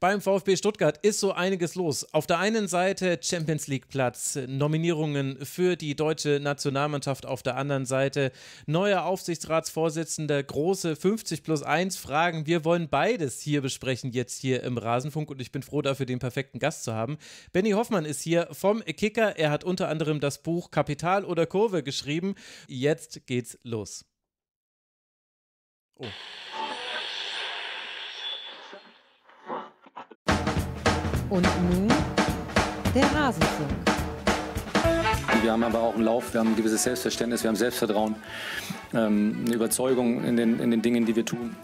Beim VfB Stuttgart ist so einiges los. Auf der einen Seite Champions League Platz, Nominierungen für die deutsche Nationalmannschaft, auf der anderen Seite neuer Aufsichtsratsvorsitzender, große 50 plus 1 Fragen. Wir wollen beides hier besprechen, jetzt hier im Rasenfunk und ich bin froh dafür, den perfekten Gast zu haben. Benny Hoffmann ist hier vom Kicker. Er hat unter anderem das Buch Kapital oder Kurve geschrieben. Jetzt geht's los. Oh. Und nun der Rasenfunk. Wir haben aber auch einen Lauf, wir haben ein gewisses Selbstverständnis, wir haben Selbstvertrauen, ähm, eine Überzeugung in den, in den Dingen, die wir tun.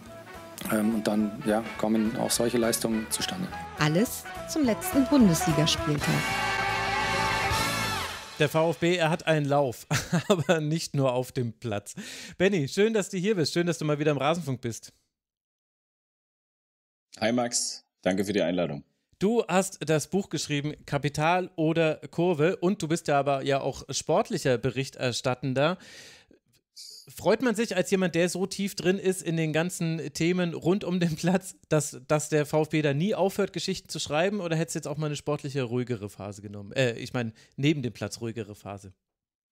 Ähm, und dann ja, kommen auch solche Leistungen zustande. Alles zum letzten Bundesligaspieltag. Der VfB, er hat einen Lauf, aber nicht nur auf dem Platz. Benny, schön, dass du hier bist. Schön, dass du mal wieder im Rasenfunk bist. Hi Max, danke für die Einladung. Du hast das Buch geschrieben, Kapital oder Kurve, und du bist ja aber ja auch sportlicher Berichterstattender. Freut man sich als jemand, der so tief drin ist in den ganzen Themen rund um den Platz, dass, dass der VfB da nie aufhört, Geschichten zu schreiben? Oder hättest du jetzt auch mal eine sportliche, ruhigere Phase genommen? Äh, ich meine, neben dem Platz ruhigere Phase.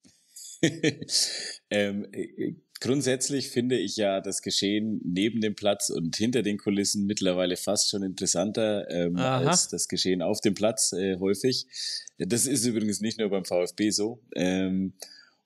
ähm, äh, Grundsätzlich finde ich ja das Geschehen neben dem Platz und hinter den Kulissen mittlerweile fast schon interessanter ähm, als das Geschehen auf dem Platz äh, häufig. Das ist übrigens nicht nur beim VfB so. Ähm,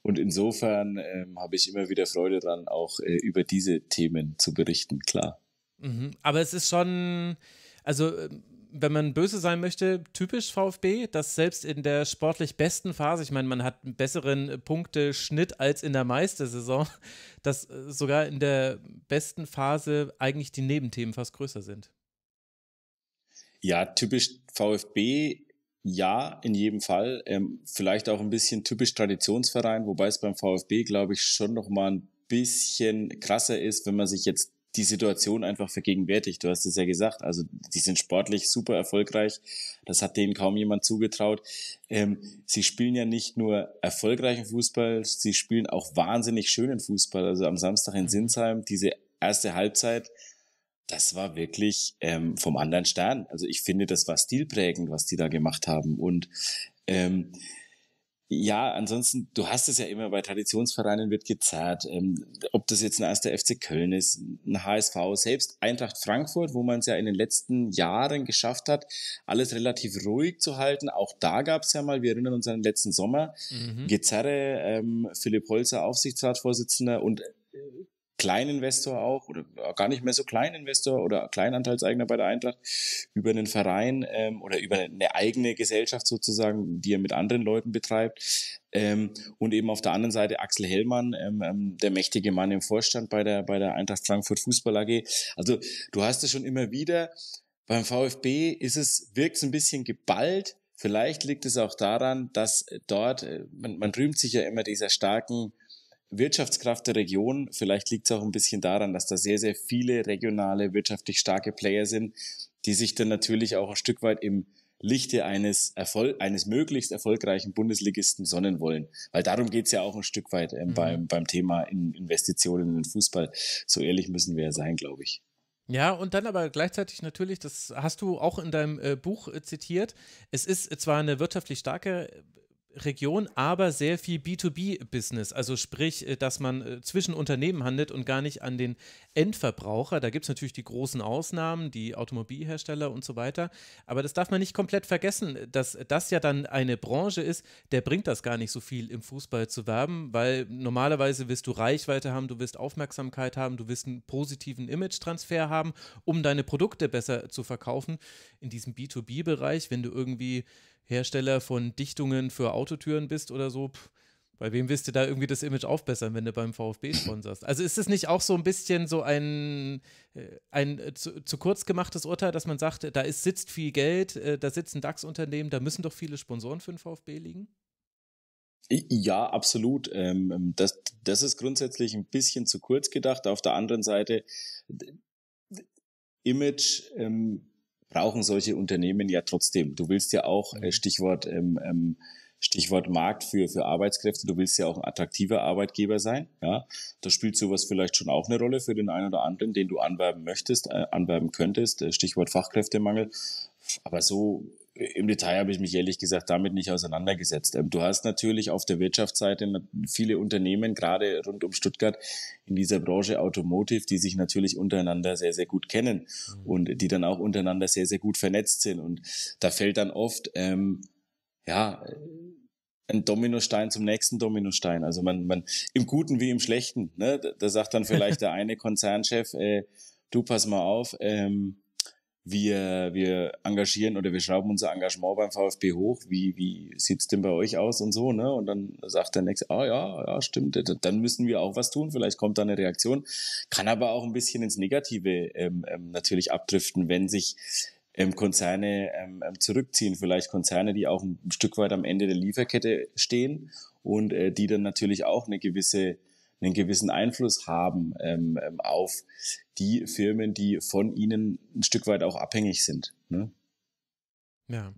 und insofern ähm, habe ich immer wieder Freude dran, auch äh, über diese Themen zu berichten, klar. Mhm. Aber es ist schon, also ähm, wenn man böse sein möchte, typisch VfB, dass selbst in der sportlich besten Phase, ich meine, man hat einen besseren Punkteschnitt als in der meisten Saison, dass äh, sogar in der besten Phase eigentlich die Nebenthemen fast größer sind. Ja, typisch VfB, ja, in jedem Fall. Ähm, vielleicht auch ein bisschen typisch Traditionsverein, wobei es beim VfB, glaube ich, schon nochmal ein bisschen krasser ist, wenn man sich jetzt die Situation einfach vergegenwärtigt. Du hast es ja gesagt, also die sind sportlich super erfolgreich. Das hat denen kaum jemand zugetraut. Ähm, sie spielen ja nicht nur erfolgreichen Fußball, sie spielen auch wahnsinnig schönen Fußball. Also am Samstag in mhm. Sinsheim, diese erste Halbzeit, das war wirklich ähm, vom anderen Stern. Also ich finde, das war stilprägend, was die da gemacht haben. Und ähm, ja, ansonsten, du hast es ja immer, bei Traditionsvereinen wird gezerrt. Ähm, ob das jetzt ein erster FC Köln ist, ein HSV, selbst Eintracht Frankfurt, wo man es ja in den letzten Jahren geschafft hat, alles relativ ruhig zu halten. Auch da gab es ja mal, wir erinnern uns an den letzten Sommer, mhm. Gezerre, ähm, Philipp Holzer, Aufsichtsratsvorsitzender und äh, Kleininvestor auch oder gar nicht mehr so Kleininvestor oder Kleinanteilseigner bei der Eintracht über einen Verein ähm, oder über eine eigene Gesellschaft sozusagen, die er mit anderen Leuten betreibt. Ähm, und eben auf der anderen Seite Axel Hellmann, ähm, ähm der mächtige Mann im Vorstand bei der, bei der Eintracht Frankfurt Fußball AG. Also du hast es schon immer wieder. Beim VfB ist es, wirkt es ein bisschen geballt. Vielleicht liegt es auch daran, dass dort, äh, man, man rühmt sich ja immer dieser starken Wirtschaftskraft der Region. Vielleicht liegt es auch ein bisschen daran, dass da sehr, sehr viele regionale, wirtschaftlich starke Player sind, die sich dann natürlich auch ein Stück weit im Lichte eines, Erfol eines möglichst erfolgreichen Bundesligisten sonnen wollen. Weil darum geht es ja auch ein Stück weit ähm, mhm. beim, beim Thema in Investitionen in den Fußball. So ehrlich müssen wir ja sein, glaube ich. Ja, und dann aber gleichzeitig natürlich, das hast du auch in deinem äh, Buch äh, zitiert, es ist zwar eine wirtschaftlich starke Region, aber sehr viel B2B-Business. Also sprich, äh, dass man äh, zwischen Unternehmen handelt und gar nicht an den Endverbraucher. Da gibt es natürlich die großen Ausnahmen, die Automobilhersteller und so weiter. Aber das darf man nicht komplett vergessen, dass das ja dann eine Branche ist, der bringt das gar nicht so viel im Fußball zu werben, weil normalerweise wirst du Reichweite haben, du wirst Aufmerksamkeit haben, du wirst einen positiven Image-Transfer haben, um deine Produkte besser zu verkaufen. In diesem B2B-Bereich, wenn du irgendwie Hersteller von Dichtungen für Autotüren bist oder so, pff, bei wem willst du da irgendwie das Image aufbessern, wenn du beim VfB sponsorst? Also ist es nicht auch so ein bisschen so ein, äh, ein äh, zu, zu, kurz gemachtes Urteil, dass man sagt, da ist, sitzt viel Geld, äh, da sitzen DAX-Unternehmen, da müssen doch viele Sponsoren für den VfB liegen? Ja, absolut. Ähm, ähm, das, das ist grundsätzlich ein bisschen zu kurz gedacht. Auf der anderen Seite, Image ähm, brauchen solche Unternehmen ja trotzdem. Du willst ja auch, äh, mhm. Stichwort, ähm, ähm, Stichwort Markt für, für Arbeitskräfte, du willst ja auch ein attraktiver Arbeitgeber sein. Ja? Da spielt sowas vielleicht schon auch eine Rolle für den einen oder anderen, den du anwerben möchtest, äh, anwerben könntest, äh, Stichwort Fachkräftemangel. Aber so im Detail habe ich mich ehrlich gesagt damit nicht auseinandergesetzt. Ähm, du hast natürlich auf der Wirtschaftsseite viele Unternehmen, gerade rund um Stuttgart, in dieser Branche Automotive, die sich natürlich untereinander sehr, sehr gut kennen mhm. und die dann auch untereinander sehr, sehr gut vernetzt sind. Und da fällt dann oft, ähm, ja, ein Dominostein zum nächsten Dominostein. Also man, man im Guten wie im Schlechten. Ne? Da sagt dann vielleicht der eine Konzernchef, äh, du pass mal auf, ähm, wir, wir engagieren oder wir schrauben unser Engagement beim VfB hoch. Wie, wie sieht's denn bei euch aus und so, ne? Und dann sagt der Nächste, ah ja, ja, stimmt, dann müssen wir auch was tun, vielleicht kommt da eine Reaktion. Kann aber auch ein bisschen ins Negative ähm, ähm, natürlich abdriften, wenn sich ähm, Konzerne ähm, ähm zurückziehen, vielleicht Konzerne, die auch ein Stück weit am Ende der Lieferkette stehen und äh, die dann natürlich auch eine gewisse einen gewissen Einfluss haben ähm, ähm, auf die Firmen, die von ihnen ein Stück weit auch abhängig sind. Ne? Ja.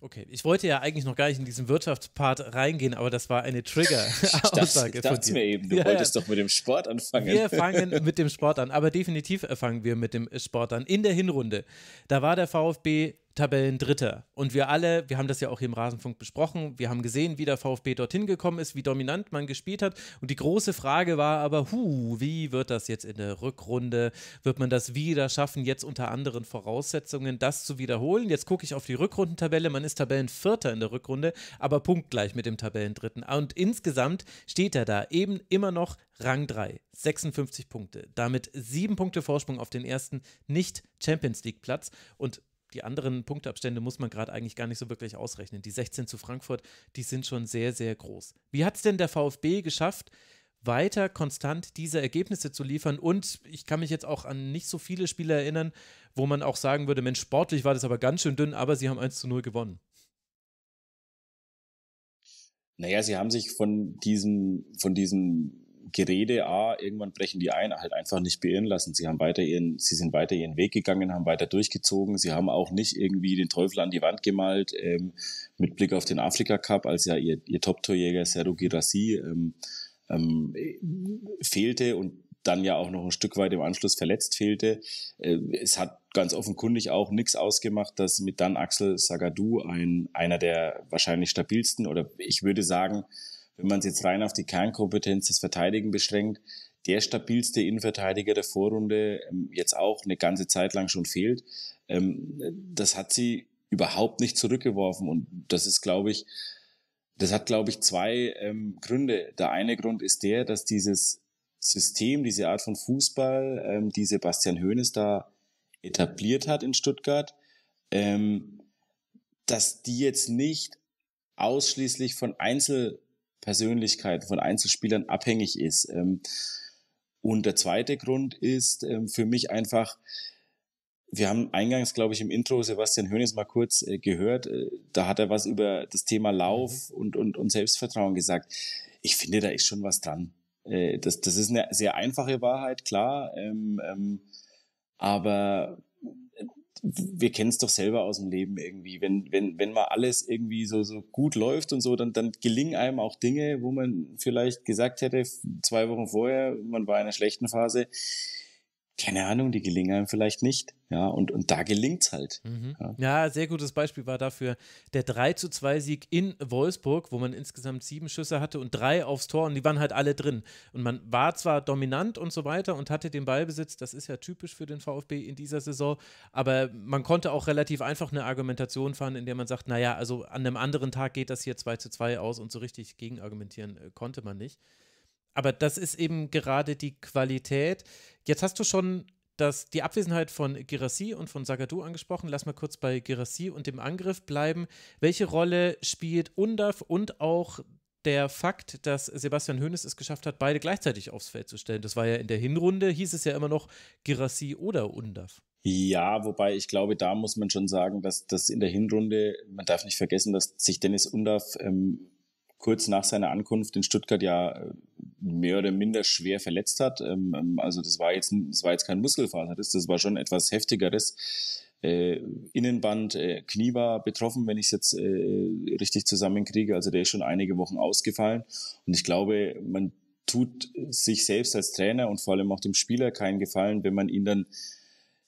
Okay, ich wollte ja eigentlich noch gar nicht in diesen Wirtschaftspart reingehen, aber das war eine Trigger-Aussage. Ich dachte mir eben, du ja, wolltest ja. doch mit dem Sport anfangen. Wir fangen mit dem Sport an, aber definitiv äh, fangen wir mit dem Sport an. In der Hinrunde, da war der VfB Tabellendritter. Und wir alle, wir haben das ja auch hier im Rasenfunk besprochen, wir haben gesehen, wie der VfB dorthin gekommen ist, wie dominant man gespielt hat. Und die große Frage war aber, hu, wie wird das jetzt in der Rückrunde? Wird man das wieder schaffen, jetzt unter anderen Voraussetzungen das zu wiederholen? Jetzt gucke ich auf die Rückrundentabelle, man ist Tabellenvierter in der Rückrunde, aber punktgleich mit dem Tabellendritten. Und insgesamt steht er da eben immer noch Rang 3, 56 Punkte. Damit sieben Punkte Vorsprung auf den ersten Nicht-Champions-League-Platz. Und die anderen Punktabstände muss man gerade eigentlich gar nicht so wirklich ausrechnen. Die 16 zu Frankfurt, die sind schon sehr, sehr groß. Wie hat es denn der VfB geschafft, weiter konstant diese Ergebnisse zu liefern. Und ich kann mich jetzt auch an nicht so viele Spiele erinnern, wo man auch sagen würde, Mensch, sportlich war das aber ganz schön dünn, aber sie haben 1 zu 0 gewonnen. Naja, sie haben sich von diesem, von diesem Gerede, ah, irgendwann brechen die ein, halt einfach nicht beirren lassen. Sie haben weiter ihren, sie sind weiter ihren Weg gegangen, haben weiter durchgezogen. Sie haben auch nicht irgendwie den Teufel an die Wand gemalt, ähm, mit Blick auf den Afrika Cup, als ja ihr, ihr Top-Torjäger Serro Girassi ähm, ähm, fehlte und dann ja auch noch ein Stück weit im Anschluss verletzt fehlte. Äh, es hat ganz offenkundig auch nichts ausgemacht, dass mit dann Axel Sagadou ein, einer der wahrscheinlich stabilsten oder ich würde sagen, wenn man es jetzt rein auf die Kernkompetenz des Verteidigen beschränkt, der stabilste Innenverteidiger der Vorrunde ähm, jetzt auch eine ganze Zeit lang schon fehlt. Ähm, das hat sie überhaupt nicht zurückgeworfen und das ist, glaube ich, das hat, glaube ich, zwei ähm, Gründe. Der eine Grund ist der, dass dieses System, diese Art von Fußball, die Sebastian Hoeneß da etabliert hat in Stuttgart, dass die jetzt nicht ausschließlich von Einzel Persönlichkeit, von Einzelspielern abhängig ist. Ähm, und der zweite Grund ist ähm, für mich einfach, wir haben eingangs, glaube ich, im Intro Sebastian Hönes mal kurz äh, gehört, äh, da hat er was über das Thema Lauf mhm. und, und, und Selbstvertrauen gesagt. Ich finde, da ist schon was dran. Äh, das, das ist eine sehr einfache Wahrheit, klar. Ähm, aber wir kennen es doch selber aus dem Leben irgendwie. Wenn, wenn, wenn mal alles irgendwie so, so gut läuft und so, dann, dann gelingen einem auch Dinge, wo man vielleicht gesagt hätte, zwei Wochen vorher, man war in einer schlechten Phase, keine Ahnung, die gelingen einem vielleicht nicht. Ja, und, und da es halt. Mhm. Ja. ja. sehr gutes Beispiel war dafür der 3 zu 2 Sieg in Wolfsburg, wo man insgesamt sieben Schüsse hatte und drei aufs Tor und die waren halt alle drin. Und man war zwar dominant und so weiter und hatte den Ballbesitz, das ist ja typisch für den VfB in dieser Saison, aber man konnte auch relativ einfach eine Argumentation fahren, in der man sagt, naja, also an einem anderen Tag geht das hier 2 zu 2 aus und so richtig gegenargumentieren äh, konnte man nicht. Aber das ist eben gerade die Qualität, Jetzt hast du schon das, die Abwesenheit von Girassi und von Sagadou angesprochen. Lass mal kurz bei Girassi und dem Angriff bleiben. Welche Rolle spielt UNDAF und auch der Fakt, dass Sebastian Hoeneß es geschafft hat, beide gleichzeitig aufs Feld zu stellen? Das war ja in der Hinrunde, hieß es ja immer noch Girassi oder UNDAF. Ja, wobei ich glaube, da muss man schon sagen, dass das in der Hinrunde, man darf nicht vergessen, dass sich Dennis Undav ähm, kurz nach seiner Ankunft in Stuttgart ja äh, mehr oder minder schwer verletzt hat. Ähm, ähm, also das war jetzt, das war jetzt kein Muskelfaser, das war schon etwas heftigeres. Äh, Innenband, äh, Knie war betroffen, wenn ich es jetzt äh, richtig zusammenkriege. Also der ist schon einige Wochen ausgefallen. Und ich glaube, man tut sich selbst als Trainer und vor allem auch dem Spieler keinen Gefallen, wenn man ihn dann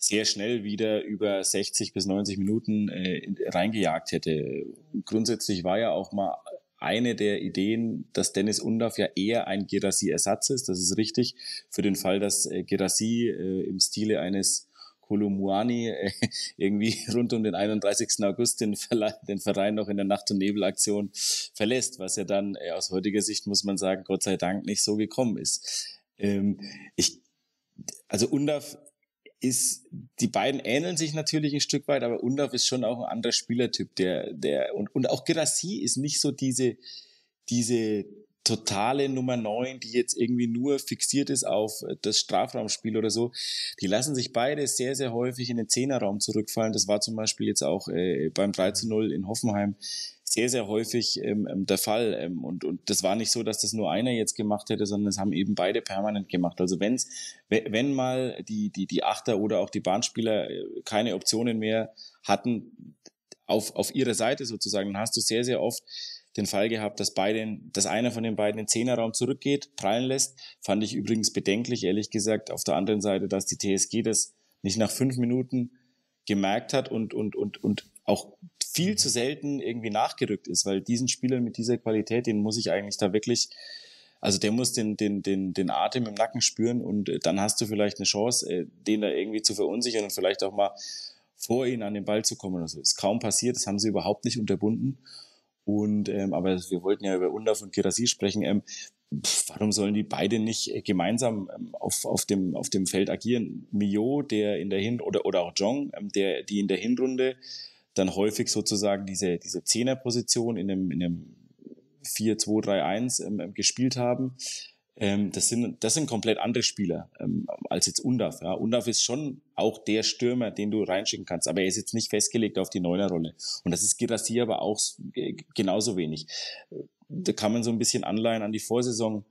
sehr schnell wieder über 60 bis 90 Minuten äh, reingejagt hätte. Grundsätzlich war ja auch mal eine der Ideen, dass Dennis Undorf ja eher ein Gerassi-Ersatz ist. Das ist richtig. Für den Fall, dass äh, Gerassi äh, im Stile eines Kolumuani äh, irgendwie rund um den 31. August den, den Verein noch in der Nacht- und Nebelaktion verlässt, was ja dann äh, aus heutiger Sicht, muss man sagen, Gott sei Dank nicht so gekommen ist. Ähm, ich, also Undorf ist, die beiden ähneln sich natürlich ein Stück weit, aber Undorf ist schon auch ein anderer Spielertyp, der, der, und, und auch Gerassi ist nicht so diese, diese totale Nummer neun, die jetzt irgendwie nur fixiert ist auf das Strafraumspiel oder so. Die lassen sich beide sehr, sehr häufig in den Zehnerraum zurückfallen. Das war zum Beispiel jetzt auch äh, beim 3 zu 0 in Hoffenheim sehr, sehr häufig ähm, ähm, der Fall. Ähm, und, und das war nicht so, dass das nur einer jetzt gemacht hätte, sondern das haben eben beide permanent gemacht. Also wenn's, wenn mal die, die, die Achter oder auch die Bahnspieler äh, keine Optionen mehr hatten, auf, auf ihrer Seite sozusagen, dann hast du sehr, sehr oft den Fall gehabt, dass beide, dass einer von den beiden den Zehnerraum zurückgeht, prallen lässt. Fand ich übrigens bedenklich, ehrlich gesagt. Auf der anderen Seite, dass die TSG das nicht nach fünf Minuten gemerkt hat und, und, und, und auch viel zu selten irgendwie nachgerückt ist, weil diesen Spieler mit dieser Qualität, den muss ich eigentlich da wirklich, also der muss den, den, den, den Atem im Nacken spüren und äh, dann hast du vielleicht eine Chance, äh, den da irgendwie zu verunsichern und vielleicht auch mal vor ihnen an den Ball zu kommen oder so. Ist kaum passiert, das haben sie überhaupt nicht unterbunden. Und ähm, aber wir wollten ja über Undorf und Girassi sprechen. Ähm, warum sollen die beide nicht äh, gemeinsam ähm, auf, auf, dem, auf dem Feld agieren? Mio, der in der Hin oder, oder auch Jong, ähm, der, die in der Hinrunde dann häufig sozusagen diese, diese Zehnerposition in einem, in einem ähm, 4-2-3-1 ähm, gespielt haben. Ähm, das, sind, das sind komplett andere Spieler ähm, als jetzt Undaf. Ja. Undaf ist schon auch der Stürmer, den du reinschicken kannst, aber er ist jetzt nicht festgelegt auf die Neunerrolle. Und das ist Girassi aber auch äh, genauso wenig. Da kann man so ein bisschen Anleihen an die Vorsaison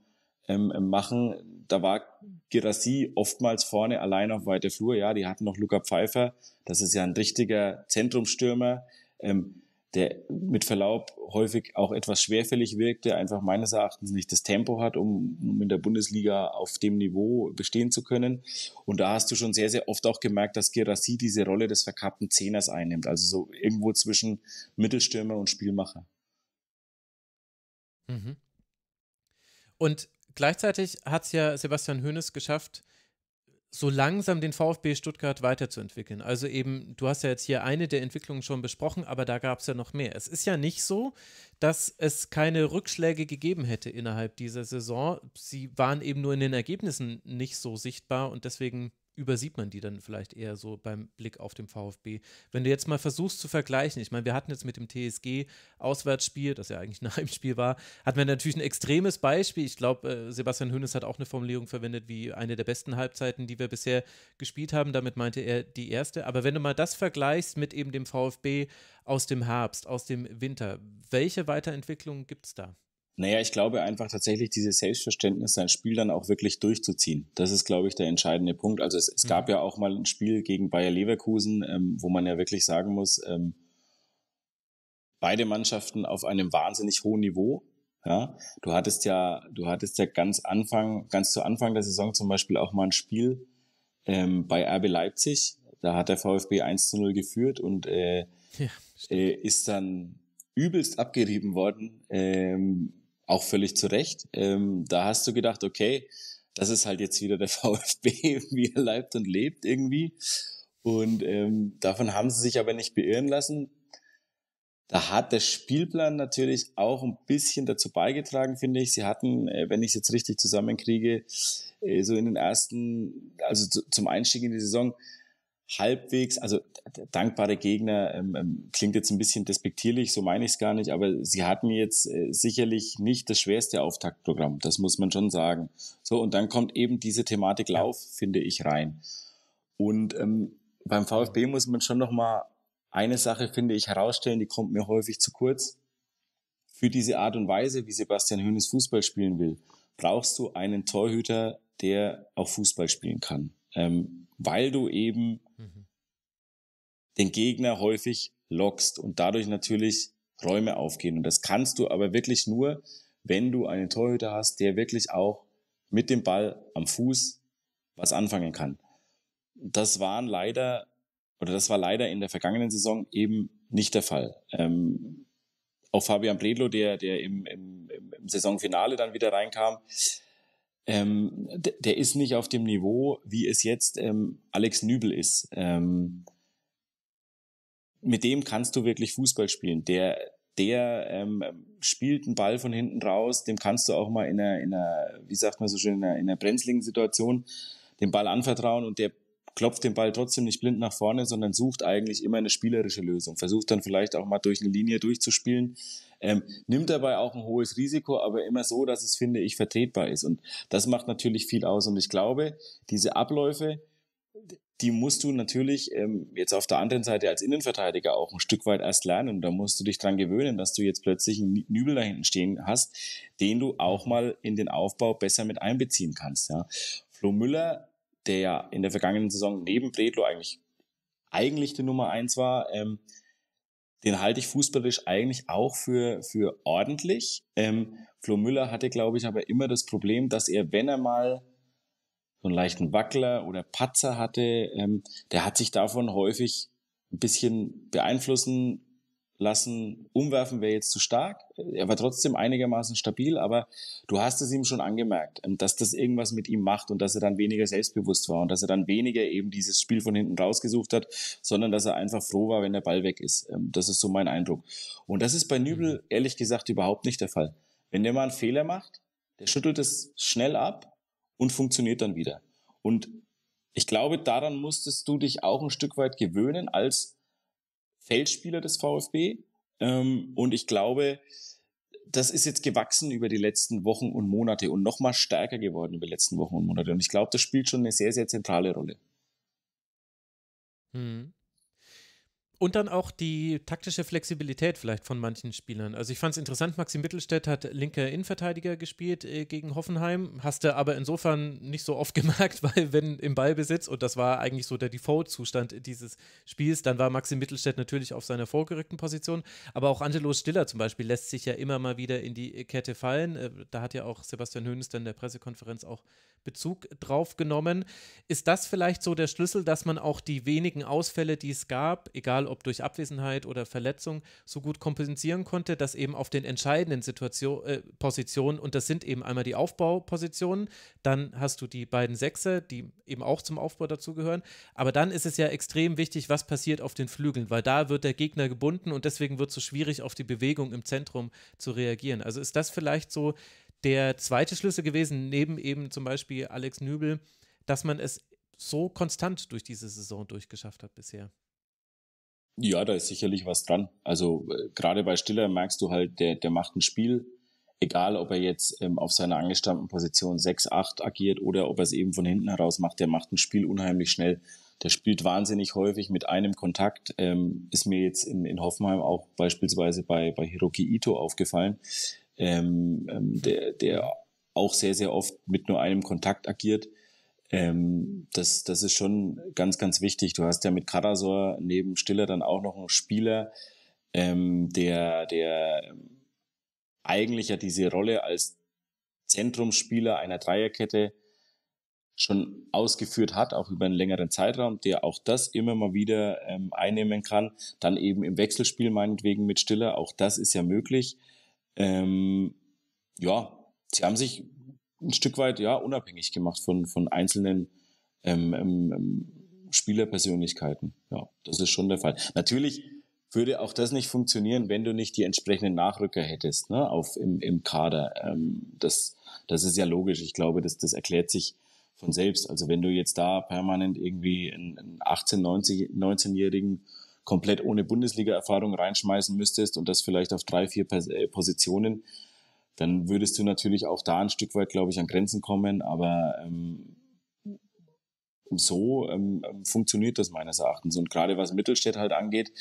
ähm, äh, machen. Da war Girassi oftmals vorne allein auf weite Flur. Ja, die hatten noch Luca Pfeiffer. Das ist ja ein richtiger Zentrumstürmer, ähm, der mit Verlaub häufig auch etwas schwerfällig wirkt, der einfach meines Erachtens nicht das Tempo hat, um, um in der Bundesliga auf dem Niveau bestehen zu können. Und da hast du schon sehr, sehr oft auch gemerkt, dass Girassi diese Rolle des verkappten Zehners einnimmt. Also so irgendwo zwischen Mittelstürmer und Spielmacher. Mhm. Und gleichzeitig hat es ja Sebastian Hoeneß geschafft, so langsam den VfB Stuttgart weiterzuentwickeln. Also eben, du hast ja jetzt hier eine der Entwicklungen schon besprochen, aber da gab es ja noch mehr. Es ist ja nicht so, dass es keine Rückschläge gegeben hätte innerhalb dieser Saison. Sie waren eben nur in den Ergebnissen nicht so sichtbar und deswegen übersieht man die dann vielleicht eher so beim Blick auf den VfB. Wenn du jetzt mal versuchst zu vergleichen, ich meine, wir hatten jetzt mit dem TSG Auswärtsspiel, das ja eigentlich ein Heimspiel war, hatten wir natürlich ein extremes Beispiel. Ich glaube, äh, Sebastian Hönes hat auch eine Formulierung verwendet wie eine der besten Halbzeiten, die wir bisher gespielt haben. Damit meinte er die erste. Aber wenn du mal das vergleichst mit eben dem VfB aus dem Herbst, aus dem Winter, welche Weiterentwicklungen gibt es da? Naja, ich glaube einfach tatsächlich, dieses Selbstverständnis, sein Spiel dann auch wirklich durchzuziehen. Das ist, glaube ich, der entscheidende Punkt. Also es, es mhm. gab ja auch mal ein Spiel gegen Bayer Leverkusen, ähm, wo man ja wirklich sagen muss, ähm, beide Mannschaften auf einem wahnsinnig hohen Niveau. Ja, du hattest ja, du hattest ja ganz Anfang, ganz zu Anfang der Saison zum Beispiel auch mal ein Spiel ähm, bei RB Leipzig. Da hat der VfB 1 zu 0 geführt und äh, ja, äh ist dann übelst abgerieben worden ähm, auch völlig zu Recht. Ähm, da hast du gedacht, okay, das ist halt jetzt wieder der VfB, wie er leibt und lebt irgendwie. Und ähm, davon haben sie sich aber nicht beirren lassen. Da hat der Spielplan natürlich auch ein bisschen dazu beigetragen, finde ich. Sie hatten, äh, wenn ich es jetzt richtig zusammenkriege, äh, so in den ersten, also zum Einstieg in die Saison, halbwegs, also dankbare Gegner ähm, ähm, klingt jetzt ein bisschen despektierlich, so meine ich es gar nicht, aber sie hatten jetzt äh, sicherlich nicht das schwerste Auftaktprogramm, das muss man schon sagen. So, und dann kommt eben diese Thematik Lauf, ja. finde ich, rein. Und ähm, beim VfB muss man schon nochmal eine Sache, finde ich, herausstellen, die kommt mir häufig zu kurz. Für diese Art und Weise, wie Sebastian Hönes Fußball spielen will, brauchst du einen Torhüter, der auch Fußball spielen kann. Ähm, weil du eben mhm. den Gegner häufig lockst und dadurch natürlich Räume aufgehen. Und das kannst du aber wirklich nur, wenn du einen Torhüter hast, der wirklich auch mit dem Ball am Fuß was anfangen kann. Das waren leider, oder das war leider in der vergangenen Saison eben nicht der Fall. Ähm, auch Fabian Bredlo, der, der im, im, im Saisonfinale dann wieder reinkam, ähm, der ist nicht auf dem Niveau, wie es jetzt ähm, Alex Nübel ist. Ähm, mit dem kannst du wirklich Fußball spielen. Der, der ähm, spielt einen Ball von hinten raus, dem kannst du auch mal in einer, in einer wie sagt man so schön, in einer, in einer brenzligen Situation den Ball anvertrauen und der klopft den Ball trotzdem nicht blind nach vorne, sondern sucht eigentlich immer eine spielerische Lösung, versucht dann vielleicht auch mal durch eine Linie durchzuspielen, ähm, nimmt dabei auch ein hohes Risiko, aber immer so, dass es, finde ich, vertretbar ist. Und das macht natürlich viel aus. Und ich glaube, diese Abläufe, die musst du natürlich ähm, jetzt auf der anderen Seite als Innenverteidiger auch ein Stück weit erst lernen. Und da musst du dich dran gewöhnen, dass du jetzt plötzlich einen Nübel da hinten stehen hast, den du auch mal in den Aufbau besser mit einbeziehen kannst. Ja. Flo Müller der ja in der vergangenen Saison neben Bredlo eigentlich, eigentlich die Nummer eins war, ähm, den halte ich fußballisch eigentlich auch für, für ordentlich. Ähm, Flo Müller hatte, glaube ich, aber immer das Problem, dass er, wenn er mal so einen leichten Wackler oder Patzer hatte, ähm, der hat sich davon häufig ein bisschen beeinflussen lassen. Umwerfen wäre jetzt zu stark. Er war trotzdem einigermaßen stabil, aber du hast es ihm schon angemerkt, ähm, dass das irgendwas mit ihm macht und dass er dann weniger selbstbewusst war und dass er dann weniger eben dieses Spiel von hinten rausgesucht hat, sondern dass er einfach froh war, wenn der Ball weg ist. Ähm, das ist so mein Eindruck. Und das ist bei Nübel mhm. ehrlich gesagt überhaupt nicht der Fall. Wenn der mal einen Fehler macht, der schüttelt es schnell ab und funktioniert dann wieder. Und ich glaube, daran musstest du dich auch ein Stück weit gewöhnen als Feldspieler des VfB. Ähm, und ich glaube, das ist jetzt gewachsen über die letzten Wochen und Monate und nochmal stärker geworden über die letzten Wochen und Monate. Und ich glaube, das spielt schon eine sehr, sehr zentrale Rolle. Hm. Und dann auch die taktische Flexibilität vielleicht von manchen Spielern. Also ich fand es interessant, Maxim Mittelstädt hat linker Innenverteidiger gespielt äh, gegen Hoffenheim, hast du aber insofern nicht so oft gemerkt, weil wenn im Ballbesitz, und das war eigentlich so der Default-Zustand dieses Spiels, dann war Maxim Mittelstädt natürlich auf seiner vorgerückten Position, aber auch Angelo Stiller zum Beispiel lässt sich ja immer mal wieder in die Kette fallen. Äh, da hat ja auch Sebastian Hoeneß dann in der Pressekonferenz auch Bezug drauf genommen. Ist das vielleicht so der Schlüssel, dass man auch die wenigen Ausfälle, die es gab, egal ob durch Abwesenheit oder Verletzung, so gut kompensieren konnte, dass eben auf den entscheidenden Situation, äh, Positionen, und das sind eben einmal die Aufbaupositionen, dann hast du die beiden Sechser, die eben auch zum Aufbau dazugehören, aber dann ist es ja extrem wichtig, was passiert auf den Flügeln, weil da wird der Gegner gebunden und deswegen wird es so schwierig, auf die Bewegung im Zentrum zu reagieren. Also ist das vielleicht so der zweite Schlüssel gewesen, neben eben zum Beispiel Alex Nübel, dass man es so konstant durch diese Saison durchgeschafft hat bisher. Ja, da ist sicherlich was dran. Also äh, gerade bei Stiller merkst du halt, der, der macht ein Spiel, egal ob er jetzt ähm, auf seiner angestammten Position 6-8 agiert oder ob er es eben von hinten heraus macht, der macht ein Spiel unheimlich schnell. Der spielt wahnsinnig häufig mit einem Kontakt. Ähm, ist mir jetzt in, in Hoffenheim auch beispielsweise bei, bei Hiroki Ito aufgefallen, ähm, ähm, der, der auch sehr, sehr oft mit nur einem Kontakt agiert. Ähm, das, das ist schon ganz, ganz wichtig. Du hast ja mit Karasor neben Stiller dann auch noch einen Spieler, ähm, der, der ähm, eigentlich ja diese Rolle als Zentrumsspieler einer Dreierkette schon ausgeführt hat, auch über einen längeren Zeitraum, der auch das immer mal wieder ähm, einnehmen kann. Dann eben im Wechselspiel meinetwegen mit Stiller, auch das ist ja möglich. Ähm, ja, sie haben sich ein Stück weit ja unabhängig gemacht von, von einzelnen ähm, ähm, ähm, Spielerpersönlichkeiten. Ja, das ist schon der Fall. Natürlich würde auch das nicht funktionieren, wenn du nicht die entsprechenden Nachrücker hättest ne, auf, im, im Kader. Ähm, das, das ist ja logisch. Ich glaube, das, das erklärt sich von selbst. Also wenn du jetzt da permanent irgendwie einen 18-, 19-Jährigen komplett ohne Bundesliga-Erfahrung reinschmeißen müsstest und das vielleicht auf drei, vier äh, Positionen, dann würdest du natürlich auch da ein Stück weit, glaube ich, an Grenzen kommen. Aber ähm, so ähm, ähm, funktioniert das meines Erachtens. Und gerade was Mittelstädt halt angeht,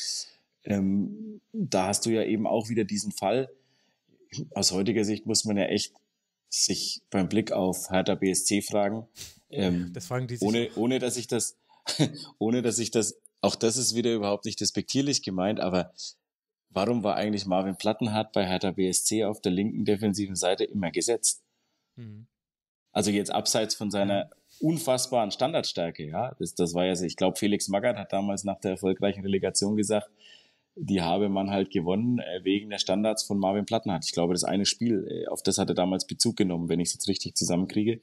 ähm, da hast du ja eben auch wieder diesen Fall. Aus heutiger Sicht muss man ja echt sich beim Blick auf Hertha BSC fragen. Ähm, das fragen die sich ohne, ohne dass ich das, ohne dass ich das, auch das ist wieder überhaupt nicht despektierlich gemeint, aber Warum war eigentlich Marvin Plattenhardt bei Hertha BSC auf der linken defensiven Seite immer gesetzt? Mhm. Also jetzt abseits von seiner mhm. unfassbaren Standardstärke, ja. Das, das war ja, ich glaube, Felix Magath hat damals nach der erfolgreichen Relegation gesagt, die habe man halt gewonnen äh, wegen der Standards von Marvin Plattenhardt. Ich glaube, das eine Spiel, äh, auf das hat er damals Bezug genommen, wenn ich es jetzt richtig zusammenkriege.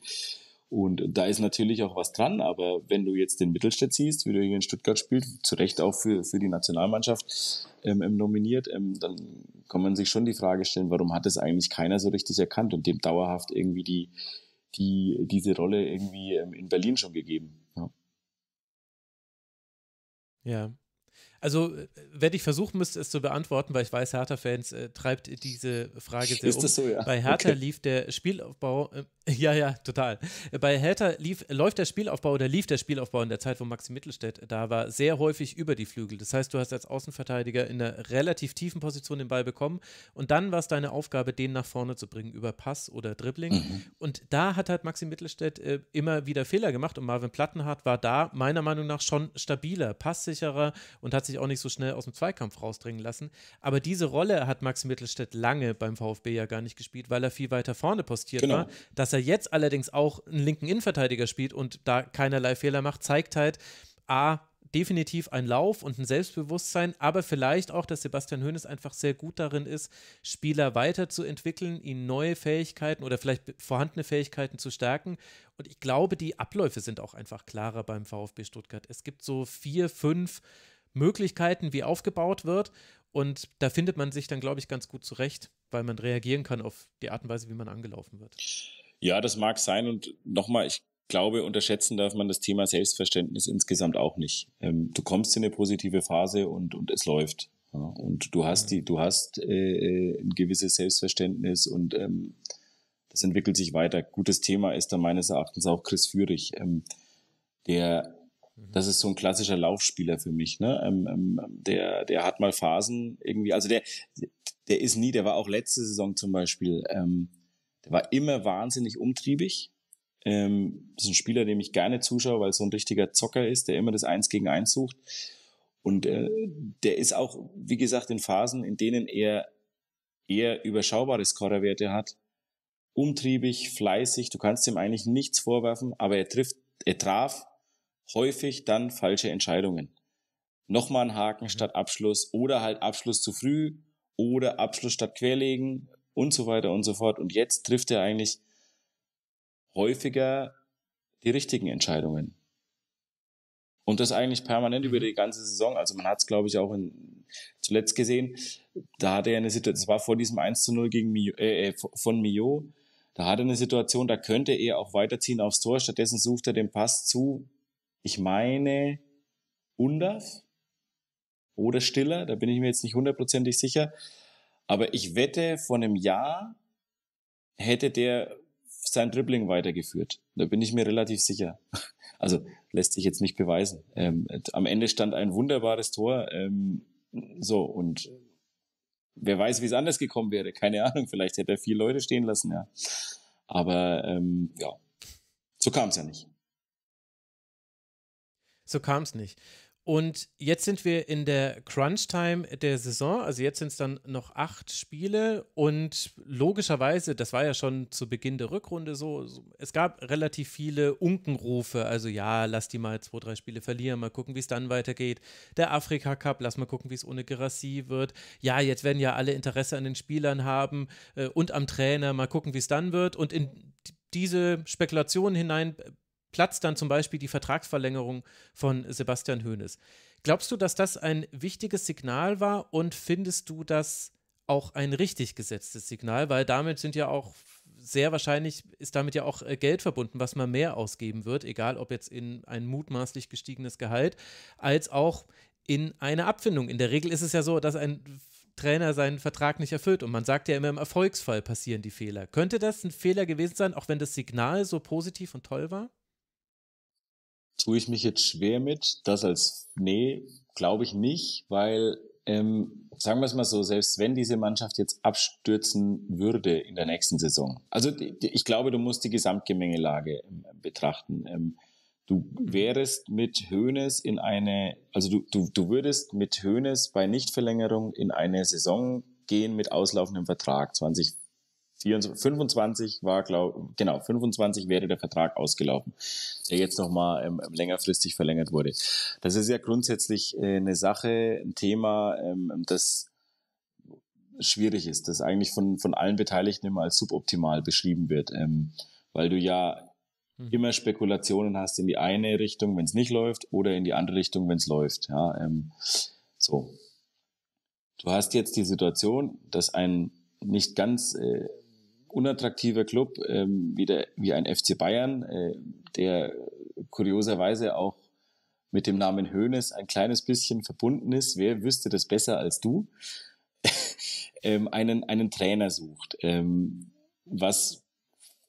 Und da ist natürlich auch was dran, aber wenn du jetzt den Mittelstädt siehst, wie du hier in Stuttgart spielst, zu Recht auch für, für die Nationalmannschaft ähm, ähm nominiert, ähm, dann kann man sich schon die Frage stellen, warum hat es eigentlich keiner so richtig erkannt und dem dauerhaft irgendwie die, die, diese Rolle irgendwie ähm, in Berlin schon gegeben. Ja. ja. Also, äh, werde ich versuchen müsste, es zu beantworten, weil ich weiß, Hertha-Fans äh, treibt diese Frage sehr Ist um. Das so, ja? Bei Hertha okay. lief der Spielaufbau, äh, ja, ja, total. Bei Hertha lief, läuft der Spielaufbau oder lief der Spielaufbau in der Zeit, wo Maxi Mittelstädt da war, sehr häufig über die Flügel. Das heißt, du hast als Außenverteidiger in einer relativ tiefen Position den Ball bekommen und dann war es deine Aufgabe, den nach vorne zu bringen über Pass oder Dribbling. Mhm. Und da hat halt Maxi Mittelstädt äh, immer wieder Fehler gemacht und Marvin Plattenhardt war da meiner Meinung nach schon stabiler, passsicherer und hat sich sich auch nicht so schnell aus dem Zweikampf rausdringen lassen. Aber diese Rolle hat Max Mittelstädt lange beim VfB ja gar nicht gespielt, weil er viel weiter vorne postiert genau. war. Dass er jetzt allerdings auch einen linken Innenverteidiger spielt und da keinerlei Fehler macht, zeigt halt, A, definitiv ein Lauf und ein Selbstbewusstsein, aber vielleicht auch, dass Sebastian Hoeneß einfach sehr gut darin ist, Spieler weiterzuentwickeln, ihnen neue Fähigkeiten oder vielleicht vorhandene Fähigkeiten zu stärken. Und ich glaube, die Abläufe sind auch einfach klarer beim VfB Stuttgart. Es gibt so vier, fünf Möglichkeiten, wie aufgebaut wird. Und da findet man sich dann, glaube ich, ganz gut zurecht, weil man reagieren kann auf die Art und Weise, wie man angelaufen wird. Ja, das mag sein. Und nochmal, ich glaube, unterschätzen darf man das Thema Selbstverständnis insgesamt auch nicht. Ähm, du kommst in eine positive Phase und, und es läuft. Ja, und du hast die, du hast äh, äh ein gewisses Selbstverständnis und ähm, das entwickelt sich weiter. Gutes Thema ist da meines Erachtens auch Chris Führig, ähm, der Mhm. Das ist so ein klassischer Laufspieler für mich. Ne? Ähm, ähm, der, der hat mal Phasen irgendwie, also der, der ist nie, der war auch letzte Saison zum Beispiel, ähm, der war immer wahnsinnig umtriebig. Ähm, das ist ein Spieler, dem ich gerne zuschaue, weil es so ein richtiger Zocker ist, der immer das Eins gegen Eins sucht. Und äh, der ist auch, wie gesagt, in Phasen, in denen er eher überschaubare Scorerwerte hat, umtriebig, fleißig. Du kannst ihm eigentlich nichts vorwerfen, aber er trifft, er traf häufig dann falsche Entscheidungen. Nochmal ein Haken mhm. statt Abschluss oder halt Abschluss zu früh oder Abschluss statt Querlegen und so weiter und so fort. Und jetzt trifft er eigentlich häufiger die richtigen Entscheidungen. Und das eigentlich permanent über mhm. die ganze Saison. Also man hat es, glaube ich, auch in, zuletzt gesehen. Da hatte er eine Situation, das war vor diesem 1 zu 0 gegen Mio, äh, äh von Mio. Da hat er eine Situation, da könnte er auch weiterziehen aufs Tor. Stattdessen sucht er den Pass zu ich meine Undas oder Stiller, da bin ich mir jetzt nicht hundertprozentig sicher. Aber ich wette, vor einem Jahr hätte der sein Dribbling weitergeführt. Da bin ich mir relativ sicher. Also lässt sich jetzt nicht beweisen. Ähm, am Ende stand ein wunderbares Tor. Ähm, so, und äh, wer weiß, wie es anders gekommen wäre. Keine Ahnung, vielleicht hätte er vier Leute stehen lassen, ja. Aber ähm, ja, so kam es ja nicht. So kam es nicht. Und jetzt sind wir in der Crunch-Time der Saison. Also jetzt sind es dann noch acht Spiele. Und logischerweise, das war ja schon zu Beginn der Rückrunde so, es gab relativ viele Unkenrufe. Also ja, lass die mal zwei, drei Spiele verlieren, mal gucken, wie es dann weitergeht. Der Afrika-Cup, lass mal gucken, wie es ohne Gerassi wird. Ja, jetzt werden ja alle Interesse an den Spielern haben äh, und am Trainer, mal gucken, wie es dann wird. Und in diese Spekulationen hinein Platz dann zum Beispiel die Vertragsverlängerung von Sebastian Hoeneß. Glaubst du, dass das ein wichtiges Signal war und findest du das auch ein richtig gesetztes Signal? Weil damit sind ja auch sehr wahrscheinlich ist damit ja auch äh, Geld verbunden, was man mehr ausgeben wird, egal ob jetzt in ein mutmaßlich gestiegenes Gehalt, als auch in eine Abfindung. In der Regel ist es ja so, dass ein Trainer seinen Vertrag nicht erfüllt und man sagt ja immer, im Erfolgsfall passieren die Fehler. Könnte das ein Fehler gewesen sein, auch wenn das Signal so positiv und toll war? tue ich mich jetzt schwer mit. Das als nee, glaube ich nicht, weil ähm, sagen wir es mal so, selbst wenn diese Mannschaft jetzt abstürzen würde in der nächsten Saison. Also ich glaube, du musst die Gesamtgemengelage ähm, betrachten. Ähm, du wärest mit Hönes in eine, also du, du, du würdest mit Hönes bei Nichtverlängerung in eine Saison gehen mit auslaufendem Vertrag 20, 25 war, glaub, genau, 25 wäre der Vertrag ausgelaufen, der jetzt nochmal ähm, längerfristig verlängert wurde. Das ist ja grundsätzlich äh, eine Sache, ein Thema, ähm, das schwierig ist, das eigentlich von, von allen Beteiligten immer als suboptimal beschrieben wird, ähm, weil du ja hm. immer Spekulationen hast in die eine Richtung, wenn es nicht läuft, oder in die andere Richtung, wenn es läuft. Ja, ähm, so. Du hast jetzt die Situation, dass ein nicht ganz äh, unattraktiver Club ähm, wie, der, wie ein FC Bayern, äh, der kurioserweise auch mit dem Namen Hoeneß ein kleines bisschen verbunden ist. Wer wüsste das besser als du? ähm, einen, einen Trainer sucht. Ähm, was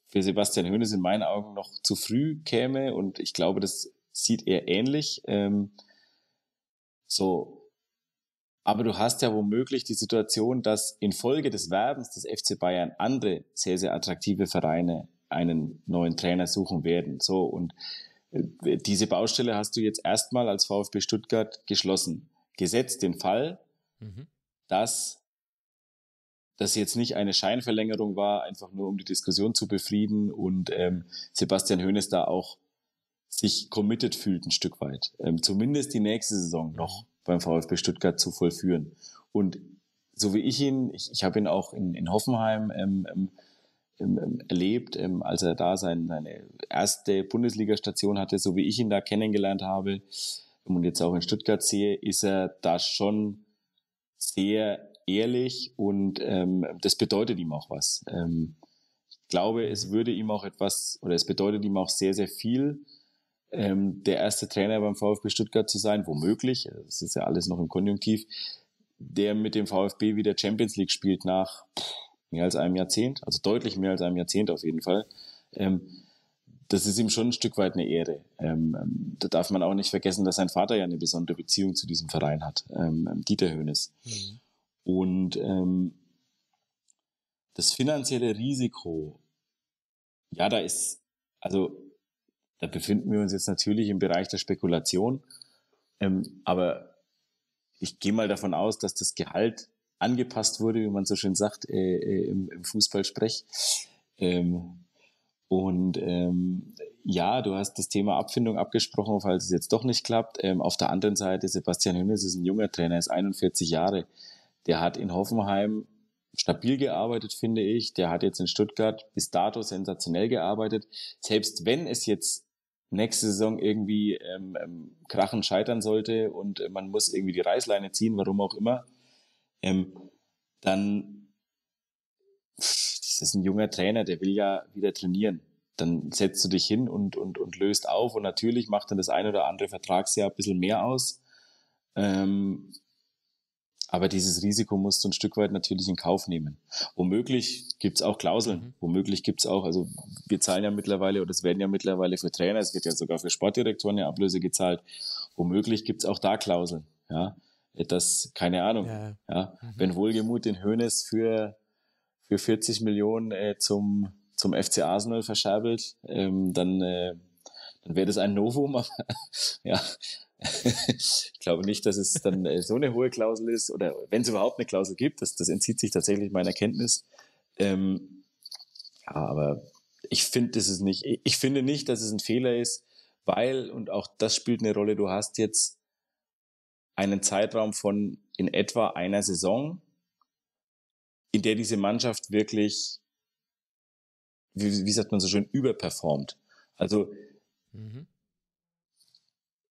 für Sebastian Hoeneß in meinen Augen noch zu früh käme und ich glaube, das sieht er ähnlich. Ähm, so, aber du hast ja womöglich die Situation, dass infolge des Werbens des FC Bayern andere sehr, sehr attraktive Vereine einen neuen Trainer suchen werden. So und äh, diese Baustelle hast du jetzt erstmal als VfB Stuttgart geschlossen. Gesetzt den Fall, mhm. dass das jetzt nicht eine Scheinverlängerung war, einfach nur um die Diskussion zu befrieden und ähm, Sebastian Hoeneß da auch sich committed fühlt ein Stück weit. Ähm, zumindest die nächste Saison noch beim VfB Stuttgart zu vollführen. Und so wie ich ihn, ich, ich habe ihn auch in, in Hoffenheim ähm ähm, ähm, ähm, erlebt, ähm, als er da sein, seine erste Bundesliga-Station hatte, so wie ich ihn da kennengelernt habe und jetzt auch in Stuttgart sehe, ist er da schon sehr ehrlich und ähm, das bedeutet ihm auch was. Ähm, ich glaube, es würde ihm auch etwas oder es bedeutet ihm auch sehr, sehr viel, ähm, der erste Trainer beim VfB Stuttgart zu sein, womöglich, es ist ja alles noch im Konjunktiv, der mit dem VfB wieder Champions League spielt nach mehr als einem Jahrzehnt, also deutlich mehr als einem Jahrzehnt auf jeden Fall. Ähm, das ist ihm schon ein Stück weit eine Ehre. Ähm, ähm da darf man auch nicht vergessen, dass sein Vater ja eine besondere Beziehung zu diesem Verein hat, ähm, ähm Dieter Hönes. Mhm. Und ähm, das finanzielle Risiko, ja, da ist, also da befinden wir uns jetzt natürlich im Bereich der Spekulation. Ähm, aber ich gehe mal davon aus, dass das Gehalt angepasst wurde, wie man so schön sagt, äh, äh, im, im Fußballsprech. Ähm, und ähm, ja, du hast das Thema Abfindung abgesprochen, falls es jetzt doch nicht klappt. Ähm, auf der anderen Seite, Sebastian Hünnes ist ein junger Trainer, ist 41 Jahre. Der hat in Hoffenheim stabil gearbeitet, finde ich. Der hat jetzt in Stuttgart bis dato sensationell gearbeitet. Selbst wenn es jetzt nächste Saison irgendwie ähm, ähm, krachen scheitern sollte und äh, man muss irgendwie die Reißleine ziehen, warum auch immer, ähm, dann das ist ein junger Trainer, der will ja wieder trainieren. Dann setzt du dich hin und, und, und löst auf und natürlich macht dann das ein oder andere Vertragsjahr ein bisschen mehr aus. Ähm, aber dieses Risiko musst du ein Stück weit natürlich in Kauf nehmen. Womöglich gibt es auch Klauseln, mhm. womöglich es auch, also wir zahlen ja mittlerweile oder es werden ja mittlerweile für Trainer, es wird ja sogar für Sportdirektoren eine Ablöse gezahlt, womöglich gibt es auch da Klauseln. Ja, das, keine Ahnung. Ja. ja. Mhm. Wenn Wohlgemut den Hönes für, für 40 Millionen äh, zum, zum FC Arsenal verscherbelt, ähm, dann, äh, dann wäre das ein Novum. ja, ich glaube nicht, dass es dann äh, so eine hohe Klausel ist oder wenn es überhaupt eine Klausel gibt, das, das entzieht sich tatsächlich meiner Kenntnis. Ähm, ja, aber ich finde, es ist nicht, ich finde nicht, dass es ein Fehler ist, weil, und auch das spielt eine Rolle, du hast jetzt einen Zeitraum von in etwa einer Saison, in der diese Mannschaft wirklich, wie, wie sagt man so schön, überperformt. Also, mhm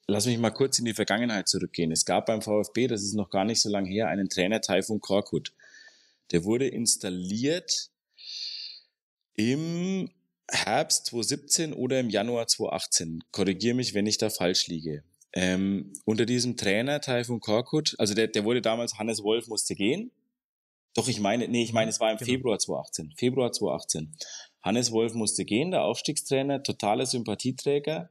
lass mich mal kurz in die Vergangenheit zurückgehen. Es gab beim VfB, das ist noch gar nicht so lange her, einen Trainer Taifun Korkut. Der wurde installiert im Herbst 2017 oder im Januar 2018. Korrigiere mich, wenn ich da falsch liege. Ähm, unter diesem Trainer Taifun Korkut, also der, der wurde damals, Hannes Wolf musste gehen. Doch, ich meine, nee, ich meine, es war im genau. Februar 2018. Februar 2018. Hannes Wolf musste gehen, der Aufstiegstrainer, totaler Sympathieträger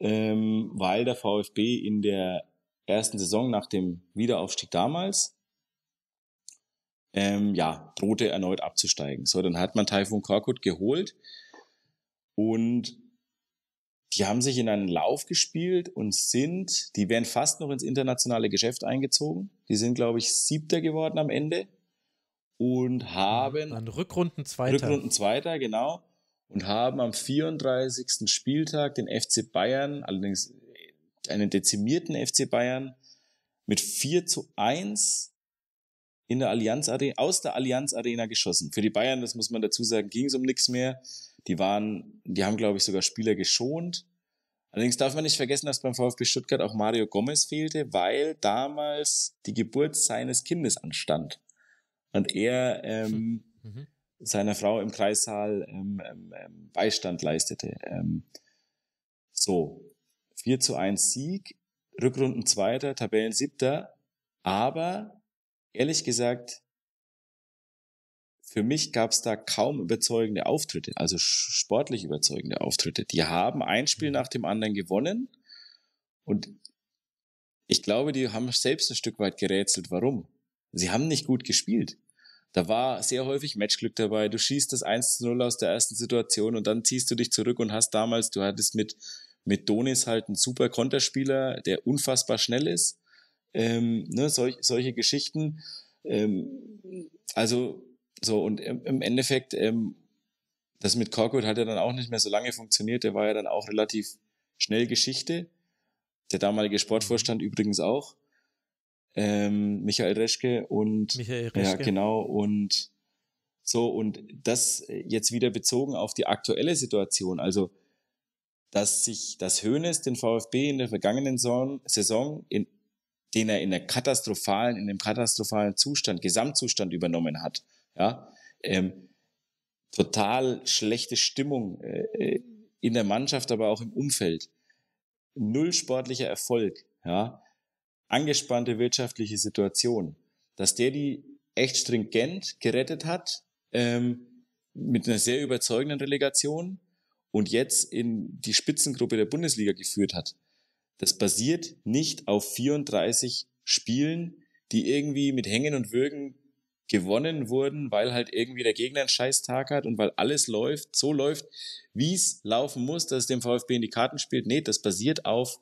ähm, weil der VfB in der ersten Saison nach dem Wiederaufstieg damals ähm, ja, drohte erneut abzusteigen. So, dann hat man Taifun Korkut geholt und die haben sich in einen Lauf gespielt und sind, die wären fast noch ins internationale Geschäft eingezogen. Die sind, glaube ich, Siebter geworden am Ende und haben. Dann Rückrunden Zweiter. Rückrunden Zweiter, genau und haben am 34. Spieltag den FC Bayern, allerdings einen dezimierten FC Bayern, mit 4 zu 1 in der Allianz Arena, aus der Allianz Arena geschossen. Für die Bayern, das muss man dazu sagen, ging es um nichts mehr. Die waren, die haben, glaube ich, sogar Spieler geschont. Allerdings darf man nicht vergessen, dass beim VfB Stuttgart auch Mario Gomez fehlte, weil damals die Geburt seines Kindes anstand. Und er ähm, mhm seiner Frau im Kreissaal ähm, ähm, ähm Beistand leistete. Ähm, so, 4 zu 1 Sieg, Rückrunden Zweiter, Tabellen Siebter, aber ehrlich gesagt, für mich gab es da kaum überzeugende Auftritte, also sportlich überzeugende Auftritte. Die haben ein Spiel mhm. nach dem anderen gewonnen und ich glaube, die haben selbst ein Stück weit gerätselt, warum. Sie haben nicht gut gespielt. Da war sehr häufig Matchglück dabei. Du schießt das 1 zu 0 aus der ersten Situation und dann ziehst du dich zurück und hast damals, du hattest mit, mit Donis halt einen super Konterspieler, der unfassbar schnell ist. Ähm, ne, solch, solche Geschichten. Ähm, also, so, und im, Endeffekt, ähm, das mit Korkut hat ja dann auch nicht mehr so lange funktioniert. Der war ja dann auch relativ schnell Geschichte. Der damalige Sportvorstand übrigens auch ähm, Michael Reschke und Michael Reschke. ja genau und so und das äh, jetzt wieder bezogen auf die aktuelle Situation, also dass sich das Höhnes den VfB in der vergangenen Saison, Saison in, den er in der katastrophalen in dem katastrophalen Zustand Gesamtzustand übernommen hat, ja ähm, total schlechte Stimmung äh, äh in der Mannschaft, aber auch im Umfeld null sportlicher Erfolg, ja angespannte wirtschaftliche Situation, dass der die echt stringent gerettet hat, ähm, mit einer sehr überzeugenden Relegation und jetzt in die Spitzengruppe der Bundesliga geführt hat. Das basiert nicht auf 34 Spielen, die irgendwie mit Hängen und Würgen gewonnen wurden, weil halt irgendwie der Gegner einen scheiß Tag hat und weil alles läuft, so läuft, wie es laufen muss, dass es dem VfB in die Karten spielt. Nee, das basiert auf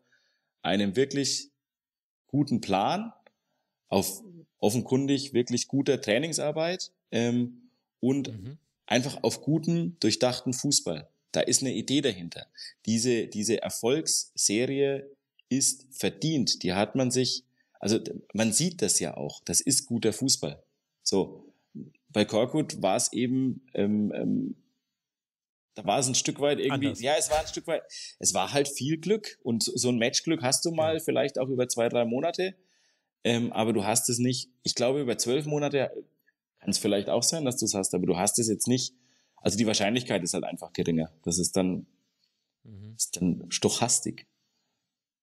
einem wirklich guten Plan, auf offenkundig wirklich guter Trainingsarbeit ähm, und mhm. einfach auf guten, durchdachten Fußball. Da ist eine Idee dahinter. Diese, diese Erfolgsserie ist verdient. Die hat man sich, also man sieht das ja auch. Das ist guter Fußball. So. Bei Korkut war es eben ähm, ähm, da war es ein Stück weit irgendwie, Anders. ja, es war ein Stück weit, es war halt viel Glück und so ein Matchglück hast du mal ja. vielleicht auch über zwei, drei Monate, ähm, aber du hast es nicht, ich glaube über zwölf Monate kann es vielleicht auch sein, dass du es hast, aber du hast es jetzt nicht, also die Wahrscheinlichkeit ist halt einfach geringer, das ist dann, mhm. ist dann stochastik.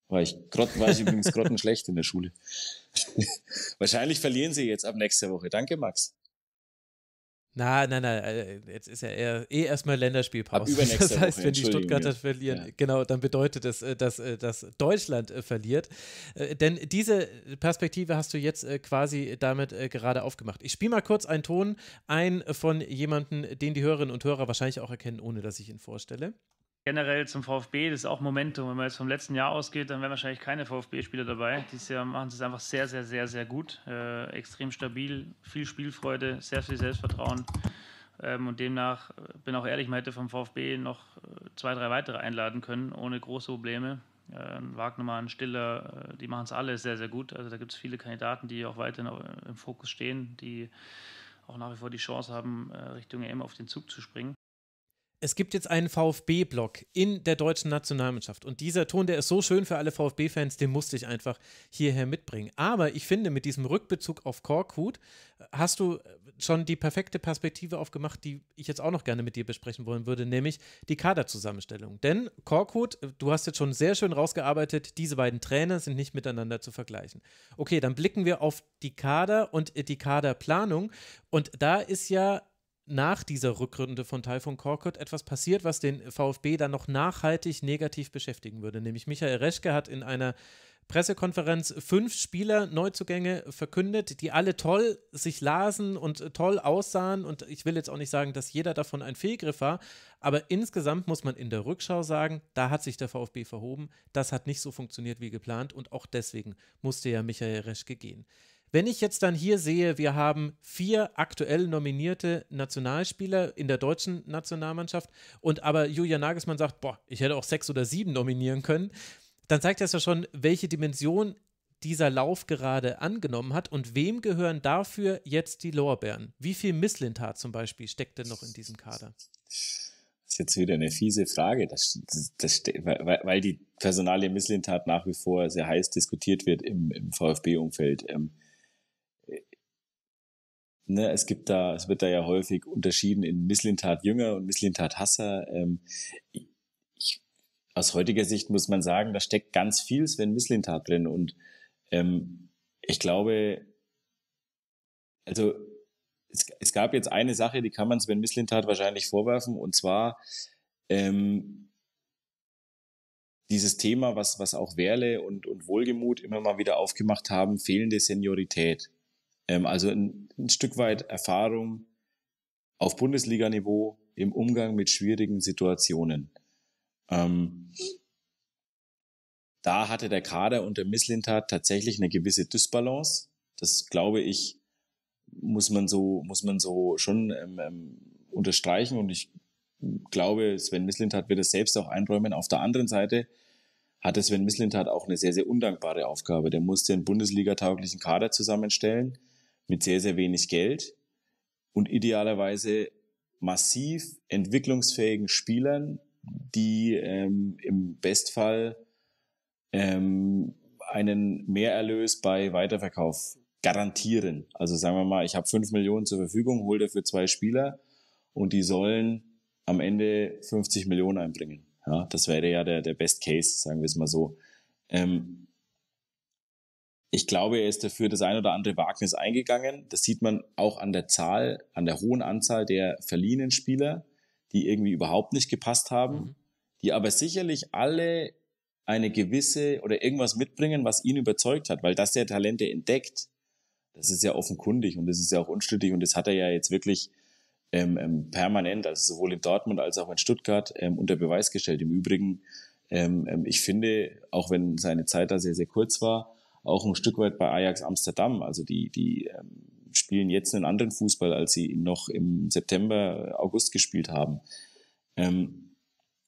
War ich, grott, war ich übrigens grottenschlecht in der Schule. Wahrscheinlich verlieren sie jetzt ab nächster Woche. Danke, Max. Na, nein, nein, äh, jetzt ist ja eher, eh erstmal Länderspielpause. Das heißt, Woche, wenn die Stuttgarter verlieren, ja. genau, dann bedeutet das, äh, dass, äh, dass Deutschland verliert. Denn diese Perspektive hast du jetzt quasi damit gerade aufgemacht. Ich spiele mal kurz einen Ton ein von jemandem, den die Hörerinnen und Hörer wahrscheinlich auch erkennen, ohne dass ich ihn vorstelle generell zum VfB, das ist auch Momentum. Wenn man jetzt vom letzten Jahr ausgeht, dann wären wahrscheinlich keine VfB-Spieler dabei. Dieses Jahr machen sie es einfach sehr, sehr, sehr, sehr gut. Äh, extrem stabil, viel Spielfreude, sehr viel Selbstvertrauen. Ähm, und demnach äh, bin auch ehrlich, man hätte vom VfB noch äh, zwei, drei weitere einladen können, ohne große Probleme. Ähm, äh, Wagnermann, Stiller, die machen es alle sehr, sehr gut. Also da gibt es viele Kandidaten, die auch weiterhin im Fokus stehen, die auch nach wie vor die Chance haben, äh, Richtung EM auf den Zug zu springen es gibt jetzt einen VfB-Block in der deutschen Nationalmannschaft. Und dieser Ton, der ist so schön für alle VfB-Fans, den musste ich einfach hierher mitbringen. Aber ich finde, mit diesem Rückbezug auf Korkhut äh, hast du äh, schon die perfekte Perspektive aufgemacht, die ich jetzt auch noch gerne mit dir besprechen wollen würde, nämlich die Kaderzusammenstellung. Denn Korkhut, äh, du hast jetzt schon sehr schön rausgearbeitet, diese beiden Trainer sind nicht miteinander zu vergleichen. Okay, dann blicken wir auf die Kader und die Kaderplanung. Und da ist ja nach dieser Rückrunde von Taifun Korkut etwas passiert, was den VfB dann noch nachhaltig negativ beschäftigen würde. Nämlich Michael Reschke hat in einer Pressekonferenz fünf Spieler Neuzugänge verkündet, die alle toll sich lasen und toll aussahen. Und ich will jetzt auch nicht sagen, dass jeder davon ein Fehlgriff war, aber insgesamt muss man in der Rückschau sagen, da hat sich der VfB verhoben. Das hat nicht so funktioniert wie geplant und auch deswegen musste ja Michael Reschke gehen. Wenn ich jetzt dann hier sehe, wir haben vier aktuell nominierte Nationalspieler in der deutschen Nationalmannschaft und aber Julian Nagelsmann sagt, boah, ich hätte auch sechs oder sieben nominieren können, dann zeigt das ja schon, welche Dimension dieser Lauf gerade angenommen hat und wem gehören dafür jetzt die Lorbeeren? Wie viel Misslintat zum Beispiel steckt denn noch in diesem Kader? Das ist jetzt wieder eine fiese Frage, das, das, das, weil, die Personalie Misslintat nach wie vor sehr heiß diskutiert wird im, im VfB-Umfeld. Ähm, Ne, es gibt da, es wird da ja häufig unterschieden in Misslintat Jünger und Misslintat Hasser. Ähm, ich, aus heutiger Sicht muss man sagen, da steckt ganz viel Sven Misslintat drin und ähm, ich glaube, also es, es, gab jetzt eine Sache, die kann man Sven Misslintat wahrscheinlich vorwerfen und zwar ähm, dieses Thema, was, was auch Werle und, und Wohlgemut immer mal wieder aufgemacht haben, fehlende Seniorität. Ähm, also ein, ein Stück weit Erfahrung auf Bundesliganiveau im Umgang mit schwierigen Situationen. Ähm, da hatte der Kader unter Misslintat tatsächlich eine gewisse Dysbalance. Das glaube ich, muss man so, muss man so schon ähm, ähm, unterstreichen. Und ich glaube, Sven Misslintat wird es selbst auch einräumen. Auf der anderen Seite hatte Sven Misslintat auch eine sehr, sehr undankbare Aufgabe. Der musste einen bundesligatauglichen Kader zusammenstellen mit sehr, sehr wenig Geld und idealerweise massiv entwicklungsfähigen Spielern, die ähm, im Bestfall ähm, einen Mehrerlös bei Weiterverkauf garantieren. Also sagen wir mal, ich habe 5 Millionen zur Verfügung, hole dafür zwei Spieler und die sollen am Ende 50 Millionen einbringen. Ja, das wäre ja der, der Best Case, sagen wir es mal so. Ähm, ich glaube, er ist dafür das ein oder andere Wagnis eingegangen. Das sieht man auch an der Zahl, an der hohen Anzahl der verliehenen Spieler, die irgendwie überhaupt nicht gepasst haben, mhm. die aber sicherlich alle eine gewisse oder irgendwas mitbringen, was ihn überzeugt hat, weil das der Talente entdeckt. Das ist ja offenkundig und das ist ja auch unstrittig und das hat er ja jetzt wirklich ähm, ähm permanent, also sowohl in Dortmund als auch in Stuttgart, ähm, unter Beweis gestellt. Im Übrigen, ähm, ähm ich finde, auch wenn seine Zeit da sehr, sehr kurz war, auch ein Stück weit bei Ajax Amsterdam. Also die, die ähm, spielen jetzt einen anderen Fußball, als sie noch im September, äh, August gespielt haben. Ähm,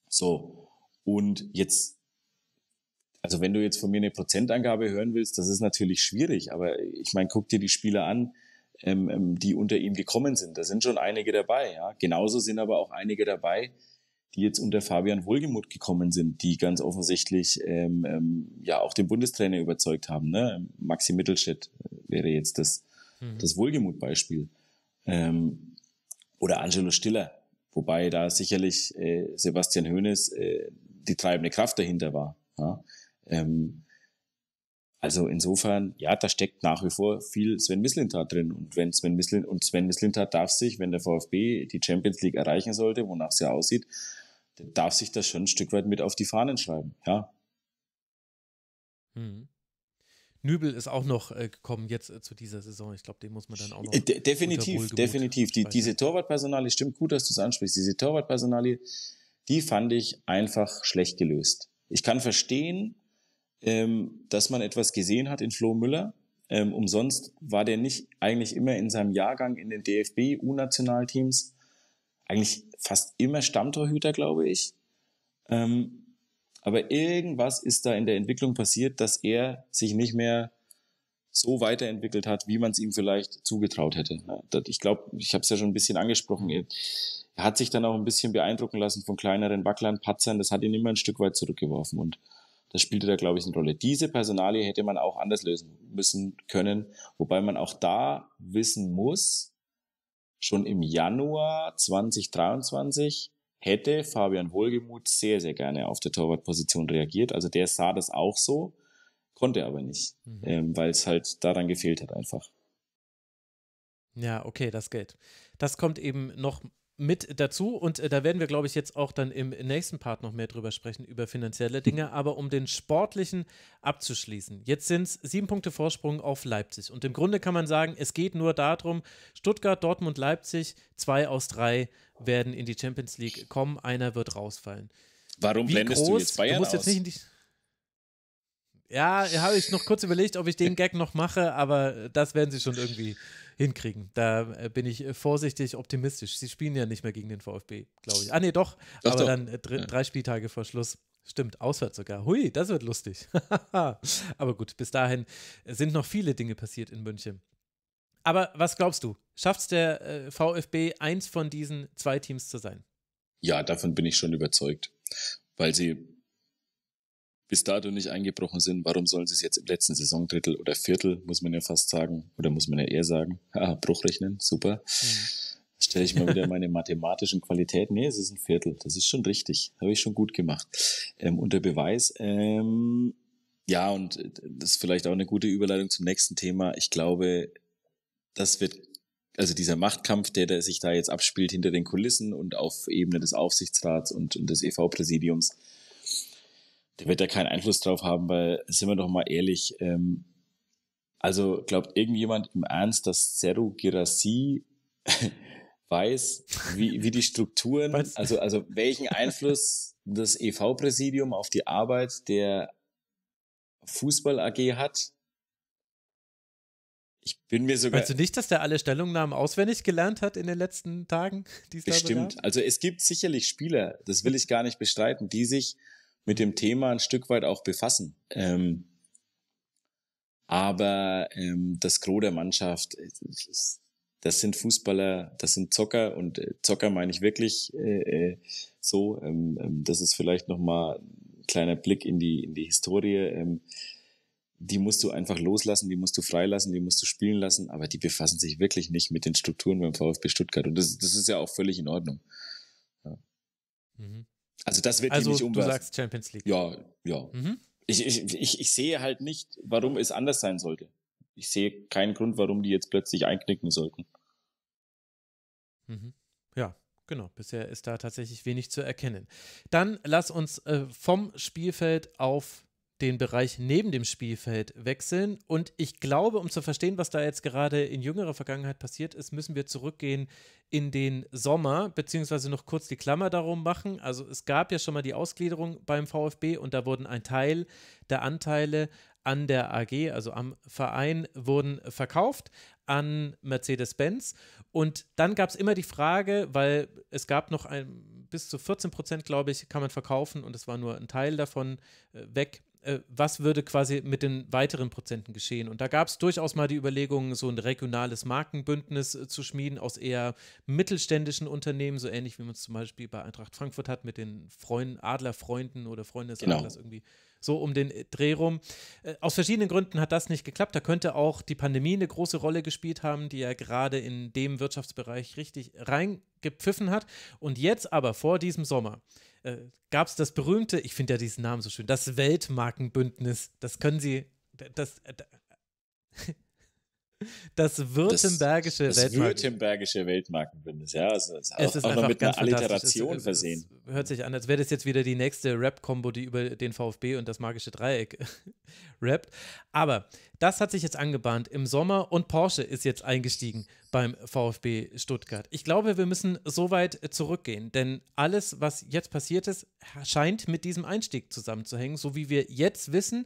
so. Und jetzt, also wenn du jetzt von mir eine Prozentangabe hören willst, das ist natürlich schwierig, aber ich meine, guck dir die Spieler an, ähm, ähm die unter ihm gekommen sind. Da sind schon einige dabei, ja. Genauso sind aber auch einige dabei, die jetzt unter Fabian Wohlgemuth gekommen sind, die ganz offensichtlich ähm, ähm, ja auch den Bundestrainer überzeugt haben. Ne? Maxi Mittelstädt äh, wäre jetzt das, mhm. das Wohlgemuth-Beispiel. Ähm, oder Angelo Stiller, wobei da sicherlich äh, Sebastian Hoeneß äh, die treibende Kraft dahinter war. Ja? Ähm, also insofern, ja, da steckt nach wie vor viel Sven Mislintat drin. Und wenn Sven Mislin und Sven Mislintat darf sich, wenn der VfB die Champions League erreichen sollte, wonach es ja aussieht, der darf sich das schon ein Stück weit mit auf die Fahnen schreiben, ja. Hm. Nübel ist auch noch äh, gekommen jetzt äh, zu dieser Saison. Ich glaube, den muss man dann auch noch. Äh, de definitiv, definitiv. Die, diese Torwartpersonale, stimmt gut, dass du es ansprichst. Diese Torwartpersonale, die fand ich einfach schlecht gelöst. Ich kann verstehen, ähm, dass man etwas gesehen hat in Flo Müller. Ähm, umsonst war der nicht eigentlich immer in seinem Jahrgang in den DFB-U-Nationalteams eigentlich fast immer Stammtorhüter, glaube ich. Ähm, aber irgendwas ist da in der Entwicklung passiert, dass er sich nicht mehr so weiterentwickelt hat, wie man es ihm vielleicht zugetraut hätte. Ich glaube, ich habe es ja schon ein bisschen angesprochen. Er hat sich dann auch ein bisschen beeindrucken lassen von kleineren Wacklern, Patzern. Das hat ihn immer ein Stück weit zurückgeworfen und das spielte da, glaube ich, eine Rolle. Diese Personalie hätte man auch anders lösen müssen können, wobei man auch da wissen muss, Schon im Januar 2023 hätte Fabian Wohlgemuth sehr, sehr gerne auf der Torwartposition reagiert. Also der sah das auch so, konnte aber nicht, mhm. ähm, weil es halt daran gefehlt hat einfach. Ja, okay, das gilt. Das kommt eben noch mit dazu und äh, da werden wir, glaube ich, jetzt auch dann im nächsten Part noch mehr drüber sprechen, über finanzielle Dinge, aber um den sportlichen abzuschließen. Jetzt sind es sieben Punkte Vorsprung auf Leipzig und im Grunde kann man sagen, es geht nur darum, Stuttgart, Dortmund, Leipzig, zwei aus drei werden in die Champions League kommen, einer wird rausfallen. Warum Wie blendest groß, du jetzt Bayern du musst aus? Jetzt nicht ja, habe ich noch kurz überlegt, ob ich den Gag noch mache, aber das werden sie schon irgendwie hinkriegen. Da äh, bin ich äh, vorsichtig optimistisch. Sie spielen ja nicht mehr gegen den VfB, glaube ich. Ah, nee, doch. Das aber doch. dann äh, dr- drei Spieltage vor Schluss. Stimmt, auswärts sogar. Hui, das wird lustig. aber gut, bis dahin äh, sind noch viele Dinge passiert in München. Aber was glaubst du? Schafft es der äh, VfB, eins von diesen zwei Teams zu sein? Ja, davon bin ich schon überzeugt, weil sie bis dato nicht eingebrochen sind, warum sollen sie es jetzt im letzten Saisondrittel oder Viertel, muss man ja fast sagen, oder muss man ja eher sagen, ah, Bruchrechnen, super. Mhm. Stelle ich mal wieder meine mathematischen Qualitäten. Nee, es ist ein Viertel, das ist schon richtig, habe ich schon gut gemacht. Ähm, unter Beweis. Ähm, ja, und äh, das ist vielleicht auch eine gute Überleitung zum nächsten Thema. Ich glaube, das wird also dieser Machtkampf, der, der sich da jetzt abspielt hinter den Kulissen und auf Ebene des Aufsichtsrats und, und des EV-Präsidiums, der wird da keinen Einfluss drauf haben, weil, sind wir doch mal ehrlich, ähm, also glaubt irgendjemand im Ernst, dass Zero Girassi weiß, wie, wie die Strukturen, also, also welchen Einfluss das EV-Präsidium auf die Arbeit der Fußball AG hat? Ich bin mir sogar. Weißt du nicht, dass der alle Stellungnahmen auswendig gelernt hat in den letzten Tagen? Bestimmt. Also es gibt sicherlich Spieler, das will ich gar nicht bestreiten, die sich mit dem Thema ein Stück weit auch befassen. Ähm, aber ähm, das Gros der Mannschaft, äh, das sind Fußballer, das sind Zocker und äh, Zocker meine ich wirklich äh, äh so. Ähm, ähm, das ist vielleicht nochmal ein kleiner Blick in die, in die Historie. Ähm, die musst du einfach loslassen, die musst du freilassen, die musst du spielen lassen, aber die befassen sich wirklich nicht mit den Strukturen beim VfB Stuttgart. Und das, das ist ja auch völlig in Ordnung. Ja. Mhm. Also das wird also, die nicht umwerfen. Du sagst Champions League. Ja, ja. Mhm. Ich, ich, ich, ich sehe halt nicht, warum es anders sein sollte. Ich sehe keinen Grund, warum die jetzt plötzlich einknicken sollten. Mhm. Ja, genau. Bisher ist da tatsächlich wenig zu erkennen. Dann lass uns äh, vom Spielfeld auf den Bereich neben dem Spielfeld wechseln. Und ich glaube, um zu verstehen, was da jetzt gerade in jüngerer Vergangenheit passiert ist, müssen wir zurückgehen in den Sommer, beziehungsweise noch kurz die Klammer darum machen. Also es gab ja schon mal die Ausgliederung beim VfB und da wurden ein Teil der Anteile an der AG, also am Verein, wurden verkauft an Mercedes-Benz. Und dann gab es immer die Frage, weil es gab noch ein, bis zu 14 Prozent, glaube ich, kann man verkaufen und es war nur ein Teil davon äh, weg äh, was würde quasi mit den weiteren Prozenten geschehen. Und da gab es durchaus mal die Überlegung, so ein regionales Markenbündnis äh, zu schmieden aus eher mittelständischen Unternehmen, so ähnlich wie man es zum Beispiel bei Eintracht Frankfurt hat mit den Freunden, Adlerfreunden oder Freunde des genau. Adlers irgendwie so um den äh, Dreh rum. Aus verschiedenen Gründen hat das nicht geklappt. Da könnte auch die Pandemie eine große Rolle gespielt haben, die ja gerade in dem Wirtschaftsbereich richtig reingepfiffen hat. Und jetzt aber vor diesem Sommer äh, gab es das berühmte, ich finde ja diesen Namen so schön, das Weltmarkenbündnis. Das können Sie, das, äh, das das württembergische das, das Weltmarken. württembergische Weltmarkenbündnis, ja. Also ist es ist auch noch mit einer Alliteration es, versehen. es hört sich an, als wäre das jetzt wieder die nächste Rap-Kombo, die über den VfB und das magische Dreieck rappt. Aber das hat sich jetzt angebahnt im Sommer und Porsche ist jetzt eingestiegen beim VfB Stuttgart. Ich glaube, wir müssen so weit zurückgehen, denn alles, was jetzt passiert ist, scheint mit diesem Einstieg zusammenzuhängen. So wie wir jetzt wissen,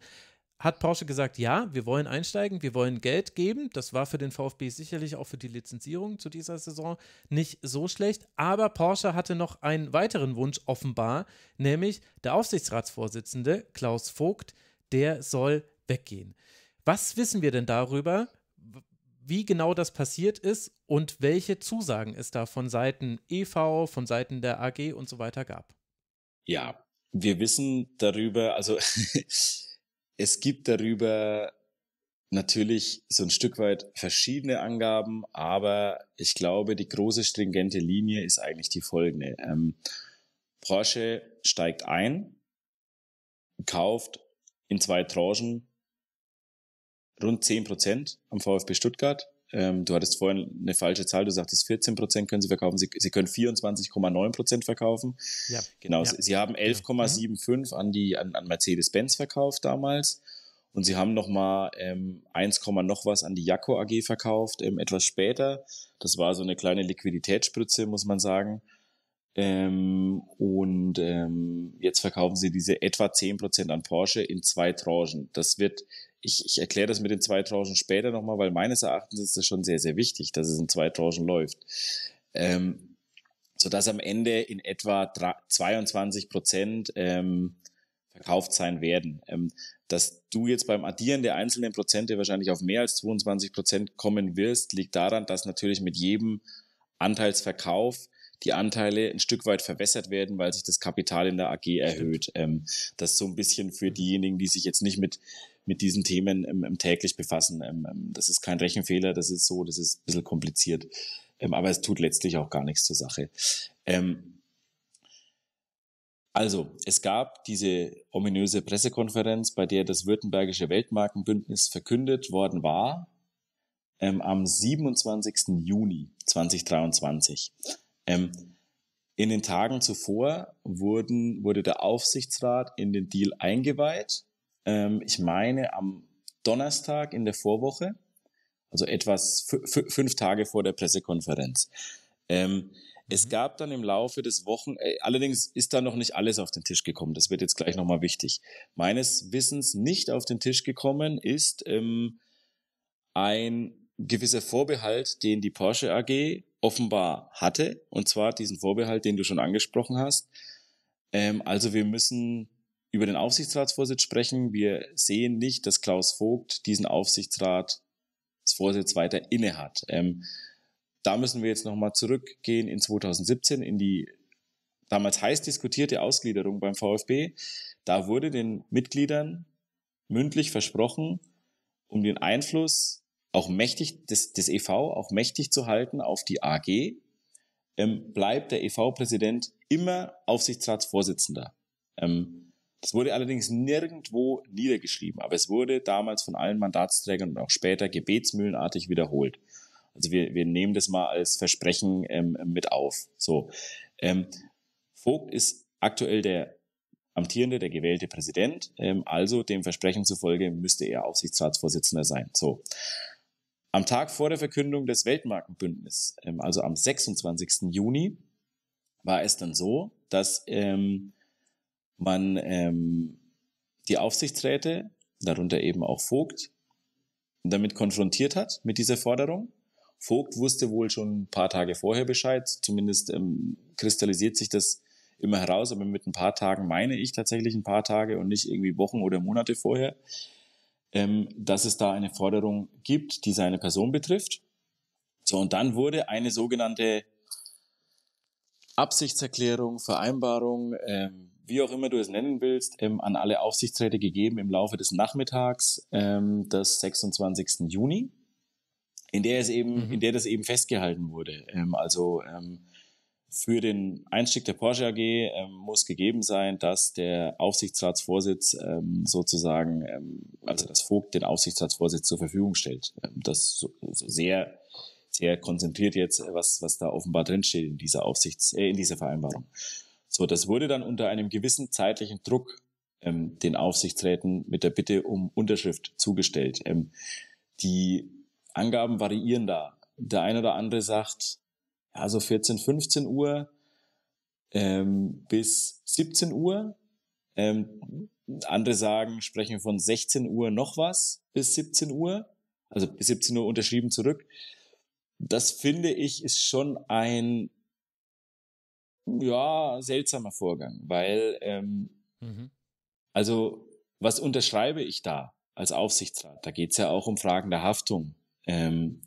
hat Porsche gesagt, ja, wir wollen einsteigen, wir wollen Geld geben. Das war für den VfB sicherlich auch für die Lizenzierung zu dieser Saison nicht so schlecht. Aber Porsche hatte noch einen weiteren Wunsch offenbar, nämlich der Aufsichtsratsvorsitzende Klaus Vogt, der soll weggehen. Was wissen wir denn darüber, wie genau das passiert ist und welche Zusagen es da von Seiten EV, von Seiten der AG und so weiter gab? Ja, wir wissen darüber, also Es gibt darüber natürlich so ein Stück weit verschiedene Angaben, aber ich glaube, die große stringente Linie ist eigentlich die folgende. Ähm, Porsche steigt ein, kauft in zwei Tranchen rund 10 Prozent am VfB Stuttgart ähm, du hattest vorhin eine falsche Zahl, du sagtest 14 Prozent können sie verkaufen, sie, sie können 24,9 Prozent verkaufen. Ja. Genau, ja. Sie, sie, haben 11,75 an die an, an Mercedes-Benz verkauft damals und sie haben nochmal ähm, 1, noch was an die Jaco AG verkauft, ähm, etwas später. Das war so eine kleine Liquiditätsspritze, muss man sagen. Ähm, und ähm, jetzt verkaufen sie diese etwa 10% an Porsche in zwei Tranchen. Das wird ich, ich erkläre das mit den zwei Tranchen später nochmal, weil meines Erachtens ist das schon sehr, sehr wichtig, dass es in zwei Tranchen läuft. Ähm, sodass am Ende in etwa 22 Prozent ähm, verkauft sein werden. Ähm, dass du jetzt beim Addieren der einzelnen Prozente wahrscheinlich auf mehr als 22 Prozent kommen wirst, liegt daran, dass natürlich mit jedem Anteilsverkauf die Anteile ein Stück weit verwässert werden, weil sich das Kapital in der AG erhöht. Ähm, das so ein bisschen für diejenigen, die sich jetzt nicht mit mit diesen Themen ähm, täglich befassen. Ähm, ähm, das ist kein Rechenfehler, das ist so, das ist ein bisschen kompliziert. Ähm, aber es tut letztlich auch gar nichts zur Sache. Ähm, also, es gab diese ominöse Pressekonferenz, bei der das Württembergische Weltmarkenbündnis verkündet worden war, ähm, am 27. Juni 2023. In den Tagen zuvor wurden, wurde der Aufsichtsrat in den Deal eingeweiht ähm, ich meine, am Donnerstag in der Vorwoche, also etwas fünf Tage vor der Pressekonferenz. Ähm, es mhm. gab dann im Laufe des Wochen, äh, allerdings ist da noch nicht alles auf den Tisch gekommen. Das wird jetzt gleich nochmal wichtig. Meines Wissens nicht auf den Tisch gekommen ist ähm, ein gewisser Vorbehalt, den die Porsche AG offenbar hatte. Und zwar diesen Vorbehalt, den du schon angesprochen hast. Ähm, also wir müssen über den Aufsichtsratsvorsitz sprechen. Wir sehen nicht, dass Klaus Vogt diesen Aufsichtsratsvorsitz weiter inne hat. Ähm, da müssen wir jetzt nochmal zurückgehen in 2017 in die damals heiß diskutierte Ausgliederung beim VfB. Da wurde den Mitgliedern mündlich versprochen, um den Einfluss auch mächtig des, des EV auch mächtig zu halten auf die AG, ähm, bleibt der EV-Präsident immer Aufsichtsratsvorsitzender. Ähm, das wurde allerdings nirgendwo niedergeschrieben, aber es wurde damals von allen Mandatsträgern und auch später gebetsmühlenartig wiederholt. Also wir, wir nehmen das mal als Versprechen ähm, mit auf. So, ähm, Vogt ist aktuell der amtierende, der gewählte Präsident. Ähm, also dem Versprechen zufolge müsste er Aufsichtsratsvorsitzender sein. So. Am Tag vor der Verkündung des Weltmarkenbündnisses, ähm, also am 26. Juni, war es dann so, dass ähm, man ähm, die Aufsichtsräte, darunter eben auch Vogt, damit konfrontiert hat, mit dieser Forderung. Vogt wusste wohl schon ein paar Tage vorher Bescheid, zumindest ähm, kristallisiert sich das immer heraus, aber mit ein paar Tagen meine ich tatsächlich ein paar Tage und nicht irgendwie Wochen oder Monate vorher, ähm, dass es da eine Forderung gibt, die seine Person betrifft. So, und dann wurde eine sogenannte Absichtserklärung, Vereinbarung, ähm, wie auch immer du es nennen willst, ähm, an alle Aufsichtsräte gegeben im Laufe des Nachmittags ähm, des 26. Juni, in der es eben, mhm. in der das eben festgehalten wurde. Ähm, also ähm, für den Einstieg der Porsche AG ähm, muss gegeben sein, dass der Aufsichtsratsvorsitz ähm, sozusagen, also das Vogt den Aufsichtsratsvorsitz zur Verfügung stellt. das so, so sehr sehr konzentriert jetzt, äh, was, was da offenbar drinsteht in dieser Aufsichts, äh, in dieser Vereinbarung. So, das wurde dann unter einem gewissen zeitlichen Druck ähm, den Aufsichtsräten mit der Bitte um Unterschrift zugestellt. Ähm, die Angaben variieren da. Der eine oder andere sagt, ja, so 14, 15 Uhr ähm, bis 17 Uhr. Ähm, andere sagen, sprechen von 16 Uhr noch was bis 17 Uhr, also bis 17 Uhr unterschrieben zurück. Das finde ich ist schon ein ja, seltsamer Vorgang, weil, ähm, mhm. also, was unterschreibe ich da als Aufsichtsrat? Da geht's ja auch um Fragen der Haftung. Ähm,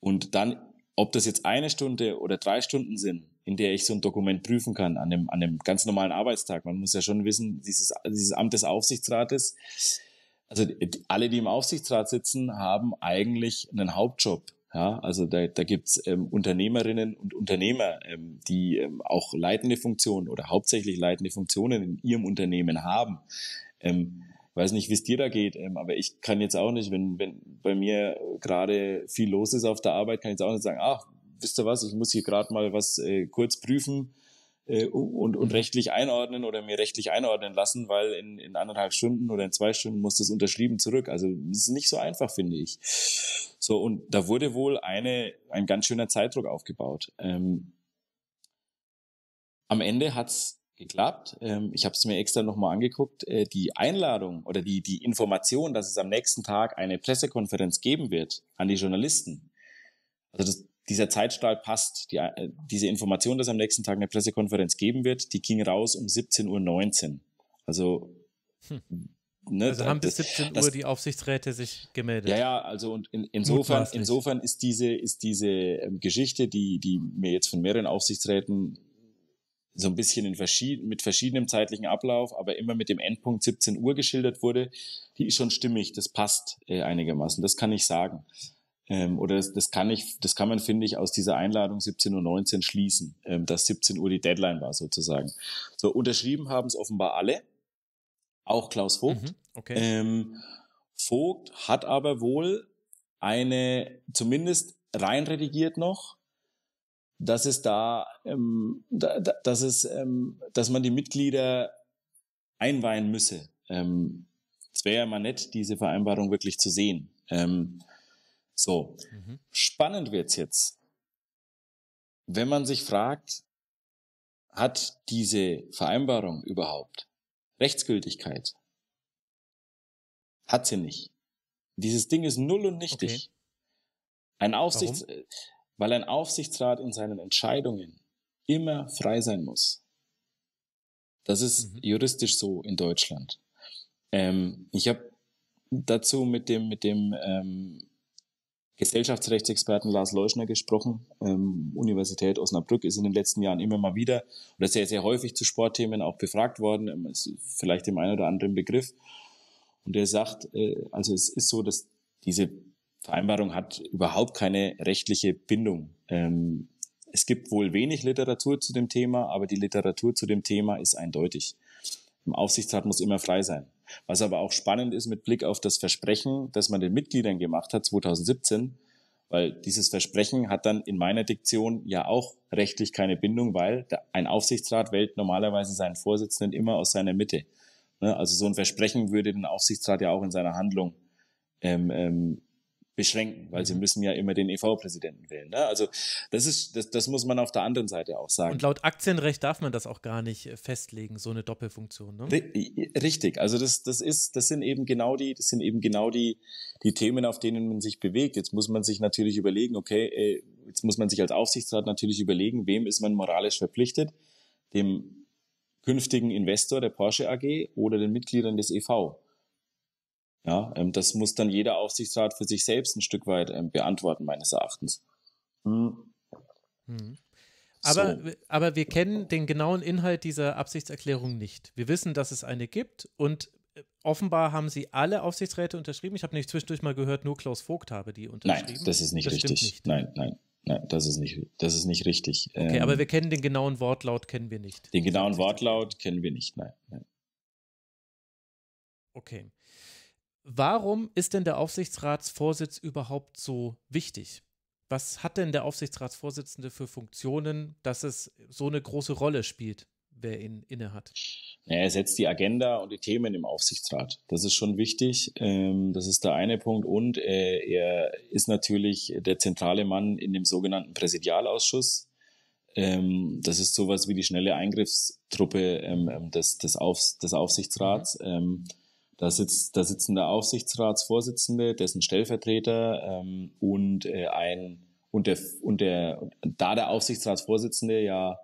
und dann, ob das jetzt eine Stunde oder drei Stunden sind, in der ich so ein Dokument prüfen kann an dem, an dem ganz normalen Arbeitstag. Man muss ja schon wissen, dieses, dieses Amt des Aufsichtsrates, also alle, die im Aufsichtsrat sitzen, haben eigentlich einen Hauptjob. Ja, also da, da gibt's ähm, Unternehmerinnen und Unternehmer, ähm, die ähm, auch leitende Funktionen oder hauptsächlich leitende Funktionen in ihrem Unternehmen haben. Ähm, weiß nicht, wie es dir da geht, ähm, aber ich kann jetzt auch nicht, wenn, wenn bei mir gerade viel los ist auf der Arbeit, kann ich jetzt auch nicht sagen, ach, wisst ihr was, ich muss hier gerade mal was äh, kurz prüfen äh, und, und rechtlich einordnen oder mir rechtlich einordnen lassen, weil in, in anderthalb Stunden oder in zwei Stunden muss das unterschrieben zurück. Also es ist nicht so einfach, finde ich. So, und da wurde wohl eine, ein ganz schöner Zeitdruck aufgebaut. Ähm, am Ende hat's geklappt. Ähm, ich habe es mir extra nochmal angeguckt. Äh, die Einladung oder die, die Information, dass es am nächsten Tag eine Pressekonferenz geben wird an die Journalisten. Also das, dieser Zeitstrahl passt. Die, äh, diese Information, dass am nächsten Tag eine Pressekonferenz geben wird, die ging raus um 17.19 Uhr. Also, hm. ne, also haben bis 17 Uhr die Aufsichtsräte sich gemeldet. Ja, ja, also und in, insofern, insofern ist diese, ist diese ähm, Geschichte, die, die mir jetzt von mehreren Aufsichtsräten so ein bisschen in verschied mit verschiedenem zeitlichen Ablauf, aber immer mit dem Endpunkt 17 Uhr geschildert wurde, die ist schon stimmig, das passt äh, einigermaßen, das kann ich sagen. Ähm, oder das, das kann ich, das kann man, finde ich, aus dieser Einladung 17.19 Uhr schließen, ähm, dass 17 Uhr die Deadline war sozusagen. So, unterschrieben haben es offenbar alle, auch Klaus Vogt. Mhm, okay. ähm, Vogt hat aber wohl eine, zumindest rein redigiert noch, dass es da, ähm, da, da dass es, ähm, dass man die Mitglieder einweihen müsse. Ähm, es wäre ja mal nett, diese Vereinbarung wirklich zu sehen. Ähm, so. Mhm. Spannend wird's jetzt. Wenn man sich fragt, hat diese Vereinbarung überhaupt Rechtsgültigkeit? Hat sie nicht. Dieses Ding ist null und nichtig. Okay. Ein Aufsichts Warum? weil ein Aufsichtsrat in seinen Entscheidungen immer frei sein muss. Das ist mhm. juristisch so in Deutschland. Ähm, ich habe dazu mit dem mit dem ähm, Gesellschaftsrechtsexperten Lars Leuschner gesprochen. Ähm, Universität Osnabrück ist in den letzten Jahren immer mal wieder oder sehr, sehr häufig zu Sportthemen auch befragt worden, ähm, vielleicht dem einen oder anderen Begriff. Und er sagt, äh, also es ist so, dass diese Vereinbarung hat überhaupt keine rechtliche Bindung. Ähm, es gibt wohl wenig Literatur zu dem Thema, aber die Literatur zu dem Thema ist eindeutig. Im Aufsichtsrat muss immer frei sein. Was aber auch spannend ist mit Blick auf das Versprechen, das man den Mitgliedern gemacht hat 2017, weil dieses Versprechen hat dann in meiner Diktion ja auch rechtlich keine Bindung, weil ein Aufsichtsrat wählt normalerweise seinen Vorsitzenden immer aus seiner Mitte. Ne, also so ein Versprechen würde den Aufsichtsrat ja auch in seiner Handlung ähm, ähm, beschränken, weil sie mhm. müssen ja immer den EV-Präsidenten wählen. Ne? Also das ist, das, das muss man auf der anderen Seite auch sagen. Und laut Aktienrecht darf man das auch gar nicht äh, festlegen, so eine Doppelfunktion. Ne? Richtig, also das, das ist, das sind eben genau die, das sind eben genau die, die Themen, auf denen man sich bewegt. Jetzt muss man sich natürlich überlegen, okay, äh, jetzt muss man sich als Aufsichtsrat natürlich überlegen, wem ist man moralisch verpflichtet? Dem künftigen Investor der Porsche AG oder den Mitgliedern des EV. Ja, ähm, das muss dann jeder Aufsichtsrat für sich selbst ein Stück weit ähm, beantworten, meines Erachtens. Hm. Hm. Aber, so. aber wir kennen den genauen Inhalt dieser Absichtserklärung nicht. Wir wissen, dass es eine gibt und äh, offenbar haben sie alle Aufsichtsräte unterschrieben. Ich habe nicht zwischendurch mal gehört, nur Klaus Vogt habe die unterschrieben. Nein, das ist nicht das richtig. Nicht. Nein, nein. Nein, das ist nicht, das ist nicht richtig. Okay, ähm, aber wir kennen den genauen Wortlaut, kennen wir nicht. Den genauen Wortlaut kennen wir nicht, nein. nein. Okay. Warum ist denn der Aufsichtsratsvorsitz überhaupt so wichtig? Was hat denn der Aufsichtsratsvorsitzende für Funktionen, dass es so eine große Rolle spielt, wer ihn innehat? Er setzt die Agenda und die Themen im Aufsichtsrat. Das ist schon wichtig. Ähm, das ist der eine Punkt. Und äh, er ist natürlich der zentrale Mann in dem sogenannten Präsidialausschuss. Ähm, das ist sowas wie die schnelle Eingriffstruppe ähm, des, des, Aufsichtsrats. Mhm da, sitzt, da sitzen der Aufsichtsratsvorsitzende, dessen Stellvertreter ähm, und äh, ein und der und der da der Aufsichtsratsvorsitzende ja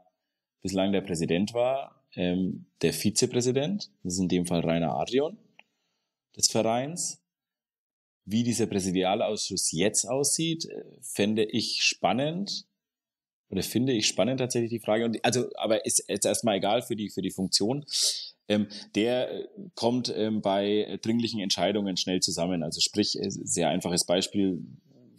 bislang der Präsident war, ähm, der Vizepräsident, das ist in dem Fall Rainer Adrian des Vereins. Wie dieser Präsidialausschuss jetzt aussieht, äh, fände ich spannend oder finde ich spannend tatsächlich die Frage. Und also, aber ist jetzt erstmal egal für die für die Funktion ähm, der äh, kommt ähm, bei dringlichen Entscheidungen schnell zusammen. Also sprich, äh, sehr einfaches Beispiel,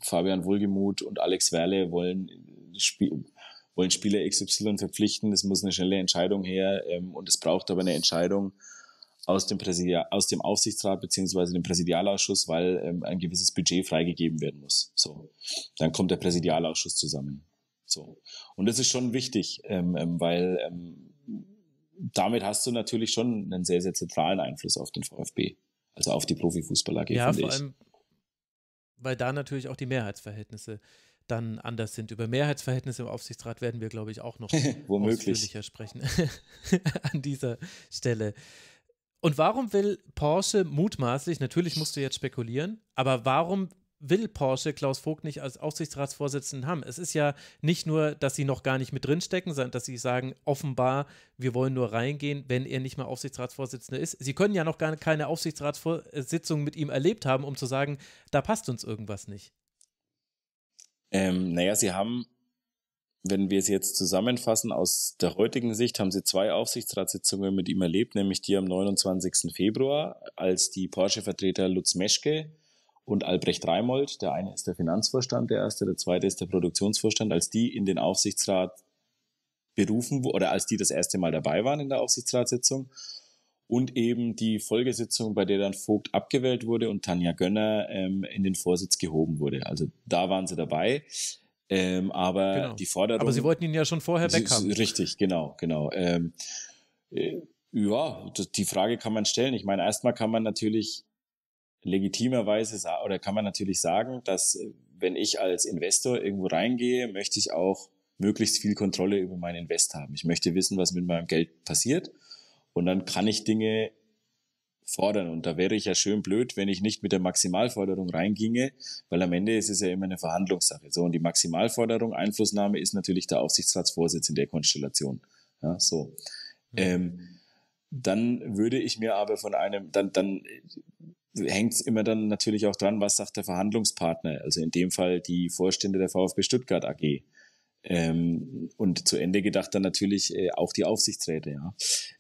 Fabian Wohlgemuth und Alex Werle wollen äh, spielen wollen Spieler XY verpflichten, es muss eine schnelle Entscheidung her ähm, und es braucht aber eine Entscheidung aus dem, Präsidia aus dem Aufsichtsrat bzw. dem Präsidialausschuss, weil ähm, ein gewisses Budget freigegeben werden muss. So, dann kommt der Präsidialausschuss zusammen. So und das ist schon wichtig, ähm, ähm weil ähm, damit hast du natürlich schon einen sehr, sehr zentralen Einfluss auf den VfB, also auf die Profifußballer. Ja, vor ich. allem, weil da natürlich auch die Mehrheitsverhältnisse dann anders sind. Über Mehrheitsverhältnisse im Aufsichtsrat werden wir, glaube ich, auch noch ausführlicher sprechen an dieser Stelle. Und warum will Porsche mutmaßlich, natürlich musst du jetzt spekulieren, aber warum will Porsche Klaus Vogt nicht als Aufsichtsratsvorsitzenden haben. Es ist ja nicht nur, dass sie noch gar nicht mit drinstecken, sondern dass sie sagen, offenbar, wir wollen nur reingehen, wenn er nicht mal Aufsichtsratsvorsitzender ist. Sie können ja noch gar keine Aufsichtsratssitzung mit ihm erlebt haben, um zu sagen, da passt uns irgendwas nicht. Ähm, naja, sie haben, wenn wir es jetzt zusammenfassen, aus der heutigen Sicht haben sie zwei Aufsichtsratssitzungen mit ihm erlebt, nämlich die am 29. Februar, als die Porsche-Vertreter Lutz Meschke und Albrecht Reimold. Der eine ist der Finanzvorstand, der erste, der zweite ist der Produktionsvorstand, als die in den Aufsichtsrat berufen oder als die das erste Mal dabei waren in der Aufsichtsratssitzung. Und eben die Folgesitzung, bei der dann Vogt abgewählt wurde und Tanja Gönner ähm, in den Vorsitz gehoben wurde. Also da waren sie dabei. Ähm, aber genau. die Forderung. Aber sie wollten ihn ja schon vorher weg haben. Richtig, genau, genau. Ähm, äh, ja, die Frage kann man stellen. Ich meine, erstmal kann man natürlich legitimerweise oder kann man natürlich sagen, dass äh, wenn ich als Investor irgendwo reingehe, möchte ich auch möglichst viel Kontrolle über mein Invest haben. Ich möchte wissen, was mit meinem Geld passiert und dann kann ich Dinge fordern und da wäre ich ja schön blöd, wenn ich nicht mit der Maximalforderung reinginge, weil am Ende ist es ja immer eine Verhandlungssache. So und die Maximalforderung Einflussnahme ist natürlich der Aufsichtsratsvorsitz in der Konstellation. Ja, so. Mhm. Ähm, dann würde ich mir aber von einem, dann, dann hängt es immer dann natürlich auch dran, was sagt der Verhandlungspartner, also in dem Fall die Vorstände der VfB Stuttgart AG. Ähm, und zu Ende gedacht dann natürlich äh, auch die Aufsichtsräte, ja.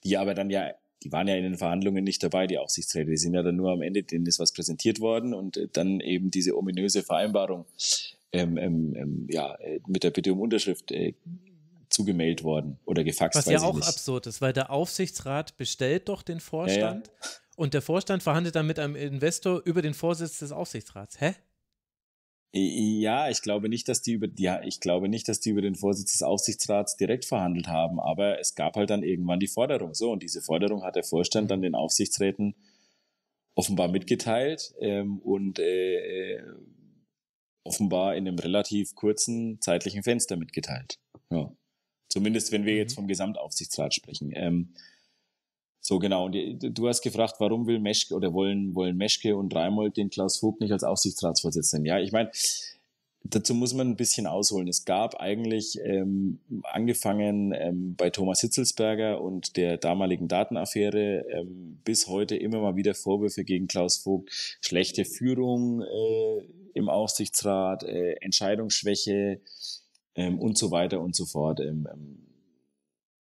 Die aber dann ja, die waren ja in den Verhandlungen nicht dabei, die Aufsichtsräte. Die sind ja dann nur am Ende, denen ist was präsentiert worden und äh, dann eben diese ominöse Vereinbarung ähm, ähm, ähm ja, äh, mit der Bitte um Unterschrift äh, zugemailt worden oder gefaxt. Was ja auch nicht. absurd ist, weil der Aufsichtsrat bestellt doch den Vorstand ja, ja. und der Vorstand verhandelt dann mit einem Investor über den Vorsitz des Aufsichtsrats. Hä? Ja, ich glaube nicht, dass die über, ja, ich glaube nicht, dass die über den Vorsitz des Aufsichtsrats direkt verhandelt haben, aber es gab halt dann irgendwann die Forderung. So, und diese Forderung hat der Vorstand dann mhm. den Aufsichtsräten offenbar mitgeteilt ähm, und äh, äh, offenbar in einem relativ kurzen zeitlichen Fenster mitgeteilt. Ja. Zumindest wenn wir jetzt mhm. vom Gesamtaufsichtsrat sprechen. Ähm, so genau, und äh, du hast gefragt, warum will Meschke oder wollen, wollen Meschke und Reimold den Klaus Vogt nicht als Aufsichtsratsvorsitzenden? Ja, ich meine, dazu muss man ein bisschen ausholen. Es gab eigentlich, ähm, angefangen ähm, bei Thomas Hitzelsberger und der damaligen Datenaffäre, ähm, bis heute immer mal wieder Vorwürfe gegen Klaus Vogt, schlechte Führung äh, im Aufsichtsrat, äh, Entscheidungsschwäche, ähm, und so weiter und so fort. Ähm, ähm,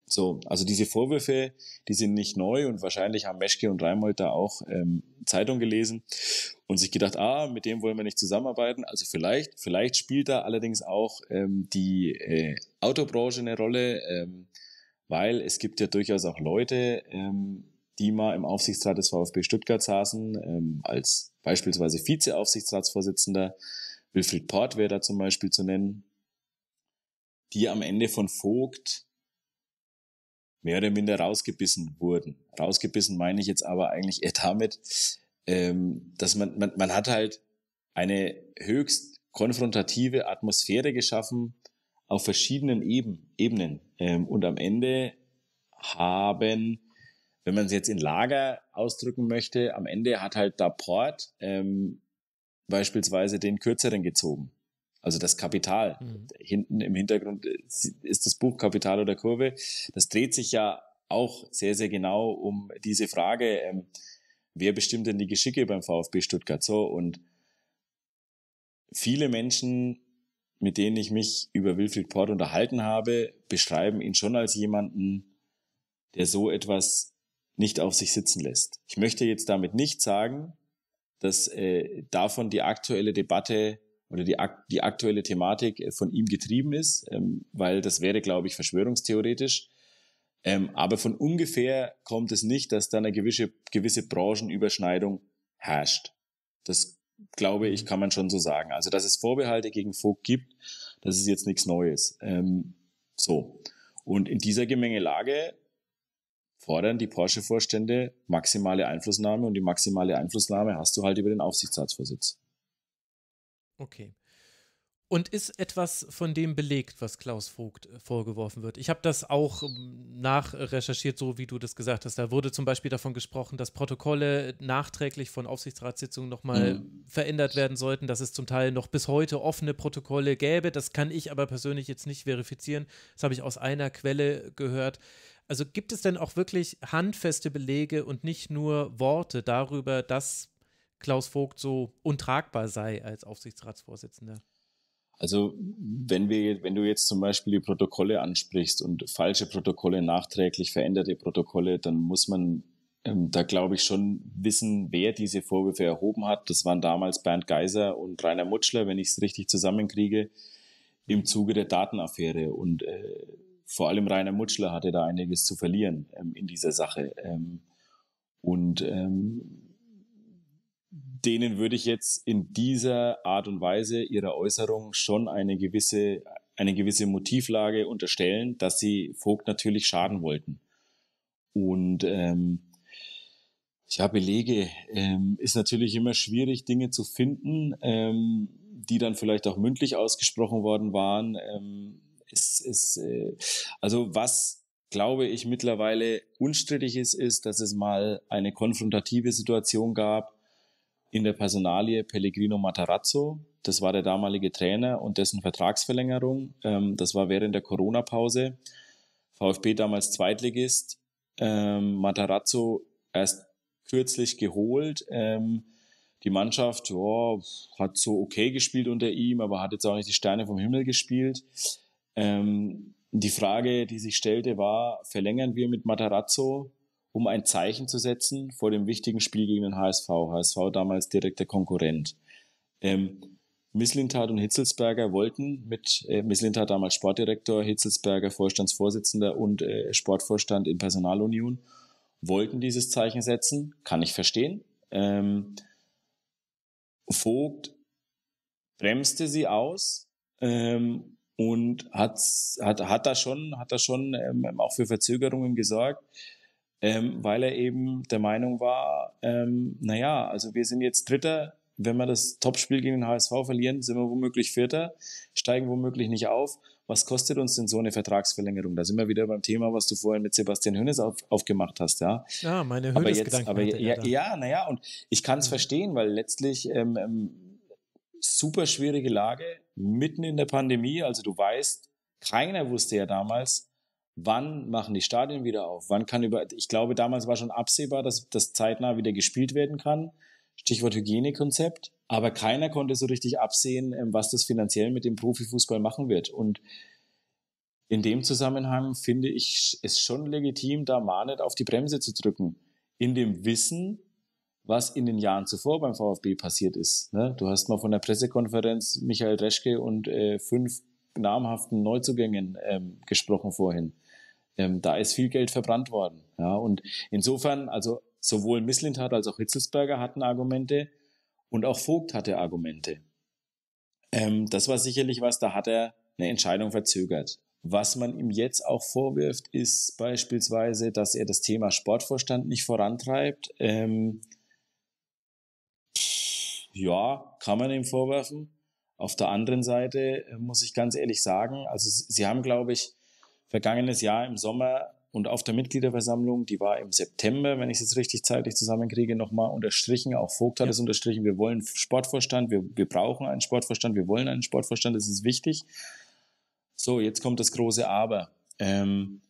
so, also diese Vorwürfe, die sind nicht neu und wahrscheinlich haben Meschke und Reimold da auch ähm, Zeitung gelesen und sich gedacht, ah, mit dem wollen wir nicht zusammenarbeiten. Also vielleicht, vielleicht spielt da allerdings auch ähm, die äh, Autobranche eine Rolle, ähm, weil es gibt ja durchaus auch Leute, ähm, die mal im Aufsichtsrat des VfB Stuttgart saßen, ähm, als beispielsweise Vizeaufsichtsratsvorsitzender Wilfried Port wäre da zum Beispiel zu nennen, die am Ende von Vogt mehr oder minder rausgebissen wurden. Rausgebissen meine ich jetzt aber eigentlich eher damit, ähm, dass man, man, man hat halt eine höchst konfrontative Atmosphäre geschaffen auf verschiedenen Eben, Ebenen. Ähm, und am Ende haben, wenn man es jetzt in Lager ausdrücken möchte, am Ende hat halt Daport ähm, beispielsweise den Kürzeren gezogen. Also das Kapital. Mhm. Hinten im Hintergrund äh, ist das Buch Kapital oder Kurve. Das dreht sich ja auch sehr, sehr genau um diese Frage, ähm, wer bestimmt denn die Geschicke beim VfB Stuttgart? So, und viele Menschen, mit denen ich mich über Wilfried Port unterhalten habe, beschreiben ihn schon als jemanden, der so etwas nicht auf sich sitzen lässt. Ich möchte jetzt damit nicht sagen, dass äh, davon die aktuelle Debatte oder die, die aktuelle Thematik äh, von ihm getrieben ist, ähm, weil das wäre, glaube ich, verschwörungstheoretisch. Ähm, aber von ungefähr kommt es nicht, dass da eine gewisse, gewisse Branchenüberschneidung herrscht. Das glaube ich, mhm. kann man schon so sagen. Also, dass es Vorbehalte gegen Vogt gibt, das ist jetzt nichts Neues. Ähm, so. Und in dieser Gemengelage fordern die Porsche-Vorstände maximale Einflussnahme und die maximale Einflussnahme hast du halt über den Aufsichtsratsvorsitz. Okay. Und ist etwas von dem belegt, was Klaus Vogt äh, vorgeworfen wird? Ich habe das auch ähm, nachrecherchiert, so wie du das gesagt hast. Da wurde zum Beispiel davon gesprochen, dass Protokolle nachträglich von Aufsichtsratssitzungen nochmal mhm. verändert werden sollten, dass es zum Teil noch bis heute offene Protokolle gäbe. Das kann ich aber persönlich jetzt nicht verifizieren. Das habe ich aus einer Quelle gehört. Also gibt es denn auch wirklich handfeste Belege und nicht nur Worte darüber, dass Klaus Vogt so untragbar sei als Aufsichtsratsvorsitzender? Also wenn wir, wenn du jetzt zum Beispiel die Protokolle ansprichst und falsche Protokolle, nachträglich veränderte Protokolle, dann muss man ähm, da glaube ich schon wissen, wer diese Vorwürfe erhoben hat. Das waren damals Bernd Geiser und Rainer Mutschler, wenn ich es richtig zusammenkriege, im Zuge der Datenaffäre. Und äh, vor allem Rainer Mutschler hatte da einiges zu verlieren ähm, in dieser Sache. Ähm, und ähm, denen würde ich jetzt in dieser Art und Weise ihrer Äußerung schon eine gewisse, eine gewisse Motivlage unterstellen, dass sie Vogt natürlich schaden wollten. Und ähm, ja, Belege ähm, ist natürlich immer schwierig, Dinge zu finden, ähm, die dann vielleicht auch mündlich ausgesprochen worden waren. Ähm, es, es, äh, also was glaube ich mittlerweile unstrittig ist, ist, dass es mal eine konfrontative Situation gab, in der Personalie Pellegrino Matarazzo. Das war der damalige Trainer und dessen Vertragsverlängerung. Ähm, das war während der Corona-Pause. VfB damals Zweitligist. Ähm, Matarazzo erst kürzlich geholt. Ähm, die Mannschaft oh, hat so okay gespielt unter ihm, aber hat jetzt auch nicht die Sterne vom Himmel gespielt. Ähm, die Frage, die sich stellte, war, verlängern wir mit Matarazzo? um ein Zeichen zu setzen vor dem wichtigen Spiel gegen den HSV. HSV damals direkter Konkurrent. Ähm, Misslintat und Hitzelsberger wollten mit äh, Misslintat damals Sportdirektor, Hitzelsberger Vorstandsvorsitzender und äh, Sportvorstand in Personalunion wollten dieses Zeichen setzen, kann ich verstehen. Ähm, Vogt bremste sie aus ähm, und hat, hat, hat da schon, hat da schon ähm, auch für Verzögerungen gesorgt ähm, weil er eben der Meinung war, ähm, naja, also wir sind jetzt Dritter, wenn wir das Topspiel gegen den HSV verlieren, sind wir womöglich Vierter, steigen womöglich nicht auf. Was kostet uns denn so eine Vertragsverlängerung? Da sind wir wieder beim Thema, was du vorhin mit Sebastian Hönes auf, aufgemacht hast, ja. Ja, meine aber jetzt, aber ja, ja, naja, und ich kann es mhm. verstehen, weil letztlich ähm, ähm, super schwierige Lage mitten in der Pandemie. Also du weißt, keiner wusste ja damals, wann machen die Stadien wieder auf? Wann kann über, ich glaube, damals war schon absehbar, dass das zeitnah wieder gespielt werden kann. Stichwort Hygienekonzept. Aber keiner konnte so richtig absehen, ähm, was das finanziell mit dem Profifußball machen wird. Und in dem Zusammenhang finde ich es schon legitim, da mahnet auf die Bremse zu drücken. In dem Wissen, was in den Jahren zuvor beim VfB passiert ist. Ne? Du hast mal von der Pressekonferenz Michael Dreschke und äh, fünf namhaften Neuzugängen ähm, gesprochen vorhin ähm, da ist viel Geld verbrannt worden. Ja, und insofern, also sowohl Misslintat als auch Hitzelsberger hatten Argumente und auch Vogt hatte Argumente. Ähm, das war sicherlich was, da hat er eine Entscheidung verzögert. Was man ihm jetzt auch vorwirft, ist beispielsweise, dass er das Thema Sportvorstand nicht vorantreibt. Ähm, ja, kann man ihm vorwerfen. Auf der anderen Seite äh, muss ich ganz ehrlich sagen, also sie haben, glaube ich, vergangenes Jahr im Sommer und auf der Mitgliederversammlung, die war im September, wenn ich es jetzt richtig zeitlich zusammenkriege, nochmal unterstrichen. Auch Vogt hat ja. es unterstrichen. Wir wollen Sportvorstand, wir, wir brauchen einen Sportvorstand, wir wollen einen Sportvorstand, das ist wichtig. So, jetzt kommt das große Aber. Ähm,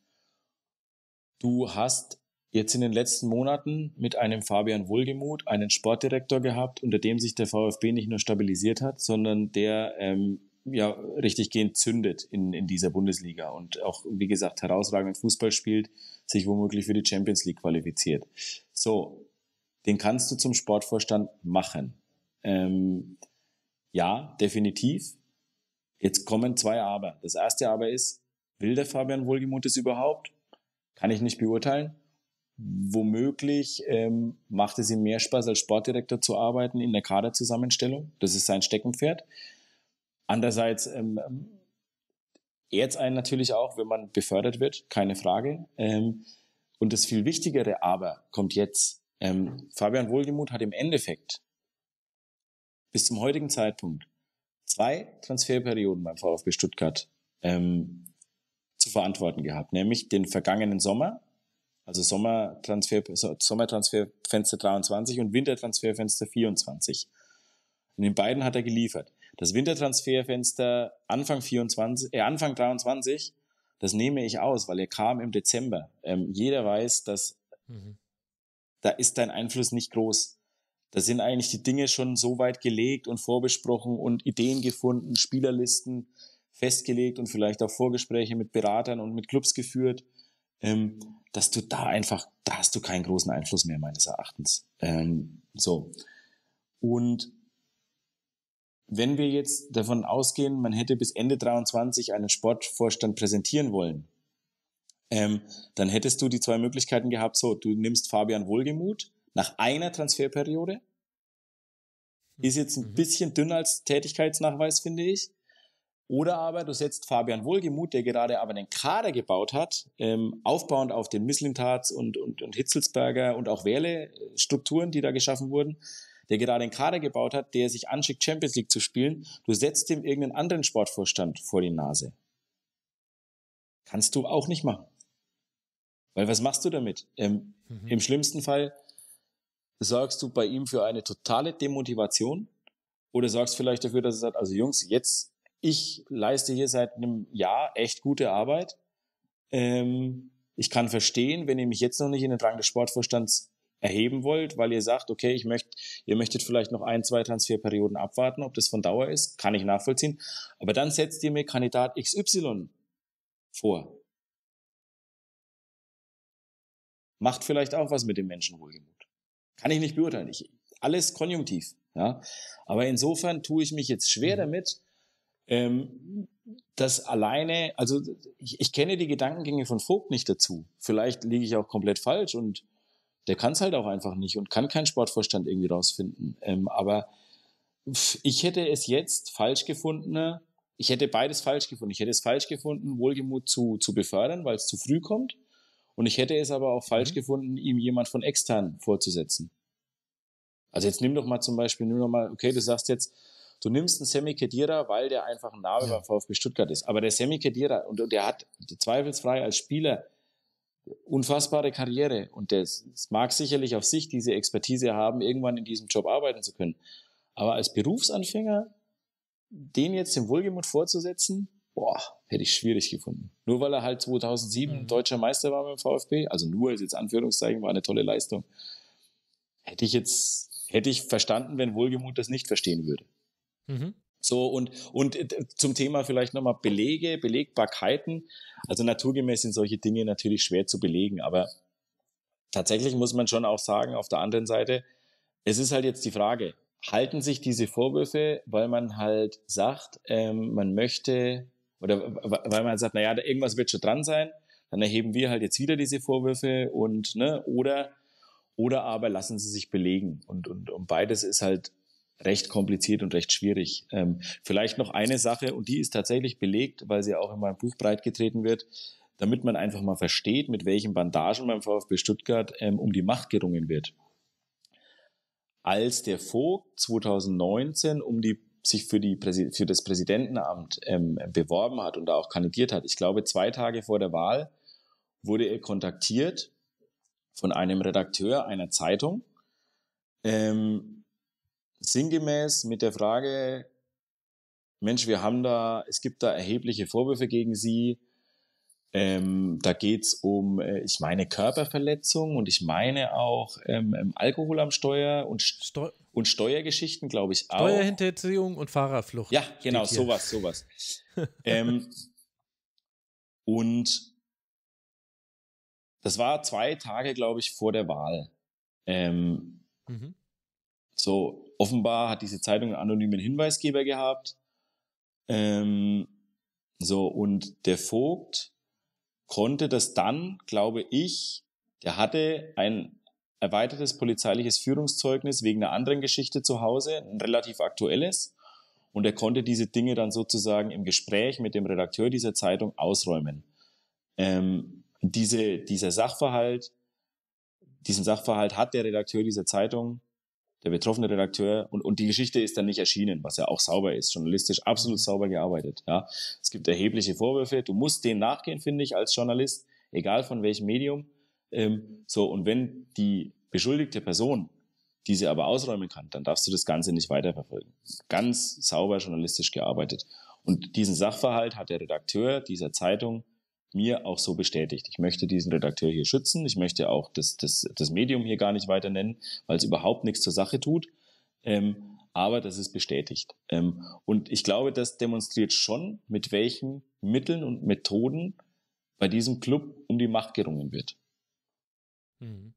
du hast jetzt in den letzten Monaten mit einem Fabian Wohlgemuth einen Sportdirektor gehabt, unter dem sich der VfB nicht nur stabilisiert hat, sondern der ähm, ja richtig gehend zündet in, in dieser Bundesliga und auch, wie gesagt, herausragend Fußball spielt, sich womöglich für die Champions League qualifiziert. So, den kannst du zum Sportvorstand machen. Ähm, ja, definitiv. Jetzt kommen zwei Aber. Das erste Aber ist, will der Fabian Wohlgemuth es überhaupt? Kann ich nicht beurteilen. Womöglich ähm, macht es ihm mehr Spaß, als Sportdirektor zu arbeiten in der Kaderzusammenstellung. Das ist sein Steckenpferd. Andererseits ähm, ehrt einen natürlich auch, wenn man befördert wird, keine Frage. Ähm, und das viel wichtigere aber kommt jetzt. Ähm, Fabian Wohlgemuth hat im Endeffekt bis zum heutigen Zeitpunkt zwei Transferperioden beim VfB Stuttgart ähm, zu verantworten gehabt, nämlich den vergangenen Sommer, also Sommertransfer, Sommertransferfenster 23 und Wintertransferfenster 24. In den beiden hat er geliefert. Das Wintertransferfenster Anfang 24, äh, Anfang 23, das nehme ich aus, weil er kam im Dezember. Ähm, jeder weiß, dass mhm. da ist dein Einfluss nicht groß. Da sind eigentlich die Dinge schon so weit gelegt und vorbesprochen und Ideen gefunden, Spielerlisten festgelegt und vielleicht auch Vorgespräche mit Beratern und mit Clubs geführt, ähm, dass du da einfach, da hast du keinen großen Einfluss mehr, meines Erachtens. Ähm, so. Und wenn wir jetzt davon ausgehen, man hätte bis Ende 23 einen Sportvorstand präsentieren wollen, ähm, dann hättest du die zwei Möglichkeiten gehabt, so, du nimmst Fabian Wohlgemuth nach einer Transferperiode, hm. ist jetzt ein mhm. bisschen dünner als Tätigkeitsnachweis, finde ich, oder aber du setzt Fabian Wohlgemuth, der gerade aber den Kader gebaut hat, ähm, aufbauend auf den Misslintats und, und, und Hitzelsberger und auch Werle-Strukturen, die da geschaffen wurden, der gerade einen Kader gebaut hat, der sich anschickt, Champions League zu spielen. Du setzt dem irgendeinen anderen Sportvorstand vor die Nase. Kannst du auch nicht machen. Weil was machst du damit? Ähm, mhm. Im schlimmsten Fall sorgst du bei ihm für eine totale Demotivation oder sorgst vielleicht dafür, dass er sagt, also Jungs, jetzt, ich leiste hier seit einem Jahr echt gute Arbeit. Ähm, ich kann verstehen, wenn ihr mich jetzt noch nicht in den Drang des Sportvorstands erheben wollt, weil ihr sagt, okay, ich möchte, ihr möchtet vielleicht noch ein, zwei Transferperioden abwarten, ob das von Dauer ist, kann ich nachvollziehen. Aber dann setzt ihr mir Kandidat XY vor. Macht vielleicht auch was mit dem Menschen wohlgemut. Kann ich nicht beurteilen. Ich, alles konjunktiv. Ja? Aber insofern tue ich mich jetzt schwer mhm. damit, ähm, dass alleine, also ich, ich kenne die Gedankengänge von Vogt nicht dazu. Vielleicht liege ich auch komplett falsch und der kann es halt auch einfach nicht und kann keinen Sportvorstand irgendwie rausfinden. Ähm, aber ich hätte es jetzt falsch gefunden, ne? ich hätte beides falsch gefunden. Ich hätte es falsch gefunden, Wohlgemut zu, zu befördern, weil es zu früh kommt. Und ich hätte es aber auch falsch mhm. gefunden, ihm jemand von extern vorzusetzen. Also jetzt nimm doch mal zum Beispiel, nimm doch mal, okay, du sagst jetzt, du nimmst einen Sammy Kedira, weil der einfach ein Name ja. beim VfB Stuttgart ist. Aber der Sammy Kedira, und der hat zweifelsfrei als Spieler unfassbare Karriere und das, das mag sicherlich auf sich diese Expertise haben, irgendwann in diesem Job arbeiten zu können. Aber als Berufsanfänger, den jetzt dem Wohlgemut vorzusetzen, boah, hätte ich schwierig gefunden. Nur weil er halt 2007 mhm. deutscher Meister war beim VfB, also nur ist jetzt Anführungszeichen, war eine tolle Leistung. Hätte ich jetzt, hätte ich verstanden, wenn Wohlgemut das nicht verstehen würde. Mhm. So, und, und äh, zum Thema vielleicht nochmal Belege, Belegbarkeiten. Also naturgemäß sind solche Dinge natürlich schwer zu belegen, aber tatsächlich muss man schon auch sagen, auf der anderen Seite, es ist halt jetzt die Frage, halten sich diese Vorwürfe, weil man halt sagt, ähm, man möchte, oder weil man sagt, naja, da irgendwas wird schon dran sein, dann erheben wir halt jetzt wieder diese Vorwürfe und, ne, oder, oder aber lassen sie sich belegen. Und, und, und beides ist halt recht kompliziert und recht schwierig. Ähm, vielleicht noch eine Sache, und die ist tatsächlich belegt, weil sie auch in meinem Buch breitgetreten wird, damit man einfach mal versteht, mit welchen Bandagen beim VfB Stuttgart ähm, um die Macht gerungen wird. Als der Vogt 2019 um die sich für, die, für das Präsidentenamt ähm, beworben hat und da auch kandidiert hat. Ich glaube, zwei Tage vor der Wahl wurde er kontaktiert von einem Redakteur einer Zeitung, ähm, sinngemäß mit der Frage, Mensch, wir haben da, es gibt da erhebliche Vorwürfe gegen sie. Ähm, da es um, äh, ich meine, Körperverletzung und ich meine auch ähm, ähm Alkohol am Steuer und, Steu und Steuergeschichten, glaube ich, auch. Steuerhinterziehung und Fahrerflucht. Ja, genau, sowas, sowas. ähm, und das war zwei Tage, glaube ich, vor der Wahl. Ähm, mhm. So, offenbar hat diese Zeitung einen anonymen Hinweisgeber gehabt. Ähm, so, und der Vogt konnte das dann, glaube ich, der hatte ein erweitertes polizeiliches Führungszeugnis wegen einer anderen Geschichte zu Hause, ein relativ aktuelles. Und er konnte diese Dinge dann sozusagen im Gespräch mit dem Redakteur dieser Zeitung ausräumen. Ähm, diese, dieser Sachverhalt, diesen Sachverhalt hat der Redakteur dieser Zeitung der betroffene Redakteur und, und die Geschichte ist dann nicht erschienen, was ja auch sauber ist, journalistisch absolut mhm. sauber gearbeitet. Ja, es gibt erhebliche Vorwürfe. Du musst denen nachgehen, finde ich, als Journalist, egal von welchem Medium. Ähm, so und wenn die beschuldigte Person diese aber ausräumen kann, dann darfst du das Ganze nicht weiterverfolgen. Ganz sauber journalistisch gearbeitet. Und diesen Sachverhalt hat der Redakteur dieser Zeitung mir auch so bestätigt. Ich möchte diesen Redakteur hier schützen. Ich möchte auch das, das, das Medium hier gar nicht weiter nennen, weil es überhaupt nichts zur Sache tut. Ähm, aber das ist bestätigt. Ähm, und ich glaube, das demonstriert schon, mit welchen Mitteln und Methoden bei diesem Club um die Macht gerungen wird. Mhm.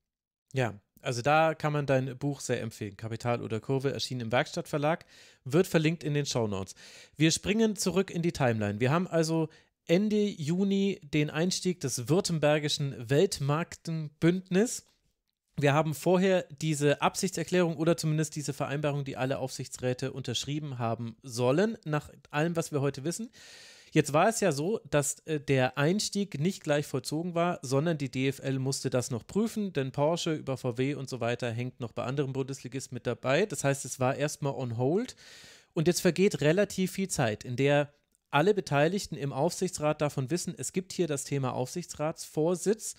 Ja, also da kann man dein Buch sehr empfehlen. Kapital oder Kurve erschienen im Werkstattverlag, wird verlinkt in den Shownotes. Wir springen zurück in die Timeline. Wir haben also Ende Juni den Einstieg des württembergischen Weltmarktenbündnis. Wir haben vorher diese Absichtserklärung oder zumindest diese Vereinbarung, die alle Aufsichtsräte unterschrieben haben sollen, nach allem, was wir heute wissen. Jetzt war es ja so, dass äh, der Einstieg nicht gleich vollzogen war, sondern die DFL musste das noch prüfen, denn Porsche über VW und so weiter hängt noch bei anderen Bundesligisten mit dabei. Das heißt, es war erstmal on hold. Und jetzt vergeht relativ viel Zeit, in der alle Beteiligten im Aufsichtsrat davon wissen, es gibt hier das Thema Aufsichtsratsvorsitz.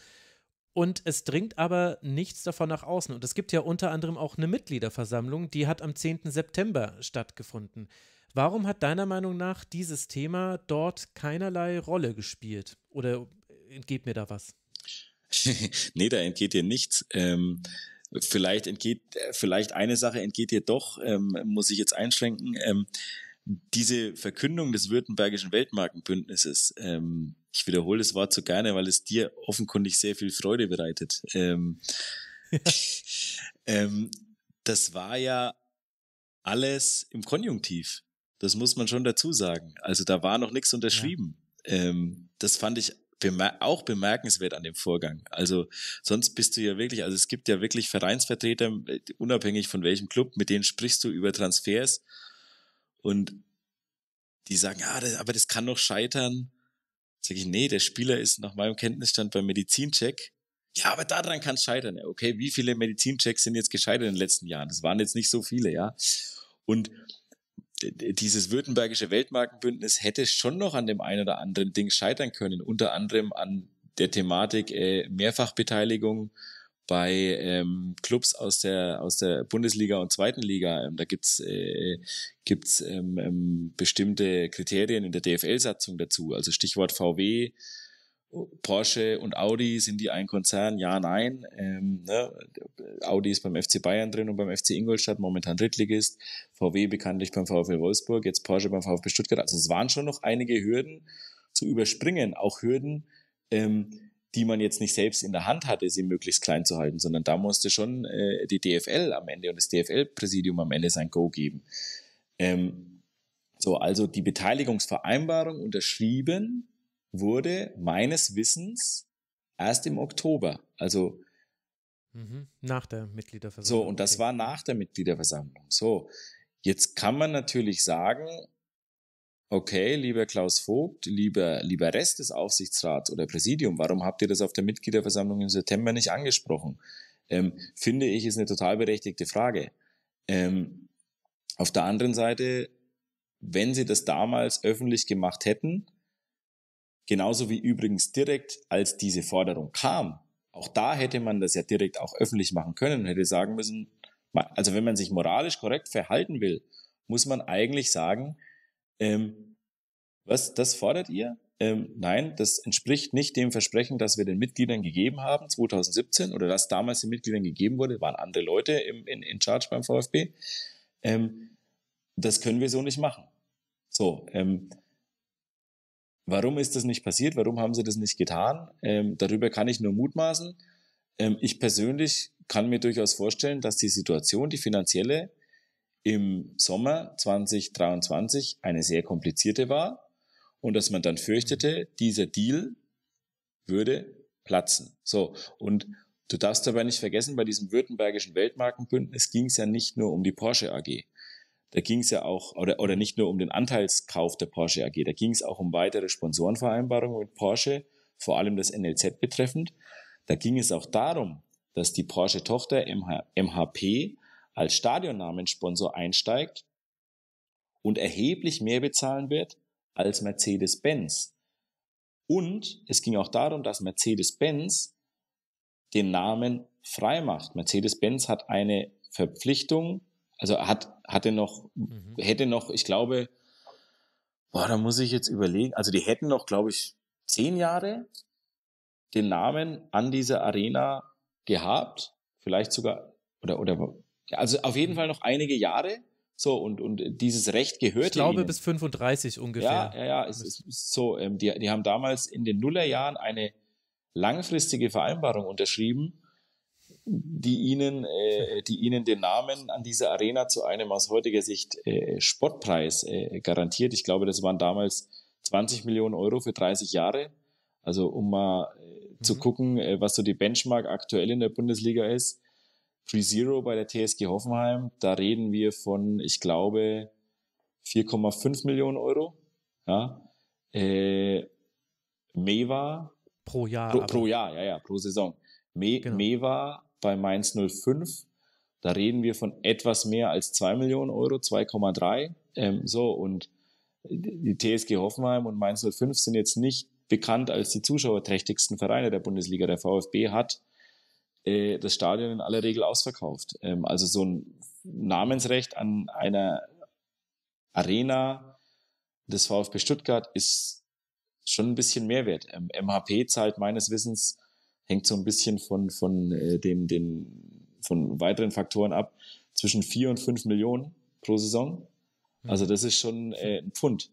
Und es dringt aber nichts davon nach außen. Und es gibt ja unter anderem auch eine Mitgliederversammlung, die hat am 10. September stattgefunden. Warum hat deiner Meinung nach dieses Thema dort keinerlei Rolle gespielt? Oder entgeht mir da was? nee, da entgeht dir nichts. Ähm, vielleicht entgeht, äh, vielleicht eine Sache entgeht dir doch, ähm, muss ich jetzt einschränken. Ähm, diese Verkündung des Württembergischen Weltmarkenbündnisses, ähm, ich wiederhole das Wort so gerne, weil es dir offenkundig sehr viel Freude bereitet. Ähm, ähm, das war ja alles im Konjunktiv. Das muss man schon dazu sagen. Also da war noch nichts unterschrieben. Ja. Ähm, das fand ich bemer auch bemerkenswert an dem Vorgang. Also sonst bist du ja wirklich, also es gibt ja wirklich Vereinsvertreter, äh, unabhängig von welchem Club, mit denen sprichst du über Transfers und die sagen, ja, das, aber das kann doch scheitern. Sage ich, nee, der Spieler ist nach meinem Kenntnisstand beim Medizincheck. Ja, aber daran kann es scheitern. Okay, wie viele Medizinchecks sind jetzt gescheitert in den letzten Jahren? Das waren jetzt nicht so viele, ja. Und dieses württembergische Weltmarkenbündnis hätte schon noch an dem einen oder anderen Ding scheitern können, unter anderem an der Thematik äh, Mehrfachbeteiligung bei ähm, Clubs aus der, aus der Bundesliga und zweiten Liga. Ähm, da gibt's äh, gibt's, ähm, ähm, bestimmte Kriterien in der DFL-Satzung dazu. Also Stichwort VW, Porsche und Audi, sind die ein Konzern? Ja, nein. Ähm, ne? Audi ist beim FC Bayern drin und beim FC Ingolstadt, momentan Drittligist. VW bekanntlich beim VfL Wolfsburg, jetzt Porsche beim VfB Stuttgart. Also es waren schon noch einige Hürden zu überspringen, auch Hürden, ähm, die man jetzt nicht selbst in der Hand hatte, sie möglichst klein zu halten, sondern da musste schon äh, die DFL am Ende und das DFL-Präsidium am Ende sein Go geben. Ähm, so, also die Beteiligungsvereinbarung unterschrieben wurde meines Wissens erst im Oktober, also mhm. nach der Mitgliederversammlung. So, und das war nach der Mitgliederversammlung. So, jetzt kann man natürlich sagen, okay, lieber Klaus Vogt, lieber, lieber Rest des Aufsichtsrats oder Präsidium, warum habt ihr das auf der Mitgliederversammlung im September nicht angesprochen? Ähm, finde ich, ist eine total berechtigte Frage. Ähm, auf der anderen Seite, wenn sie das damals öffentlich gemacht hätten, genauso wie übrigens direkt, als diese Forderung kam, auch da hätte man das ja direkt auch öffentlich machen können und hätte sagen müssen, also wenn man sich moralisch korrekt verhalten will, muss man eigentlich sagen, ähm, was, das fordert ihr? Ähm, nein, das entspricht nicht dem Versprechen, das wir den Mitgliedern gegeben haben 2017 oder das damals den Mitgliedern gegeben wurde, waren andere Leute im, in, in Charge beim VfB. Ähm, das können wir so nicht machen. So, ähm, warum ist das nicht passiert? Warum haben sie das nicht getan? Ähm, darüber kann ich nur mutmaßen. Ähm, ich persönlich kann mir durchaus vorstellen, dass die Situation, die finanzielle, im Sommer 2023 eine sehr komplizierte war und dass man dann fürchtete, mhm. dieser Deal würde platzen. So. Und du darfst dabei nicht vergessen, bei diesem württembergischen Weltmarkenbündnis ging es ja nicht nur um die Porsche AG. Da ging es ja auch, oder, oder nicht nur um den Anteilskauf der Porsche AG, da ging es auch um weitere Sponsorenvereinbarungen mit Porsche, vor allem das NLZ betreffend. Da ging es auch darum, dass die Porsche-Tochter MH, MHP als Stadionnamensponsor einsteigt und erheblich mehr bezahlen wird als Mercedes-Benz. Und es ging auch darum, dass Mercedes-Benz den Namen freimacht. Mercedes-Benz hat eine Verpflichtung, also hat, hatte noch, mhm. hätte noch, ich glaube, boah, da muss ich jetzt überlegen, also die hätten noch, glaube ich, zehn Jahre den Namen an dieser Arena gehabt, vielleicht sogar, oder, oder also auf jeden mhm. Fall noch einige Jahre. So, und, und dieses Recht gehört. Ich glaube ihnen. bis 35 ungefähr. Ja, ja, ja. Es, ist so, ähm, die, die haben damals in den Nullerjahren eine langfristige Vereinbarung unterschrieben, die ihnen, äh, die ihnen den Namen an dieser Arena zu einem aus heutiger Sicht äh, Sportpreis äh, garantiert. Ich glaube, das waren damals 20 Millionen Euro für 30 Jahre. Also um mal äh, mhm. zu gucken, äh, was so die Benchmark aktuell in der Bundesliga ist Pre-Zero bei der TSG Hoffenheim. Da reden wir von, ich glaube, 4,5 Millionen Euro. Ja. Äh, Meva. Pro Jahr. Pro, pro, Jahr, ja, ja, pro Saison. Me, genau. Meva bei Mainz 05. Da reden wir von etwas mehr als 2 Millionen Euro, 2,3. Ähm, so, und die TSG Hoffenheim und Mainz 05 sind jetzt nicht bekannt als die zuschauerträchtigsten Vereine der Bundesliga. Der VfB hat äh, das Stadion in aller Regel ausverkauft. Ähm, also so ein Namensrecht an einer Arena des VfB Stuttgart ist schon ein bisschen Mehrwert. Ähm, MHP zahlt meines Wissens, hängt so ein bisschen von, von, äh, dem, den, von weiteren Faktoren ab, zwischen vier und fünf Millionen pro Saison. Mhm. Also das ist schon äh, ein Pfund.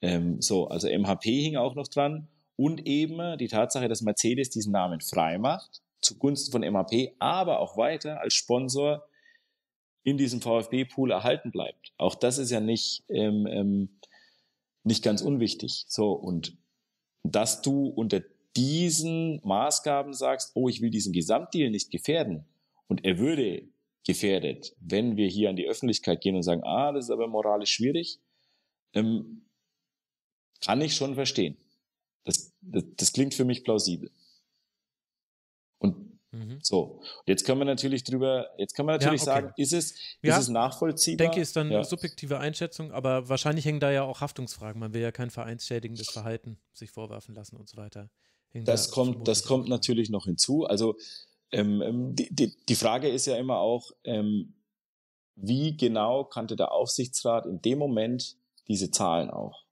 Ähm, so, also MHP hing auch noch dran und eben die Tatsache, dass Mercedes diesen Namen frei macht zugunsten von MAP, aber auch weiter als Sponsor in diesem VfB-Pool erhalten bleibt. Auch das ist ja nicht, ähm, ähm, nicht ganz unwichtig. So, und dass du unter diesen Maßgaben sagst, oh, ich will diesen Gesamtdeal nicht gefährden und er würde gefährdet, wenn wir hier an die Öffentlichkeit gehen und sagen, ah, das ist aber moralisch schwierig, ähm, kann ich schon verstehen. Das, das, das klingt für mich plausibel. Mhm. So, und jetzt können wir natürlich drüber, jetzt können wir natürlich ja, okay. sagen, ist es, ja, ist es nachvollziehbar? Ich denke, ist dann ja. subjektive Einschätzung, aber wahrscheinlich hängen da ja auch Haftungsfragen. Man will ja kein vereinsschädigendes Verhalten sich vorwerfen lassen und so weiter. Hängen das da kommt, das kommt natürlich noch hinzu. Also ähm, ähm, die, die, die, Frage ist ja immer auch, ähm, wie genau kannte der Aufsichtsrat in dem Moment diese Zahlen auch?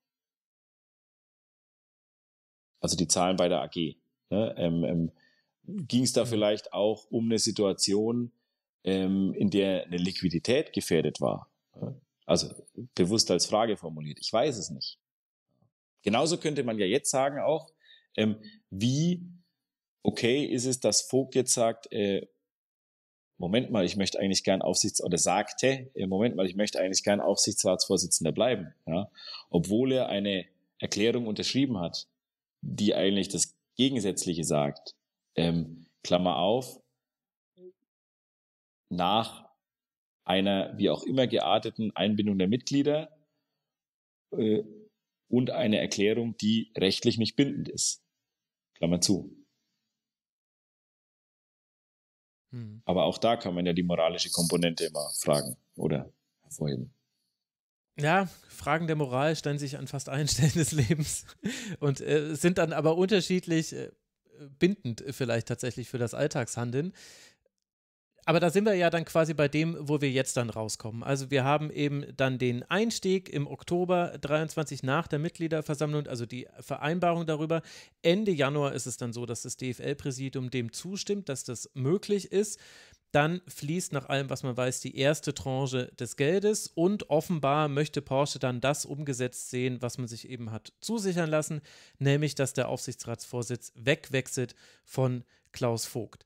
Also die Zahlen bei der AG. Ne? Ähm, ähm ging es da vielleicht auch um eine Situation, ähm, in der eine Liquidität gefährdet war. Also bewusst als Frage formuliert. Ich weiß es nicht. Genauso könnte man ja jetzt sagen auch, ähm, wie okay ist es, dass Vogt jetzt sagt, äh, Moment mal, ich möchte eigentlich gern Aufsichts oder sagte, äh, Moment mal, ich möchte eigentlich gern Aufsichtsratsvorsitzender bleiben, ja? obwohl er eine Erklärung unterschrieben hat, die eigentlich das Gegensätzliche sagt. Ähm, Klammer auf, nach einer wie auch immer gearteten Einbindung der Mitglieder äh, und eine Erklärung, die rechtlich nicht bindend ist. Klammer zu. Hm. Aber auch da kann man ja die moralische Komponente immer fragen oder hervorheben. Ja, Fragen der Moral stellen sich an fast allen Stellen des Lebens und äh, sind dann aber unterschiedlich. Äh bindend äh, vielleicht tatsächlich für das Alltagshandeln. Aber da sind wir ja dann quasi bei dem, wo wir jetzt dann rauskommen. Also wir haben eben dann den Einstieg im Oktober 23 nach der Mitgliederversammlung, also die Vereinbarung darüber. Ende Januar ist es dann so, dass das DFL-Präsidium dem zustimmt, dass das möglich ist dann fließt nach allem, was man weiß, die erste Tranche des Geldes und offenbar möchte Porsche dann das umgesetzt sehen, was man sich eben hat zusichern lassen, nämlich dass der Aufsichtsratsvorsitz wegwechselt von Klaus Vogt.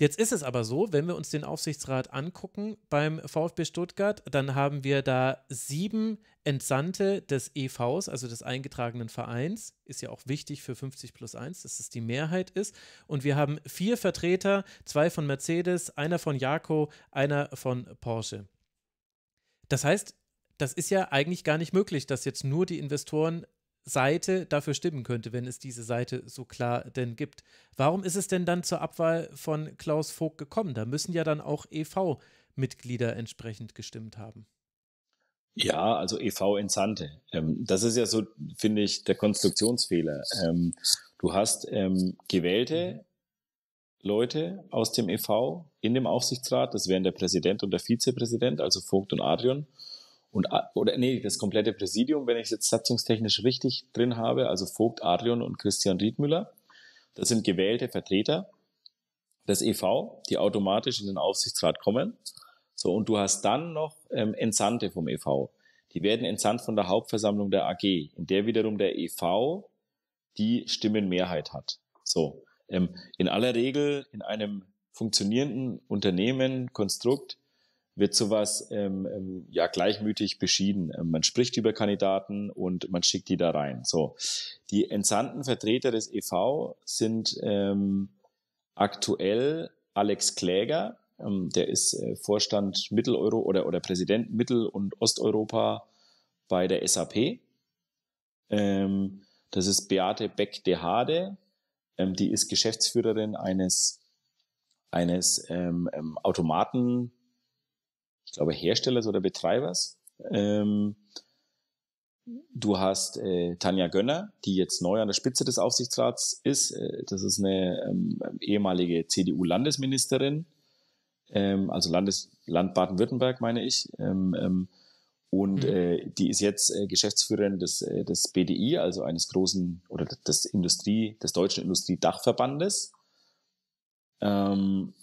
Jetzt ist es aber so, wenn wir uns den Aufsichtsrat angucken beim VfB Stuttgart, dann haben wir da sieben Entsandte des EVs, also des eingetragenen Vereins. Ist ja auch wichtig für 50 plus 1, dass es die Mehrheit ist. Und wir haben vier Vertreter, zwei von Mercedes, einer von Jaco, einer von Porsche. Das heißt, das ist ja eigentlich gar nicht möglich, dass jetzt nur die Investoren Seite dafür stimmen könnte, wenn es diese Seite so klar denn gibt. Warum ist es denn dann zur Abwahl von Klaus Vogt gekommen? Da müssen ja dann auch EV-Mitglieder entsprechend gestimmt haben. Ja, also EV entsandte. Ähm, das ist ja so, finde ich, der Konstruktionsfehler. Ähm, du hast ähm, gewählte Leute aus dem EV in dem Aufsichtsrat, das wären der Präsident und der Vizepräsident, also Vogt und Adrian und äh, oder nee, das komplette Präsidium, wenn ich es jetzt satzungstechnisch richtig drin habe, also Vogt, Adrian und Christian Riedmüller. Das sind gewählte Vertreter des EV, die automatisch in den Aufsichtsrat kommen. So, und du hast dann noch ähm, Entsandte vom EV. Die werden entsandt von der Hauptversammlung der AG, in der wiederum der EV die Stimmenmehrheit hat. So, ähm, in aller Regel in einem funktionierenden Unternehmen, Konstrukt, wird sowas ähm, ähm, ja gleichmütig beschieden. Ähm, man spricht über Kandidaten und man schickt die da rein. So, die entsandten Vertreter des EV sind ähm, aktuell Alex Kläger, ähm, der ist äh, Vorstand Mitteleuropa oder oder Präsident Mittel- und Osteuropa bei der SAP. Ähm, das ist Beate Beck de Hade, ähm, die ist Geschäftsführerin eines eines ähm, ähm Automaten ich glaube, Herstellers oder Betreibers. Ähm, du hast äh, Tanja Gönner, die jetzt neu an der Spitze des Aufsichtsrats ist. Äh, das ist eine ähm, ehemalige CDU-Landesministerin, ähm, also Landes Land Baden-Württemberg, meine ich. Ähm, ähm und mhm. äh, die ist jetzt äh, Geschäftsführerin des, äh, des BDI, also eines großen oder des Industrie, des Deutschen Industriedachverbandes. Ähm,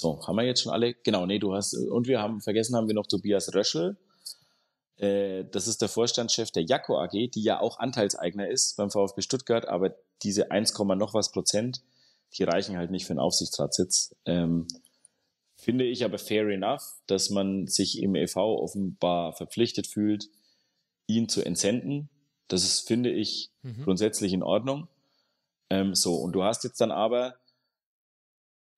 so, haben wir jetzt schon alle? Genau, nee, du hast, und wir haben, vergessen haben wir noch Tobias Röschel. Äh, das ist der Vorstandschef der Jaco AG, die ja auch Anteilseigner ist beim VfB Stuttgart, aber diese 1, noch was Prozent, die reichen halt nicht für einen Aufsichtsratssitz. Ähm, finde ich aber fair enough, dass man sich im e.V. offenbar verpflichtet fühlt, ihn zu entsenden. Das ist, finde ich, mhm. grundsätzlich in Ordnung. Ähm, so, und du hast jetzt dann aber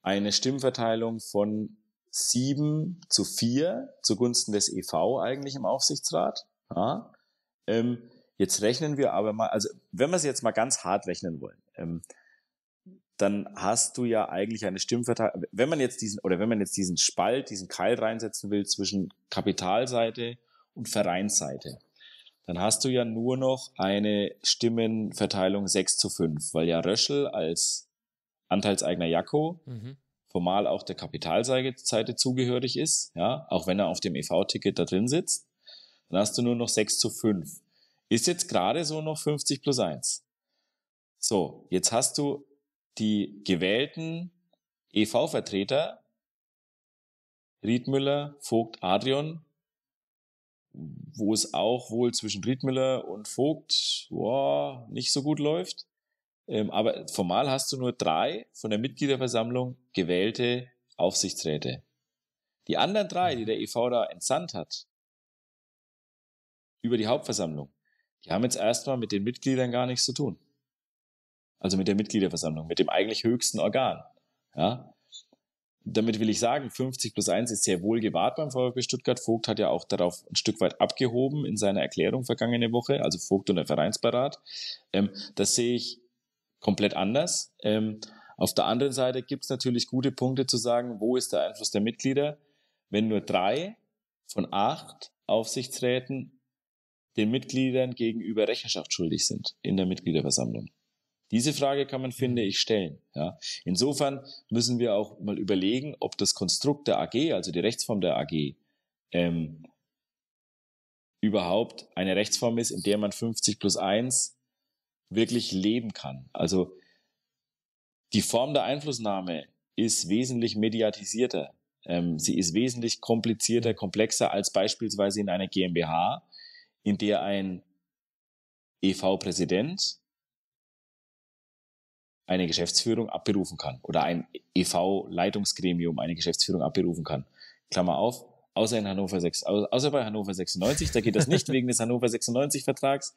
eine Stimmverteilung von 7 zu 4 zugunsten des EV eigentlich im Aufsichtsrat. Ja. Ähm, jetzt rechnen wir aber mal, also wenn wir es jetzt mal ganz hart rechnen wollen, ähm, dann hast du ja eigentlich eine Stimmverteilung, wenn man jetzt diesen, oder wenn man jetzt diesen Spalt, diesen Keil reinsetzen will zwischen Kapitalseite und Vereinsseite, dann hast du ja nur noch eine Stimmenverteilung 6 zu 5, weil ja Röschel als Anteilseigner Jakko, mhm. formal auch der Kapitalseite zugehörig ist, ja, auch wenn er auf dem EV-Ticket da drin sitzt, dann hast du nur noch 6 zu 5. Ist jetzt gerade so noch 50 plus 1. So, jetzt hast du die gewählten EV-Vertreter, Riedmüller, Vogt, Adrian, wo es auch wohl zwischen Riedmüller und Vogt boah, nicht so gut läuft. Ähm, aber formal hast du nur drei von der Mitgliederversammlung gewählte Aufsichtsräte. Die anderen drei, die der EV da entsandt hat, über die Hauptversammlung, die haben jetzt erstmal mit den Mitgliedern gar nichts zu tun. Also mit der Mitgliederversammlung, mit dem eigentlich höchsten Organ. Ja? Damit will ich sagen, 50 plus 1 ist sehr wohl gewahrt beim VfB Stuttgart. Vogt hat ja auch darauf ein Stück weit abgehoben in seiner Erklärung vergangene Woche, also Vogt und der Vereinsbeirat. Ähm, das sehe ich komplett anders. Ähm, auf der anderen Seite gibt es natürlich gute Punkte zu sagen, wo ist der Einfluss der Mitglieder, wenn nur drei von acht Aufsichtsräten den Mitgliedern gegenüber Rechenschaft schuldig sind in der Mitgliederversammlung. Diese Frage kann man, finde ich, stellen. Ja. Insofern müssen wir auch mal überlegen, ob das Konstrukt der AG, also die Rechtsform der AG, ähm, überhaupt eine Rechtsform ist, in der man 50 plus 1 wirklich leben kann. Also die Form der Einflussnahme ist wesentlich mediatisierter. Ähm, sie ist wesentlich komplizierter, komplexer als beispielsweise in einer GmbH, in der ein EV-Präsident eine Geschäftsführung abberufen kann oder ein EV-Leitungsgremium eine Geschäftsführung abberufen kann. Klammer auf, außer in Hannover 6, außer bei Hannover 96, da geht das nicht wegen des Hannover 96 Vertrags,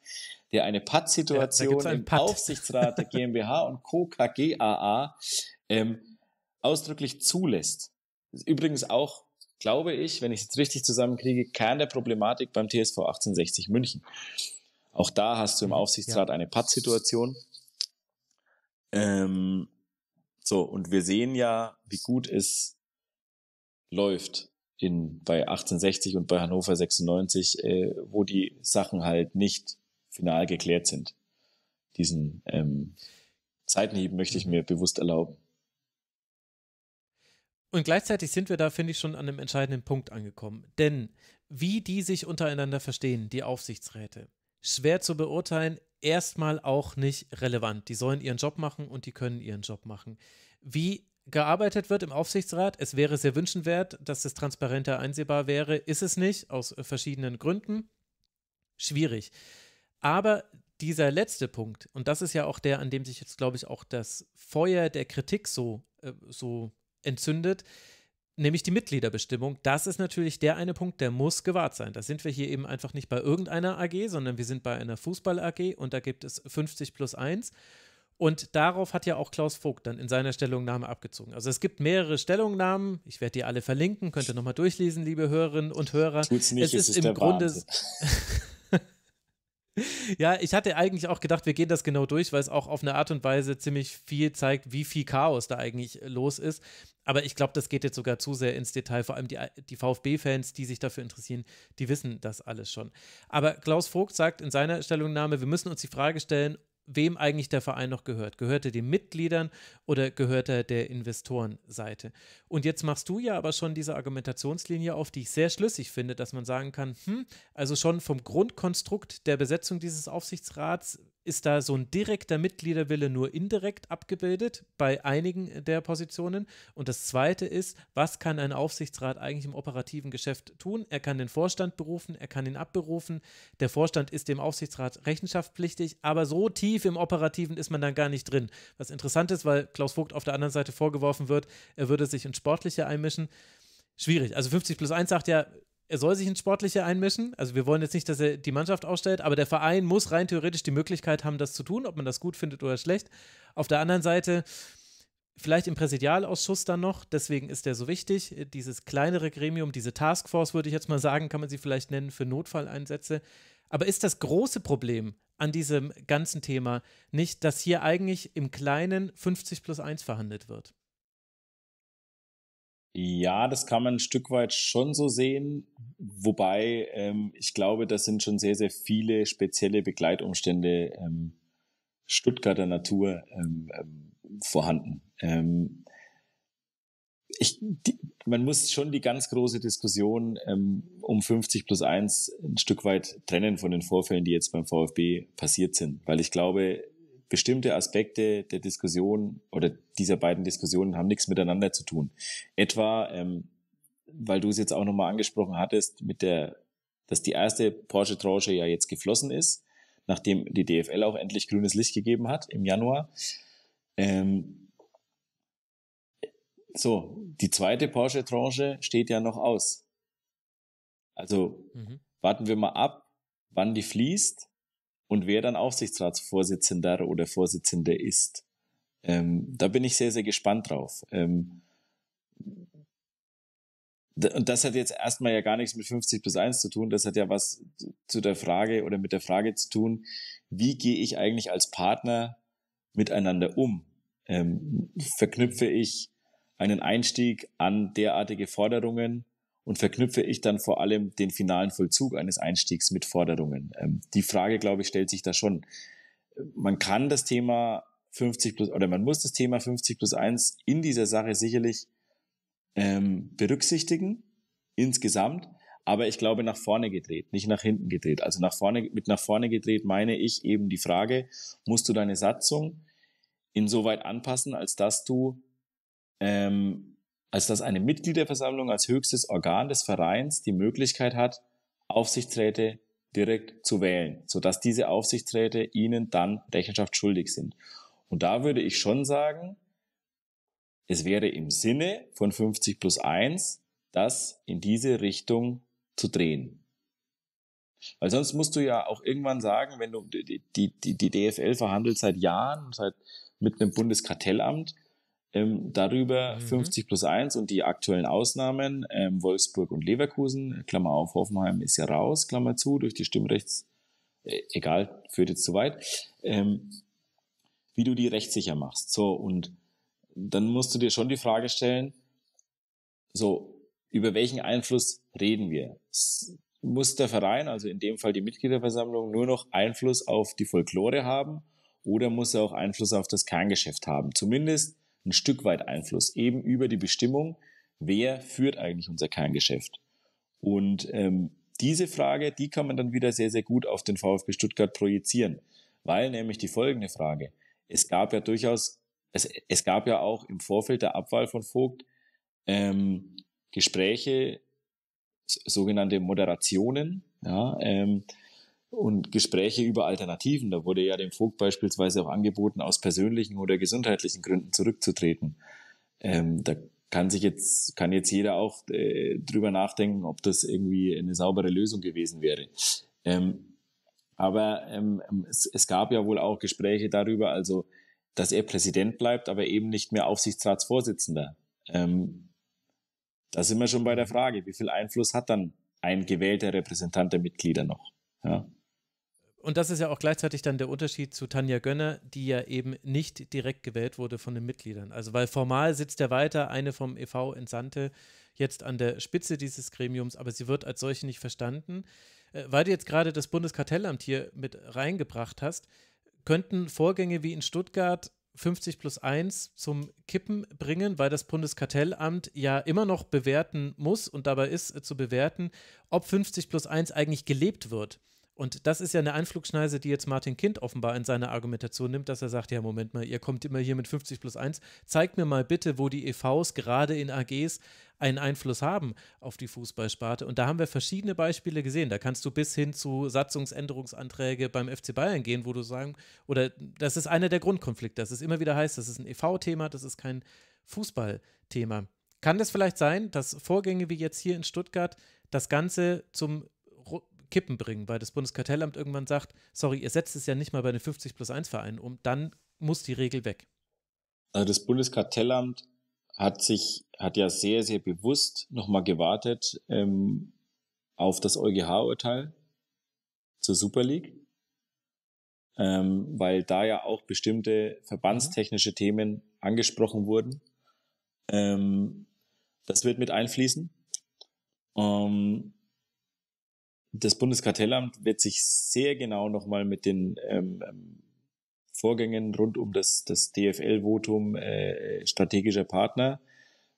der eine Pattsituation ja, im Putt. Aufsichtsrat der GmbH und Co. KGAA ähm, ausdrücklich zulässt. Übrigens auch, glaube ich, wenn ich es jetzt richtig zusammenkriege, Kern der Problematik beim TSV 1860 München. Auch da hast du im Aufsichtsrat ja. eine Pattsituation. Ähm, so, und wir sehen ja, wie gut es läuft in, bei 1860 und bei Hannover 96, äh, wo die Sachen halt nicht final geklärt sind. Diesen ähm, Zeitenhieb möchte ich mhm. mir bewusst erlauben. Und gleichzeitig sind wir da, finde ich, schon an einem entscheidenden Punkt angekommen. Denn wie die sich untereinander verstehen, die Aufsichtsräte, schwer zu beurteilen, erstmal auch nicht relevant. Die sollen ihren Job machen und die können ihren Job machen. Wie gearbeitet wird im Aufsichtsrat. Es wäre sehr wünschenswert, dass es transparenter einsehbar wäre. Ist es nicht, aus äh, verschiedenen Gründen. Schwierig. Aber dieser letzte Punkt, und das ist ja auch der, an dem sich jetzt, glaube ich, auch das Feuer der Kritik so, äh, so entzündet, nämlich die Mitgliederbestimmung, das ist natürlich der eine Punkt, der muss gewahrt sein. Da sind wir hier eben einfach nicht bei irgendeiner AG, sondern wir sind bei einer Fußball-AG und da gibt es 50 plus 1. Und darauf hat ja auch Klaus Vogt dann in seiner Stellungnahme abgezogen. Also es gibt mehrere Stellungnahmen, ich werde die alle verlinken, könnt ihr nochmal durchlesen, liebe Hörerinnen und Hörer. Tut's nicht, es ist, es ist im Grunde. ja, ich hatte eigentlich auch gedacht, wir gehen das genau durch, weil es auch auf eine Art und Weise ziemlich viel zeigt, wie viel Chaos da eigentlich äh, los ist. Aber ich glaube, das geht jetzt sogar zu sehr ins Detail. Vor allem die, äh, die VfB-Fans, die sich dafür interessieren, die wissen das alles schon. Aber Klaus Vogt sagt in seiner Stellungnahme, wir müssen uns die Frage stellen, wem eigentlich der Verein noch gehört. Gehört er den Mitgliedern oder gehört er der Investorenseite? Und jetzt machst du ja aber schon diese Argumentationslinie auf, die ich sehr schlüssig finde, dass man sagen kann, hm, also schon vom Grundkonstrukt der Besetzung dieses Aufsichtsrats ist da so ein direkter Mitgliederwille nur indirekt abgebildet bei einigen der Positionen. Und das Zweite ist, was kann ein Aufsichtsrat eigentlich im operativen Geschäft tun? Er kann den Vorstand berufen, er kann ihn abberufen. Der Vorstand ist dem Aufsichtsrat rechenschaftspflichtig, aber so tief tief im Operativen ist man dann gar nicht drin. Was interessant ist, weil Klaus Vogt auf der anderen Seite vorgeworfen wird, er würde sich ins Sportliche einmischen. Schwierig. Also 50 plus 1 sagt ja, er soll sich ins Sportliche einmischen. Also wir wollen jetzt nicht, dass er die Mannschaft ausstellt, aber der Verein muss rein theoretisch die Möglichkeit haben, das zu tun, ob man das gut findet oder schlecht. Auf der anderen Seite, vielleicht im Präsidialausschuss dann noch, deswegen ist der so wichtig, dieses kleinere Gremium, diese Taskforce würde ich jetzt mal sagen, kann man sie vielleicht nennen für Notfalleinsätze. Aber ist das große Problem an diesem ganzen Thema nicht, dass hier eigentlich im Kleinen 50 plus 1 verhandelt wird? Ja, das kann man ein Stück weit schon so sehen. Wobei ähm, ich glaube, das sind schon sehr, sehr viele spezielle Begleitumstände ähm, Stuttgarter Natur ähm, ähm vorhanden. Ähm, ich, die, man muss schon die ganz große Diskussion ähm, um 50 plus 1 ein Stück weit trennen von den Vorfällen, die jetzt beim VfB passiert sind. Weil ich glaube, bestimmte Aspekte der Diskussion oder dieser beiden Diskussionen haben nichts miteinander zu tun. Etwa, ähm, weil du es jetzt auch nochmal angesprochen hattest, mit der, dass die erste Porsche-Tranche ja jetzt geflossen ist, nachdem die DFL auch endlich grünes Licht gegeben hat im Januar. Ähm, so, die zweite Porsche-Tranche steht ja noch aus. Also mhm. warten wir mal ab, wann die fließt und wer dann Aufsichtsratsvorsitzender oder Vorsitzende ist. Ähm, da bin ich sehr, sehr gespannt drauf. Ähm, und das hat jetzt erstmal ja gar nichts mit 50 plus 1 zu tun. Das hat ja was zu der Frage oder mit der Frage zu tun, wie gehe ich eigentlich als Partner miteinander um? Ähm, verknüpfe ich einen Einstieg an derartige Forderungen und verknüpfe ich dann vor allem den finalen Vollzug eines Einstiegs mit Forderungen? Ähm, die Frage, glaube ich, stellt sich da schon. Man kann das Thema 50 plus oder man muss das Thema 50 plus 1 in dieser Sache sicherlich ähm, berücksichtigen, insgesamt, aber ich glaube nach vorne gedreht, nicht nach hinten gedreht. Also nach vorne, mit nach vorne gedreht meine ich eben die Frage, musst du deine Satzung insoweit anpassen, als dass du ähm, als dass eine Mitgliederversammlung als höchstes Organ des Vereins die Möglichkeit hat, Aufsichtsräte direkt zu wählen, sodass diese Aufsichtsräte ihnen dann Rechenschaft schuldig sind. Und da würde ich schon sagen, es wäre im Sinne von 50 plus 1, das in diese Richtung zu drehen. Weil sonst musst du ja auch irgendwann sagen, wenn du die, die, die DFL verhandelt seit Jahren, seit mit einem Bundeskartellamt, ähm, darüber, mhm. 50 plus 1 und die aktuellen Ausnahmen, ähm, Wolfsburg und Leverkusen, Klammer auf, Hoffenheim ist ja raus, Klammer zu, durch die Stimmrechts, äh, egal, führt jetzt zu weit, ähm, wie du die rechtssicher machst. So, und dann musst du dir schon die Frage stellen, so, über welchen Einfluss reden wir? Muss der Verein, also in dem Fall die Mitgliederversammlung, nur noch Einfluss auf die Folklore haben oder muss er auch Einfluss auf das Kerngeschäft haben? Zumindest ein Stück weit Einfluss, eben über die Bestimmung, wer führt eigentlich unser Kerngeschäft. Und ähm, diese Frage, die kann man dann wieder sehr, sehr gut auf den VfB Stuttgart projizieren, weil nämlich die folgende Frage, es gab ja durchaus, es, es gab ja auch im Vorfeld der Abwahl von Vogt ähm, Gespräche, sogenannte Moderationen, ja, ähm, und Gespräche über Alternativen. Da wurde ja dem Vogt beispielsweise auch angeboten, aus persönlichen oder gesundheitlichen Gründen zurückzutreten. Ähm, da kann sich jetzt, kann jetzt jeder auch äh, drüber nachdenken, ob das irgendwie eine saubere Lösung gewesen wäre. Ähm, aber ähm, es, es, gab ja wohl auch Gespräche darüber, also, dass er Präsident bleibt, aber eben nicht mehr Aufsichtsratsvorsitzender. Ähm, da sind wir schon bei der Frage, wie viel Einfluss hat dann ein gewählter Repräsentant der Mitglieder noch? Ja und das ist ja auch gleichzeitig dann der Unterschied zu Tanja Gönner, die ja eben nicht direkt gewählt wurde von den Mitgliedern. Also weil formal sitzt ja weiter eine vom EV entsandte jetzt an der Spitze dieses Gremiums, aber sie wird als solche nicht verstanden. Äh, weil du jetzt gerade das Bundeskartellamt hier mit reingebracht hast, könnten Vorgänge wie in Stuttgart 50 plus 1 zum Kippen bringen, weil das Bundeskartellamt ja immer noch bewerten muss und dabei ist äh, zu bewerten, ob 50 plus 1 eigentlich gelebt wird. Und das ist ja eine Einflugschneise, die jetzt Martin Kind offenbar in seiner Argumentation nimmt, dass er sagt, ja, Moment mal, ihr kommt immer hier mit 50 plus 1, zeigt mir mal bitte, wo die EVs gerade in AGs einen Einfluss haben auf die Fußballsparte. Und da haben wir verschiedene Beispiele gesehen. Da kannst du bis hin zu Satzungsänderungsanträge beim FC Bayern gehen, wo du sagen, oder das ist einer der Grundkonflikte, dass es immer wieder heißt, das ist ein EV-Thema, das ist kein Fußballthema. Kann das vielleicht sein, dass Vorgänge wie jetzt hier in Stuttgart das Ganze zum Kippen bringen, weil das Bundeskartellamt irgendwann sagt, sorry, ihr setzt es ja nicht mal bei den 50 plus 1 Vereinen um, dann muss die Regel weg. Also das Bundeskartellamt hat sich, hat ja sehr, sehr bewusst nochmal gewartet ähm, auf das EuGH-Urteil zur Super League, ähm, weil da ja auch bestimmte verbandstechnische mhm. Themen angesprochen wurden. Ähm, das wird mit einfließen. Um, ähm, das Bundeskartellamt wird sich sehr genau nochmal mit den ähm, ähm, Vorgängen rund um das, das DFL-Votum äh, äh, strategischer Partner,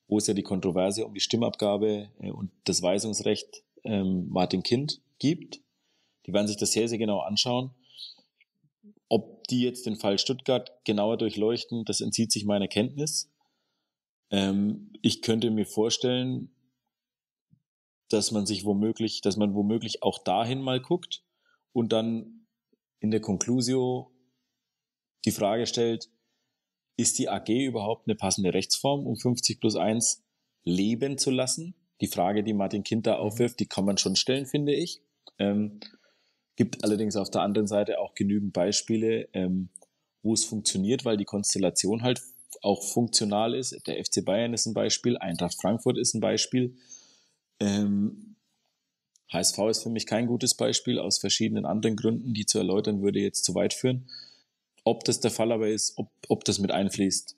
wo es ja die Kontroverse um die Stimmabgabe äh, und das Weisungsrecht ähm, Martin Kind gibt. Die werden sich das sehr, sehr genau anschauen. Ob die jetzt den Fall Stuttgart genauer durchleuchten, das entzieht sich meiner Kenntnis. Ähm, ich könnte mir vorstellen, dass man sich womöglich, dass man womöglich auch dahin mal guckt und dann in der Conclusio die Frage stellt, ist die AG überhaupt eine passende Rechtsform, um 50 plus 1 leben zu lassen? Die Frage, die Martin Kind da aufwirft, die kann man schon stellen, finde ich. Ähm, gibt allerdings auf der anderen Seite auch genügend Beispiele, ähm, wo es funktioniert, weil die Konstellation halt auch funktional ist. Der FC Bayern ist ein Beispiel, Eintracht Frankfurt ist ein Beispiel. Ähm, HSV ist für mich kein gutes Beispiel, aus verschiedenen anderen Gründen, die zu erläutern würde jetzt zu weit führen. Ob das der Fall aber ist, ob, ob das mit einfließt,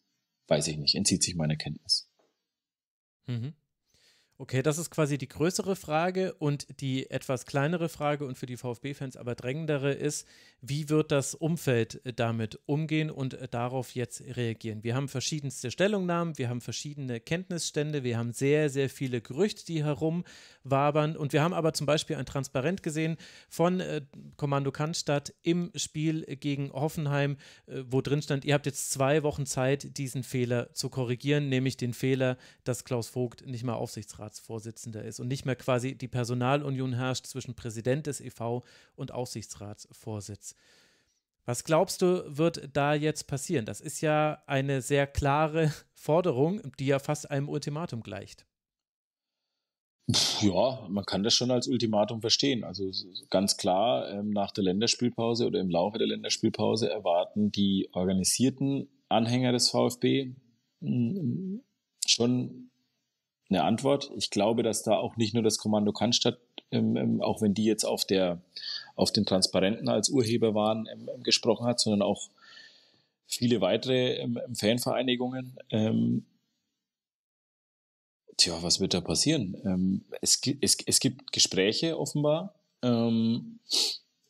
weiß ich nicht, entzieht sich meiner Kenntnis. Mhm. Okay, das ist quasi die größere Frage und die etwas kleinere Frage und für die VfB-Fans aber drängendere ist, wie wird das Umfeld äh, damit umgehen und äh, darauf jetzt reagieren? Wir haben verschiedenste Stellungnahmen, wir haben verschiedene Kenntnisstände, wir haben sehr, sehr viele Gerüchte, die herumwabern und wir haben aber zum Beispiel ein Transparent gesehen von äh, Kommando Cannstatt im Spiel gegen Hoffenheim, wo drin stand, ihr habt jetzt zwei Wochen Zeit, diesen Fehler zu korrigieren, nämlich den Fehler, dass Klaus Vogt nicht mal Aufsichtsrat Aufsichtsratsvorsitzender ist und nicht mehr quasi die Personalunion herrscht zwischen Präsident des EV und Aufsichtsratsvorsitz. Was glaubst du, wird da jetzt passieren? Das ist ja eine sehr klare Forderung, die ja fast einem Ultimatum gleicht. Ja, man kann das schon als Ultimatum verstehen. Also ganz klar, ähm, nach der Länderspielpause oder im Laufe der Länderspielpause erwarten die organisierten Anhänger des VfB hm, schon eine Antwort. Ich glaube, dass da auch nicht nur das Kommando Kannstadt, ähm, ähm, auch wenn die jetzt auf, der, auf den Transparenten als Urheber waren, ähm, ähm gesprochen hat, sondern auch viele weitere ähm, ähm Fanvereinigungen. tja, was wird da passieren? es, es, es gibt Gespräche offenbar.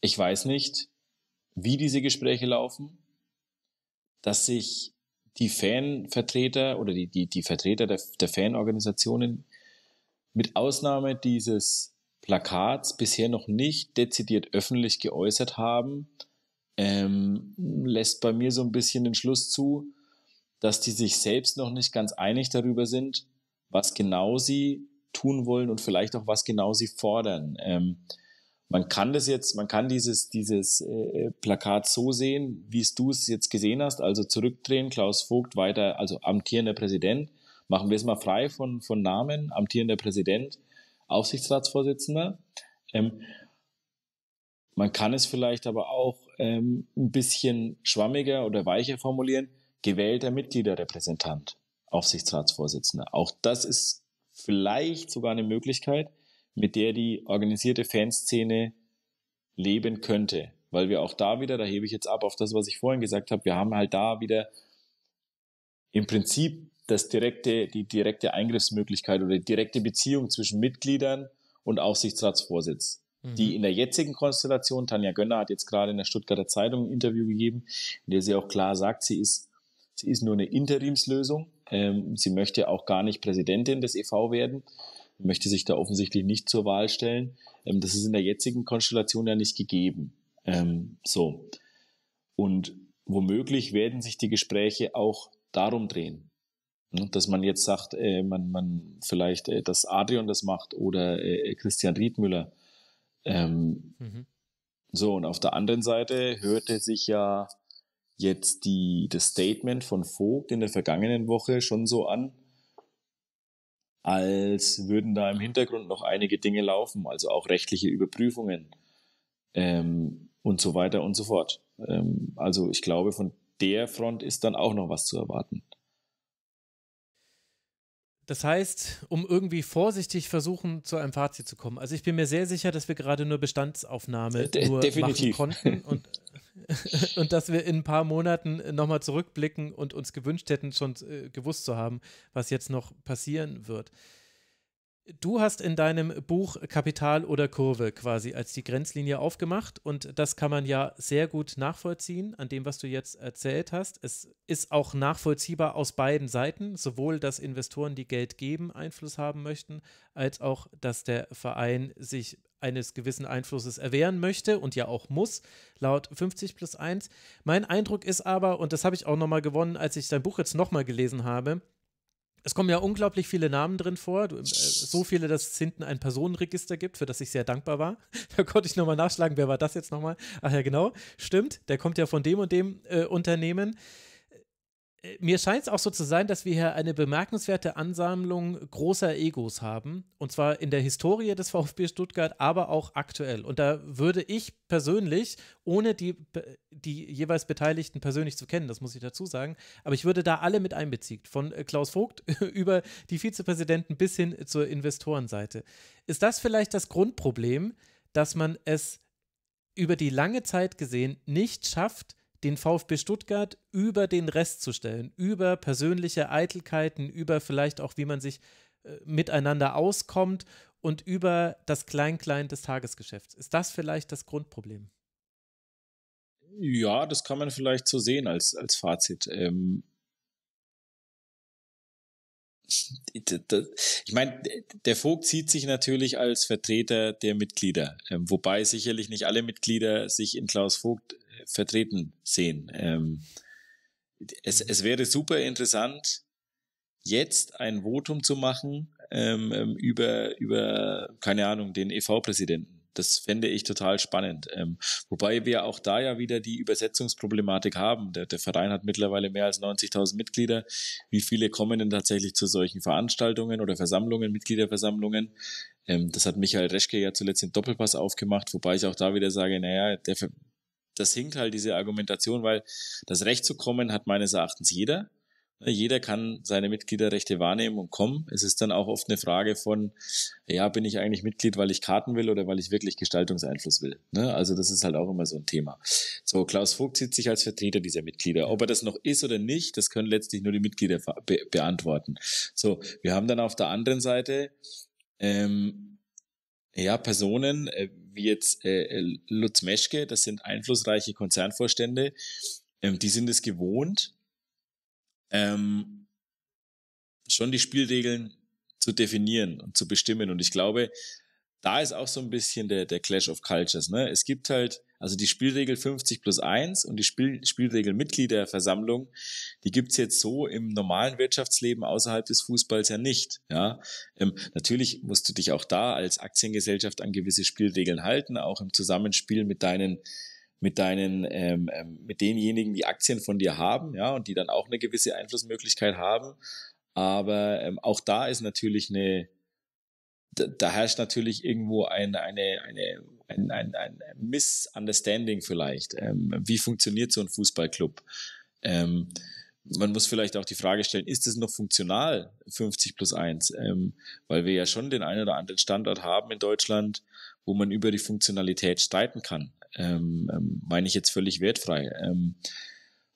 ich weiß nicht, wie diese Gespräche laufen, dass sich die Fanvertreter oder die, die, die Vertreter der, der Fanorganisationen mit Ausnahme dieses Plakats bisher noch nicht dezidiert öffentlich geäußert haben, ähm, lässt bei mir so ein bisschen den Schluss zu, dass die sich selbst noch nicht ganz einig darüber sind, was genau sie tun wollen und vielleicht auch was genau sie fordern. Ähm, man kann das jetzt, man kann dieses, dieses äh, Plakat so sehen, wie du es jetzt gesehen hast, also zurückdrehen, Klaus Vogt weiter, also amtierender Präsident, machen wir es mal frei von, von Namen, amtierender Präsident, Aufsichtsratsvorsitzender. Ähm, man kann es vielleicht aber auch ähm, ein bisschen schwammiger oder weicher formulieren, gewählter Mitgliederrepräsentant, Aufsichtsratsvorsitzender. Auch das ist vielleicht sogar eine Möglichkeit, mit der die organisierte Fanszene leben könnte. Weil wir auch da wieder, da hebe ich jetzt ab auf das, was ich vorhin gesagt habe, wir haben halt da wieder im Prinzip das direkte, die direkte Eingriffsmöglichkeit oder die direkte Beziehung zwischen Mitgliedern und Aufsichtsratsvorsitz. Mhm. Die in der jetzigen Konstellation, Tanja Gönner hat jetzt gerade in der Stuttgarter Zeitung ein Interview gegeben, in der sie auch klar sagt, sie ist, sie ist nur eine Interimslösung. Ähm, sie möchte auch gar nicht Präsidentin des EV werden möchte sich da offensichtlich nicht zur Wahl stellen. Ähm, das ist in der jetzigen Konstellation ja nicht gegeben. Ähm, so. Und womöglich werden sich die Gespräche auch darum drehen. Ne? Dass man jetzt sagt, äh, man, man vielleicht, äh, dass Adrian das macht oder äh, Christian Riedmüller. Ähm, mhm. So, und auf der anderen Seite hörte sich ja jetzt die, das Statement von Vogt in der vergangenen Woche schon so an, als würden da im Hintergrund noch einige Dinge laufen, also auch rechtliche Überprüfungen ähm, und so weiter und so fort. Ähm, also ich glaube, von der Front ist dann auch noch was zu erwarten. Das heißt, um irgendwie vorsichtig versuchen, zu einem Fazit zu kommen. Also ich bin mir sehr sicher, dass wir gerade nur Bestandsaufnahme De nur machen konnten und, und dass wir in ein paar Monaten nochmal zurückblicken und uns gewünscht hätten, schon äh, gewusst zu haben, was jetzt noch passieren wird. Du hast in deinem Buch Kapital oder Kurve quasi als die Grenzlinie aufgemacht und das kann man ja sehr gut nachvollziehen an dem, was du jetzt erzählt hast. Es ist auch nachvollziehbar aus beiden Seiten, sowohl dass Investoren, die Geld geben, Einfluss haben möchten, als auch, dass der Verein sich eines gewissen Einflusses erwehren möchte und ja auch muss, laut 50 plus 1. Mein Eindruck ist aber, und das habe ich auch nochmal gewonnen, als ich dein Buch jetzt nochmal gelesen habe, es kommen ja unglaublich viele Namen drin vor. Du, äh, so viele, dass es hinten ein Personenregister gibt, für das ich sehr dankbar war. Da konnte ich nochmal nachschlagen, wer war das jetzt nochmal? Ach ja, genau, stimmt. Der kommt ja von dem und dem äh, Unternehmen. Äh, mir scheint es auch so zu sein, dass wir hier eine bemerkenswerte Ansammlung großer Egos haben. Und zwar in der Historie des VfB Stuttgart, aber auch aktuell. Und da würde ich persönlich, ohne die, die jeweils Beteiligten persönlich zu kennen, das muss ich dazu sagen, aber ich würde da alle mit einbeziehen. Von äh, Klaus Vogt über die Vizepräsidenten bis hin zur Investorenseite. Ist das vielleicht das Grundproblem, dass man es über die lange Zeit gesehen nicht schafft, den VfB Stuttgart über den Rest zu stellen, über persönliche Eitelkeiten, über vielleicht auch, wie man sich äh, miteinander auskommt und über das Klein-Klein des Tagesgeschäfts. Ist das vielleicht das Grundproblem? Ja, das kann man vielleicht so sehen als, als Fazit. Ähm ich meine, der Vogt zieht sich natürlich als Vertreter der Mitglieder, ähm, wobei sicherlich nicht alle Mitglieder sich in Klaus Vogt vertreten sehen. Ähm, es, es wäre super interessant, jetzt ein Votum zu machen ähm, ähm über, über, keine Ahnung, den EV-Präsidenten. Das fände ich total spannend. Ähm, wobei wir auch da ja wieder die Übersetzungsproblematik haben. Der, der Verein hat mittlerweile mehr als 90.000 Mitglieder. Wie viele kommen denn tatsächlich zu solchen Veranstaltungen oder Versammlungen, Mitgliederversammlungen? Ähm, das hat Michael Reschke ja zuletzt den Doppelpass aufgemacht, wobei ich auch da wieder sage, naja, der, das hinkt halt diese Argumentation, weil das Recht zu kommen hat meines Erachtens jeder. Ne, jeder kann seine Mitgliederrechte wahrnehmen und kommen. Es ist dann auch oft eine Frage von, ja, bin ich eigentlich Mitglied, weil ich Karten will oder weil ich wirklich Gestaltungseinfluss will? Ne? Also das ist halt auch immer so ein Thema. So, Klaus Vogt sieht sich als Vertreter dieser Mitglieder. Ob er das noch ist oder nicht, das können letztlich nur die Mitglieder be beantworten. So, wir haben dann auf der anderen Seite ähm, ja, Personen, äh, wie jetzt äh, äh, Lutz Meschke, das sind einflussreiche Konzernvorstände, ähm, die sind es gewohnt, ähm, schon die Spielregeln zu definieren und zu bestimmen. Und ich glaube, da ist auch so ein bisschen der, der Clash of Cultures. Ne? Es gibt halt also die Spielregel 50 plus 1 und die Spiel Spielregel Mitgliederversammlung, die gibt's jetzt so im normalen Wirtschaftsleben außerhalb des Fußballs ja nicht. Ja? Ähm, natürlich musst du dich auch da als Aktiengesellschaft an gewisse Spielregeln halten, auch im Zusammenspiel mit deinen mit deinen, ähm, ähm mit denjenigen, die Aktien von dir haben, ja, und die dann auch eine gewisse Einflussmöglichkeit haben. Aber ähm, auch da ist natürlich eine, da, da herrscht natürlich irgendwo eine, eine, eine ein, ein, ein Misunderstanding vielleicht. Ähm, wie funktioniert so ein Fußballclub? Ähm, man muss vielleicht auch die Frage stellen, ist es noch funktional, 50 plus 1? Ähm, weil wir ja schon den einen oder anderen Standort haben in Deutschland, wo man über die Funktionalität streiten kann. Ähm, ähm, meine ich jetzt völlig wertfrei. Ähm,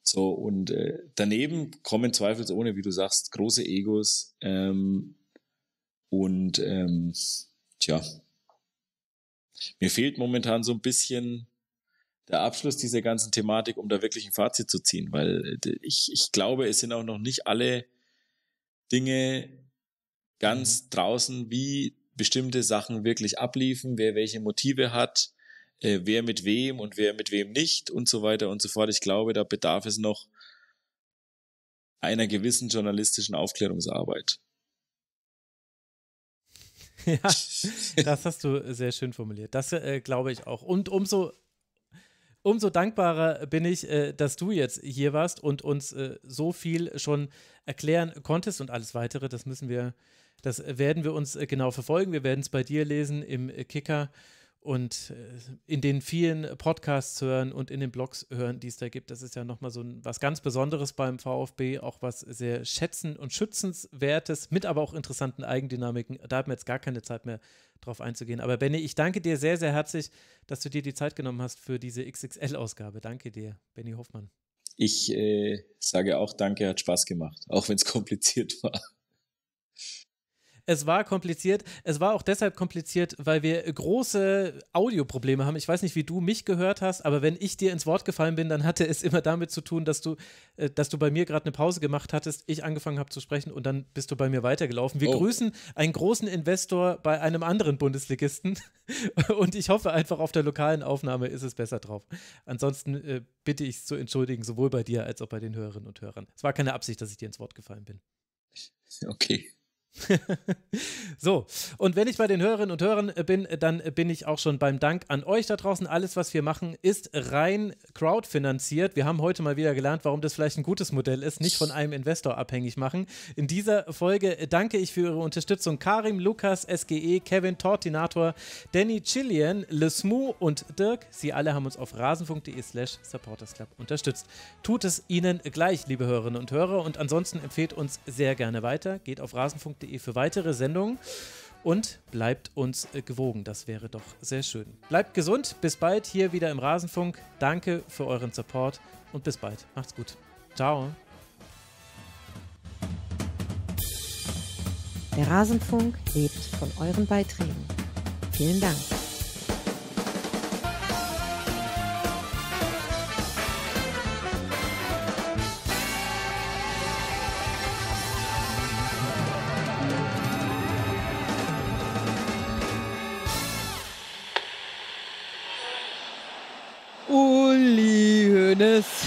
so, und äh, daneben kommen zweifelsohne, wie du sagst, große Egos und tja, mir fehlt momentan so ein bisschen der Abschluss dieser ganzen Thematik, um da wirklich ein Fazit zu ziehen, weil äh, ich, ich glaube, es sind auch noch nicht alle Dinge ganz mhm. draußen, wie bestimmte Sachen wirklich abliefen, wer welche Motive hat, äh, wer mit wem und wer mit wem nicht und so weiter und so fort. Ich glaube, da bedarf es noch einer gewissen journalistischen Aufklärungsarbeit. ja, das hast du sehr schön formuliert. Das äh, glaube ich auch. Und umso, umso dankbarer bin ich, äh, dass du jetzt hier warst und uns äh, so viel schon erklären konntest und alles weitere. Das müssen wir, das werden wir uns äh, genau verfolgen. Wir werden es bei dir lesen im Kicker und äh, in den vielen Podcasts hören und in den Blogs hören, die es da gibt. Das ist ja nochmal so ein, was ganz Besonderes beim VfB, auch was sehr schätzen und schützenswertes, mit aber auch interessanten Eigendynamiken. Da haben wir jetzt gar keine Zeit mehr drauf einzugehen. Aber Benny, ich danke dir sehr, sehr herzlich, dass du dir die Zeit genommen hast für diese XXL-Ausgabe. Danke dir, Benny Hoffmann. Ich äh, sage auch danke, hat Spaß gemacht, auch wenn es kompliziert war. Es war kompliziert. Es war auch deshalb kompliziert, weil wir große Audioprobleme haben. Ich weiß nicht, wie du mich gehört hast, aber wenn ich dir ins Wort gefallen bin, dann hatte es immer damit zu tun, dass du, äh, dass du bei mir gerade eine Pause gemacht hattest, ich angefangen habe zu sprechen und dann bist du bei mir weitergelaufen. Wir oh. grüßen einen großen Investor bei einem anderen Bundesligisten und ich hoffe einfach, auf der lokalen Aufnahme ist es besser drauf. Ansonsten äh, bitte ich es zu entschuldigen, sowohl bei dir als auch bei den Hörerinnen und Hörern. Es war keine Absicht, dass ich dir ins Wort gefallen bin. Okay. so, und wenn ich bei den Hörerinnen und Hörern äh, bin, äh, dann äh, bin ich auch schon beim Dank an euch da draußen. Alles, was wir machen, ist rein crowdfinanziert. Wir haben heute mal wieder gelernt, warum das vielleicht ein gutes Modell ist, nicht von einem Investor abhängig machen. In dieser Folge danke ich für Ihre Unterstützung Karim, Lukas, SGE, Kevin, Tortinator, Danny, Chillian, Le Smou und Dirk. Sie alle haben uns auf rasenfunk.de slash supportersclub unterstützt. Tut es Ihnen gleich, liebe Hörerinnen und Hörer. Und ansonsten empfehlt uns sehr gerne weiter. Geht auf rasenfunk.de www.startblock.de für weitere Sendungen und bleibt uns äh, gewogen. Das wäre doch sehr schön. Bleibt gesund, bis bald hier wieder im Rasenfunk. Danke für euren Support und bis bald. Macht's gut. Ciao. Der Rasenfunk lebt von euren Beiträgen. Vielen Dank. goodness.